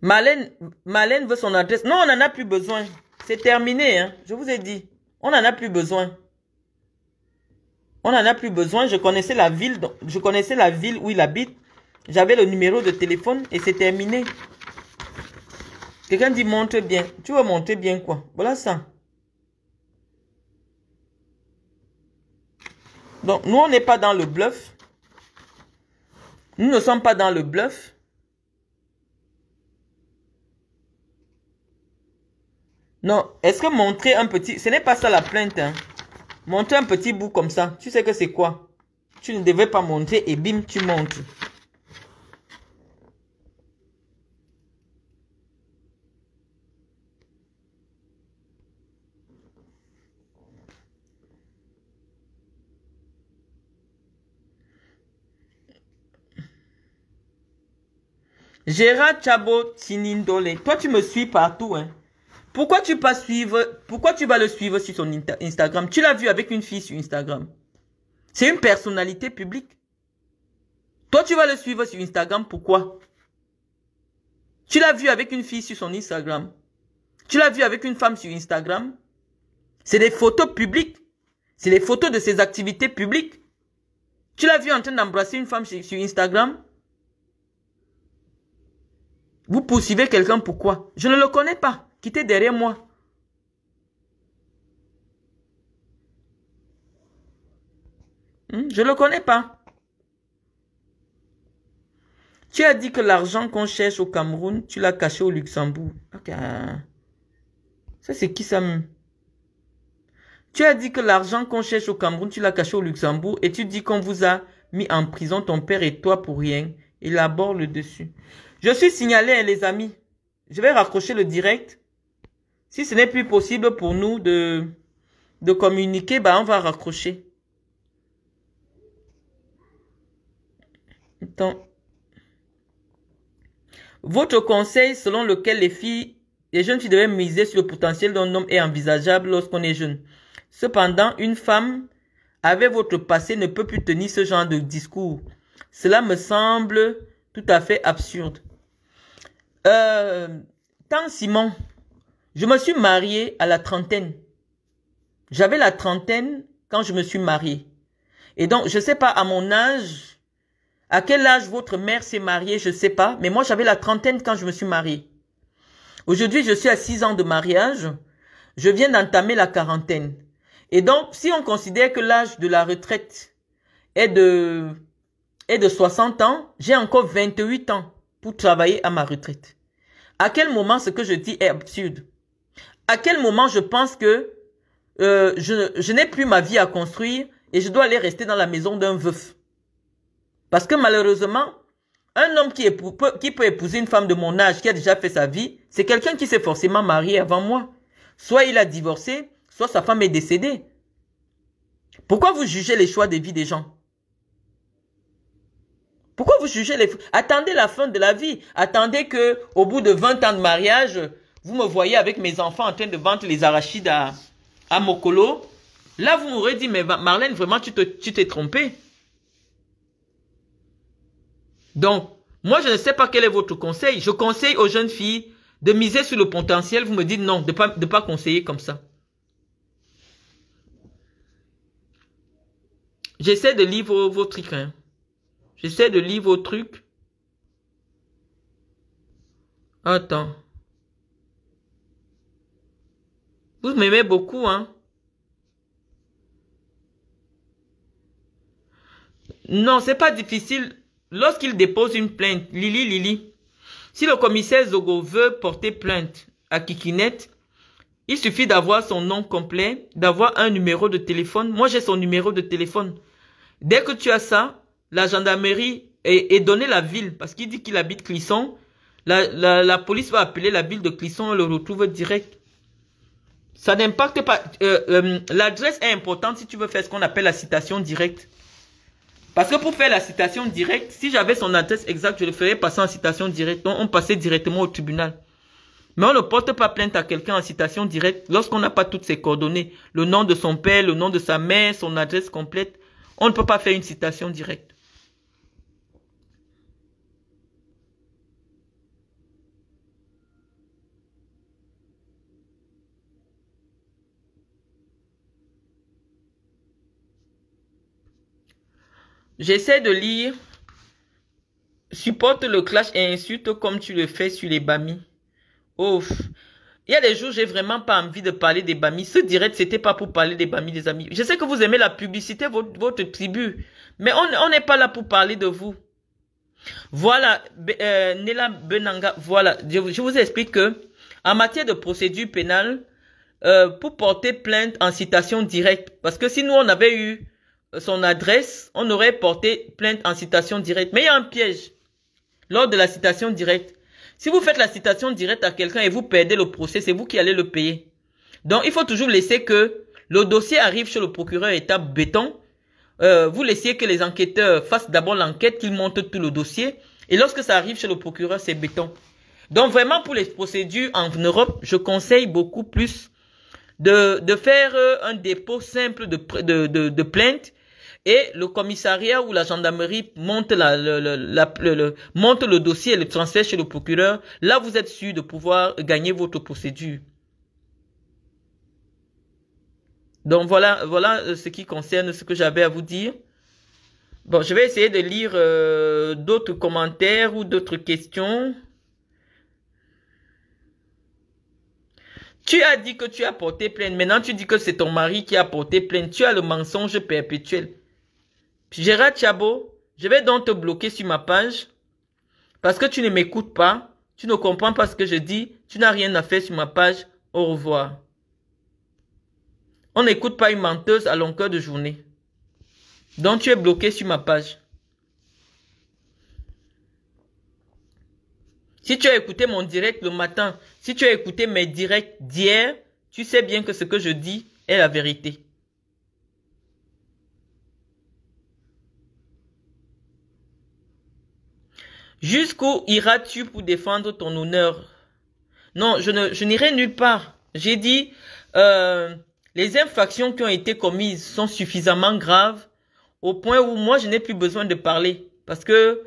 Malène, Malène veut son adresse. Non, on n'en a plus besoin. C'est terminé, hein. je vous ai dit. On n'en a plus besoin. On n'en a plus besoin. Je connaissais la ville, je connaissais la ville où il habite. J'avais le numéro de téléphone et c'est terminé. Quelqu'un dit montre bien. Tu veux monter bien quoi Voilà ça. Donc, nous, on n'est pas dans le bluff. Nous ne sommes pas dans le bluff. Non, est-ce que montrer un petit... Ce n'est pas ça la plainte. Hein. Montrer un petit bout comme ça, tu sais que c'est quoi Tu ne devais pas montrer et bim, tu montes. Gérard Chabot Tinindole. Toi, tu me suis partout, hein. Pourquoi tu pas suivre, pourquoi tu vas le suivre sur son Instagram? Tu l'as vu avec une fille sur Instagram. C'est une personnalité publique. Toi, tu vas le suivre sur Instagram, pourquoi? Tu l'as vu avec une fille sur son Instagram. Tu l'as vu avec une femme sur Instagram. C'est des photos publiques. C'est des photos de ses activités publiques. Tu l'as vu en train d'embrasser une femme sur Instagram. Vous poursuivez quelqu'un pourquoi Je ne le connais pas. Quittez derrière moi. Hmm? Je ne le connais pas. Tu as dit que l'argent qu'on cherche au Cameroun, tu l'as caché au Luxembourg. Ok. Ah. Ça, c'est qui ça hmm? Tu as dit que l'argent qu'on cherche au Cameroun, tu l'as caché au Luxembourg et tu dis qu'on vous a mis en prison ton père et toi pour rien. Élabore le dessus. Je suis signalé, hein, les amis. Je vais raccrocher le direct. Si ce n'est plus possible pour nous de, de communiquer, bah, on va raccrocher. Votre conseil selon lequel les filles, les jeunes filles devaient miser sur le potentiel d'un homme est envisageable lorsqu'on est jeune. Cependant, une femme avec votre passé ne peut plus tenir ce genre de discours. Cela me semble tout à fait absurde. Euh, tant Simon, je me suis mariée à la trentaine. J'avais la trentaine quand je me suis mariée. Et donc, je sais pas à mon âge, à quel âge votre mère s'est mariée, je sais pas. Mais moi, j'avais la trentaine quand je me suis mariée. Aujourd'hui, je suis à six ans de mariage. Je viens d'entamer la quarantaine. Et donc, si on considère que l'âge de la retraite est de, est de 60 ans, j'ai encore 28 ans pour travailler à ma retraite. À quel moment ce que je dis est absurde À quel moment je pense que euh, je, n'ai plus ma vie à construire et je dois aller rester dans la maison d'un veuf Parce que malheureusement, un homme qui, qui peut épouser une femme de mon âge qui a déjà fait sa vie, c'est quelqu'un qui s'est forcément marié avant moi. Soit il a divorcé, soit sa femme est décédée. Pourquoi vous jugez les choix de vie des gens jugez les Attendez la fin de la vie. Attendez que, au bout de 20 ans de mariage, vous me voyez avec mes enfants en train de vendre les arachides à, Mokolo. Là, vous m'aurez dit, mais Marlène, vraiment, tu t'es tu trompée. Donc, moi, je ne sais pas quel est votre conseil. Je conseille aux jeunes filles de miser sur le potentiel. Vous me dites non, de ne pas, de pas conseiller comme ça. J'essaie de lire vos, vos trucs. J'essaie de lire vos trucs. Attends. Vous m'aimez beaucoup, hein? Non, c'est pas difficile. Lorsqu'il dépose une plainte, Lili, Lili, si le commissaire Zogo veut porter plainte à Kikinette, il suffit d'avoir son nom complet, d'avoir un numéro de téléphone. Moi, j'ai son numéro de téléphone. Dès que tu as ça, la gendarmerie est donnée la ville, parce qu'il dit qu'il habite Clisson, la, police va appeler la ville de Clisson, le retrouve direct. Ça n'impacte pas. Euh, euh, l'adresse est importante si tu veux faire ce qu'on appelle la citation directe. Parce que pour faire la citation directe, si j'avais son adresse exacte, je le ferais passer en citation directe. on passait directement au tribunal. Mais on ne porte pas plainte à quelqu'un en citation directe lorsqu'on n'a pas toutes ses coordonnées. Le nom de son père, le nom de sa mère, son adresse complète. On ne peut pas faire une citation directe. J'essaie de lire. Supporte le clash et insulte comme tu le fais sur les bamis. Ouf. Il y a des jours, j'ai vraiment pas envie de parler des bamis. Ce direct, c'était pas pour parler des bamis, des amis. Je sais que vous aimez la publicité, votre, tribu. Mais on n'est pas là pour parler de vous. Voilà, euh, Benanga, voilà. Je, vous explique que, en matière de procédure pénale, euh, pour porter plainte en citation directe, parce que si nous, on avait eu son adresse, on aurait porté plainte en citation directe. Mais il y a un piège lors de la citation directe. Si vous faites la citation directe à quelqu'un et vous perdez le procès, c'est vous qui allez le payer. Donc, il faut toujours laisser que le dossier arrive chez le procureur tape béton. Euh, vous laissez que les enquêteurs fassent d'abord l'enquête, qu'ils montent tout le dossier. Et lorsque ça arrive chez le procureur, c'est béton. Donc, vraiment, pour les procédures en Europe, je conseille beaucoup plus de, de faire euh, un dépôt simple de, de, de plainte et le commissariat ou la gendarmerie monte, le, dossier et le transfère chez le procureur, là vous êtes sûr de pouvoir gagner votre procédure. Donc voilà, voilà euh, ce qui concerne ce que j'avais à vous dire. Bon, je vais essayer de lire euh, d'autres commentaires ou d'autres questions. Tu as dit que tu as porté plainte. Maintenant, tu dis que c'est ton mari qui a porté plainte. Tu as le mensonge perpétuel. Gérard Chabot, je vais donc te bloquer sur ma page parce que tu ne m'écoutes pas, tu ne comprends pas ce que je dis, tu n'as rien à faire sur ma page, au revoir. On n'écoute pas une menteuse à longueur de journée. Donc tu es bloqué sur ma page. Si tu as écouté mon direct le matin, si tu as écouté mes directs d'hier, tu sais bien que ce que je dis est la vérité. Jusqu'où iras-tu pour défendre ton honneur Non, je n'irai nulle part. J'ai dit, euh, les infractions qui ont été commises sont suffisamment graves au point où moi je n'ai plus besoin de parler parce que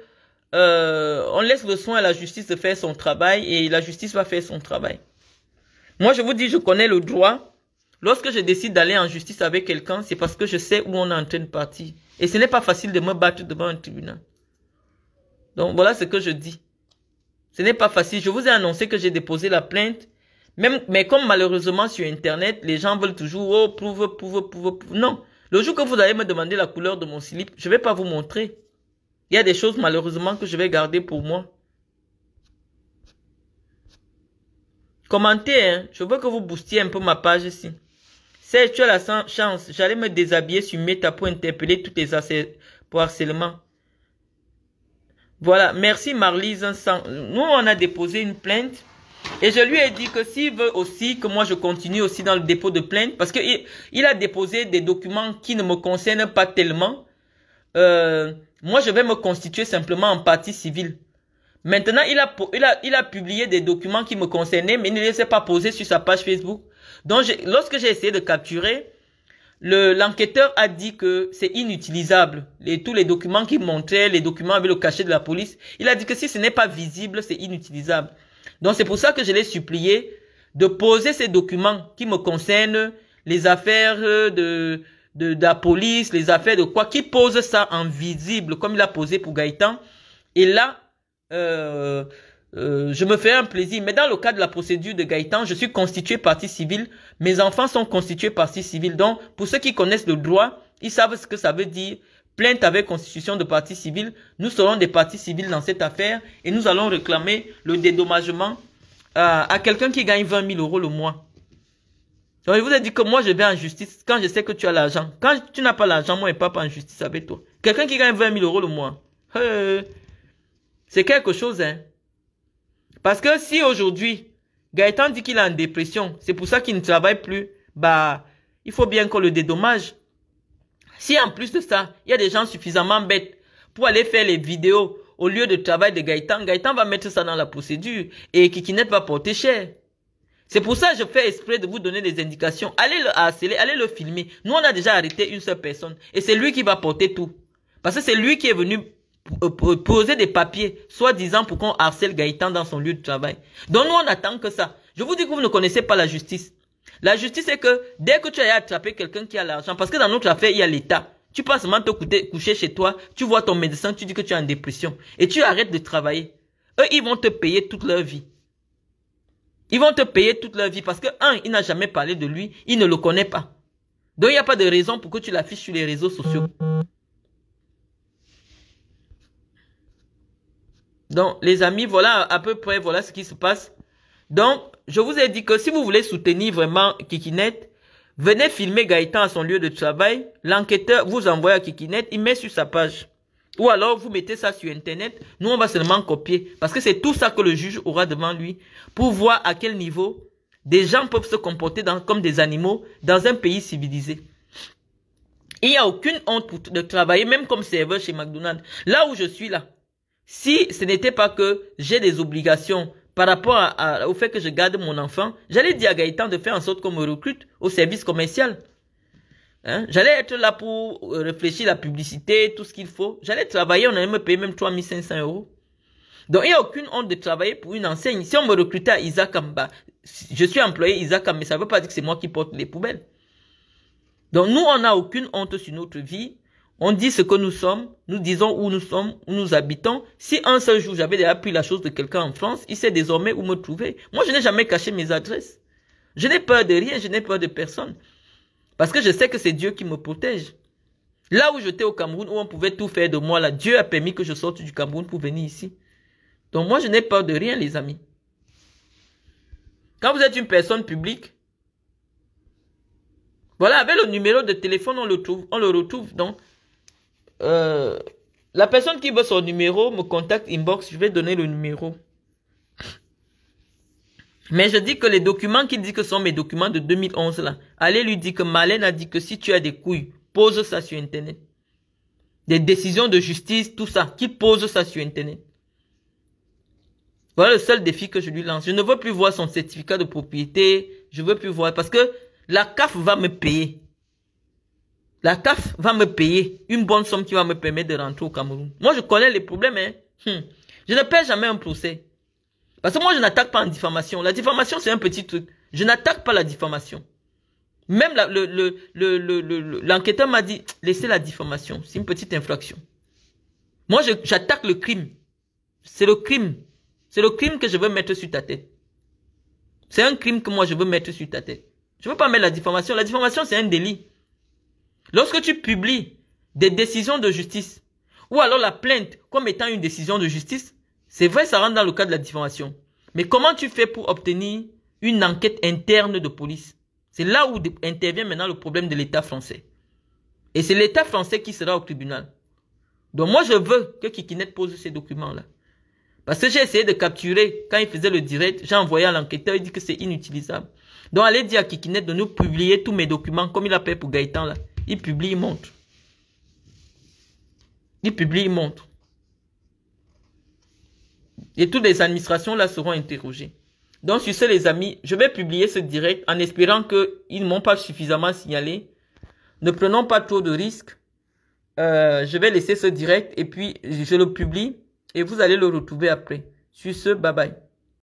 euh, on laisse le soin à la justice de faire son travail et la justice va faire son travail. Moi je vous dis, je connais le droit. Lorsque je décide d'aller en justice avec quelqu'un, c'est parce que je sais où on est en train de partir. Et ce n'est pas facile de me battre devant un tribunal. Donc voilà ce que je dis. Ce n'est pas facile. Je vous ai annoncé que j'ai déposé la plainte. Même, mais comme malheureusement sur Internet, les gens veulent toujours, oh, prouve, prouve, prouve, prouve. Non. Le jour que vous allez me demander la couleur de mon slip, je ne vais pas vous montrer. Il y a des choses malheureusement que je vais garder pour moi. Commentez, hein. Je veux que vous boostiez un peu ma page ici. C'est tu as la chance. J'allais me déshabiller sur Meta pour interpeller toutes les pour harcèlement. Voilà, merci Marlise. Nous, on a déposé une plainte. Et je lui ai dit que s'il veut aussi que moi je continue aussi dans le dépôt de plainte, parce qu'il il a déposé des documents qui ne me concernent pas tellement, euh, moi je vais me constituer simplement en partie civile. Maintenant, il a, il, a, il a publié des documents qui me concernaient, mais il ne les a pas posés sur sa page Facebook. Donc, lorsque j'ai essayé de capturer, l'enquêteur a dit que c'est inutilisable. tous les documents qu'il montrait, les documents avec le cachet de la police, il a dit que si ce n'est pas visible, c'est inutilisable. Donc c'est pour ça que je l'ai supplié de poser ces documents qui me concernent, les affaires euh, de, de, la police, les affaires de quoi, qui pose ça en visible, comme il a posé pour Gaëtan. Et là, euh, euh, je me fais un plaisir. Mais dans le cas de la procédure de Gaëtan, je suis constitué partie civile. Mes enfants sont constitués partie civile. Donc, pour ceux qui connaissent le droit, ils savent ce que ça veut dire. Plainte avec constitution de partie civile. Nous serons des parties civiles dans cette affaire et nous allons réclamer le dédommagement euh, à, quelqu'un qui gagne 20 000 euros le mois. Donc, je vous ai dit que moi, je vais en justice quand je sais que tu as l'argent. Quand tu n'as pas l'argent, moi, je ne pas en justice avec toi. Quelqu'un qui gagne 20 000 euros le mois. c'est quelque chose, hein. Parce que si aujourd'hui, Gaëtan dit qu'il est en dépression, c'est pour ça qu'il ne travaille plus, bah, il faut bien qu'on le dédommage. Si en plus de ça, il y a des gens suffisamment bêtes pour aller faire les vidéos au lieu de travail de Gaëtan, Gaëtan va mettre ça dans la procédure et Kikinette va porter cher. C'est pour ça que je fais esprit de vous donner des indications. Allez le harceler, allez le filmer. Nous, on a déjà arrêté une seule personne et c'est lui qui va porter tout. Parce que c'est lui qui est venu euh, poser des papiers, soi-disant pour qu'on harcèle Gaëtan dans son lieu de travail. Donc nous, on attend que ça. Je vous dis que vous ne connaissez pas la justice. La justice, c'est que dès que tu as attrapé quelqu'un qui a l'argent, parce que dans notre affaire, il y a l'État. Tu passes seulement te coucher chez toi, tu vois ton médecin, tu dis que tu es en dépression. Et tu arrêtes de travailler. Eux, ils vont te payer toute leur vie. Ils vont te payer toute leur vie parce que, un, il n'a jamais parlé de lui, il ne le connaît pas. Donc, il n'y a pas de raison pour que tu l'affiches sur les réseaux sociaux. Donc, les amis, voilà à peu près, voilà ce qui se passe. Donc, je vous ai dit que si vous voulez soutenir vraiment Kikinet, venez filmer Gaëtan à son lieu de travail. L'enquêteur vous envoie à Kikinet, il met sur sa page. Ou alors, vous mettez ça sur Internet. Nous, on va seulement copier. Parce que c'est tout ça que le juge aura devant lui pour voir à quel niveau des gens peuvent se comporter comme des animaux dans un pays civilisé. Il n'y a aucune honte de travailler, même comme serveur chez McDonald's. Là où je suis là, si ce n'était pas que j'ai des obligations par rapport à, au fait que je garde mon enfant, j'allais dire à Gaëtan de faire en sorte qu'on me recrute au service commercial. Hein? J'allais être là pour euh, réfléchir la publicité, tout ce qu'il faut. J'allais travailler, on allait me payer même 3500 euros. Donc, il n'y a aucune honte de travailler pour une enseigne. Si on me recrutait à Isaac Amba, je suis employé Isaac Amba, mais ça ne veut pas dire que c'est moi qui porte les poubelles. Donc, nous, on n'a aucune honte sur notre vie. On dit ce que nous sommes, nous disons où nous sommes, où nous habitons. Si un seul jour j'avais déjà la chose de quelqu'un en France, il sait désormais où me trouver. Moi, je n'ai jamais caché mes adresses. Je n'ai peur de rien, je n'ai peur de personne. Parce que je sais que c'est Dieu qui me protège. Là où j'étais au Cameroun, où on pouvait tout faire de moi, là, Dieu a permis que je sorte du Cameroun pour venir ici. Donc moi, je n'ai peur de rien, les amis. Quand vous êtes une personne publique, voilà, avec le numéro de téléphone, on le trouve, on le retrouve. Donc, euh, la personne qui veut son numéro me contacte inbox, je vais donner le numéro. Mais je dis que les documents qui dit que sont mes documents de 2011 là, allez lui dire que Malène a dit que si tu as des couilles, pose ça sur internet. Des décisions de justice, tout ça, qui pose ça sur internet. Voilà le seul défi que je lui lance. Je ne veux plus voir son certificat de propriété, je veux plus voir parce que la CAF va me payer. La CAF va me payer une bonne somme qui va me permettre de rentrer au Cameroun. Moi, je connais les problèmes. Hein. Hmm. Je ne perds jamais un procès. Parce que moi, je n'attaque pas en diffamation. La diffamation, c'est un petit truc. Je n'attaque pas la diffamation. Même l'enquêteur le, m'a dit, laissez la diffamation. C'est une petite infraction. Moi, j'attaque le crime. C'est le crime. C'est le crime que je veux mettre sur ta tête. C'est un crime que moi, je veux mettre sur ta tête. Je ne veux pas mettre la diffamation. La diffamation, c'est un délit. Lorsque tu publies des décisions de justice, ou alors la plainte comme étant une décision de justice, c'est vrai, ça rentre dans le cadre de la diffamation. Mais comment tu fais pour obtenir une enquête interne de police C'est là où intervient maintenant le problème de l'État français. Et c'est l'État français qui sera au tribunal. Donc moi, je veux que Kikinet pose ces documents-là. Parce que j'ai essayé de capturer, quand il faisait le direct, j'ai envoyé à l'enquêteur, il dit que c'est inutilisable. Donc allez dire à Kikinet de nous publier tous mes documents, comme il a fait pour Gaëtan là. Il publie, il montre. Il publie, il montre. Et toutes les administrations là seront interrogées. Donc sur ce les amis, je vais publier ce direct en espérant qu'ils ne m'ont pas suffisamment signalé. Ne prenons pas trop de risques. Euh, je vais laisser ce direct et puis je le publie et vous allez le retrouver après. Sur ce, bye bye.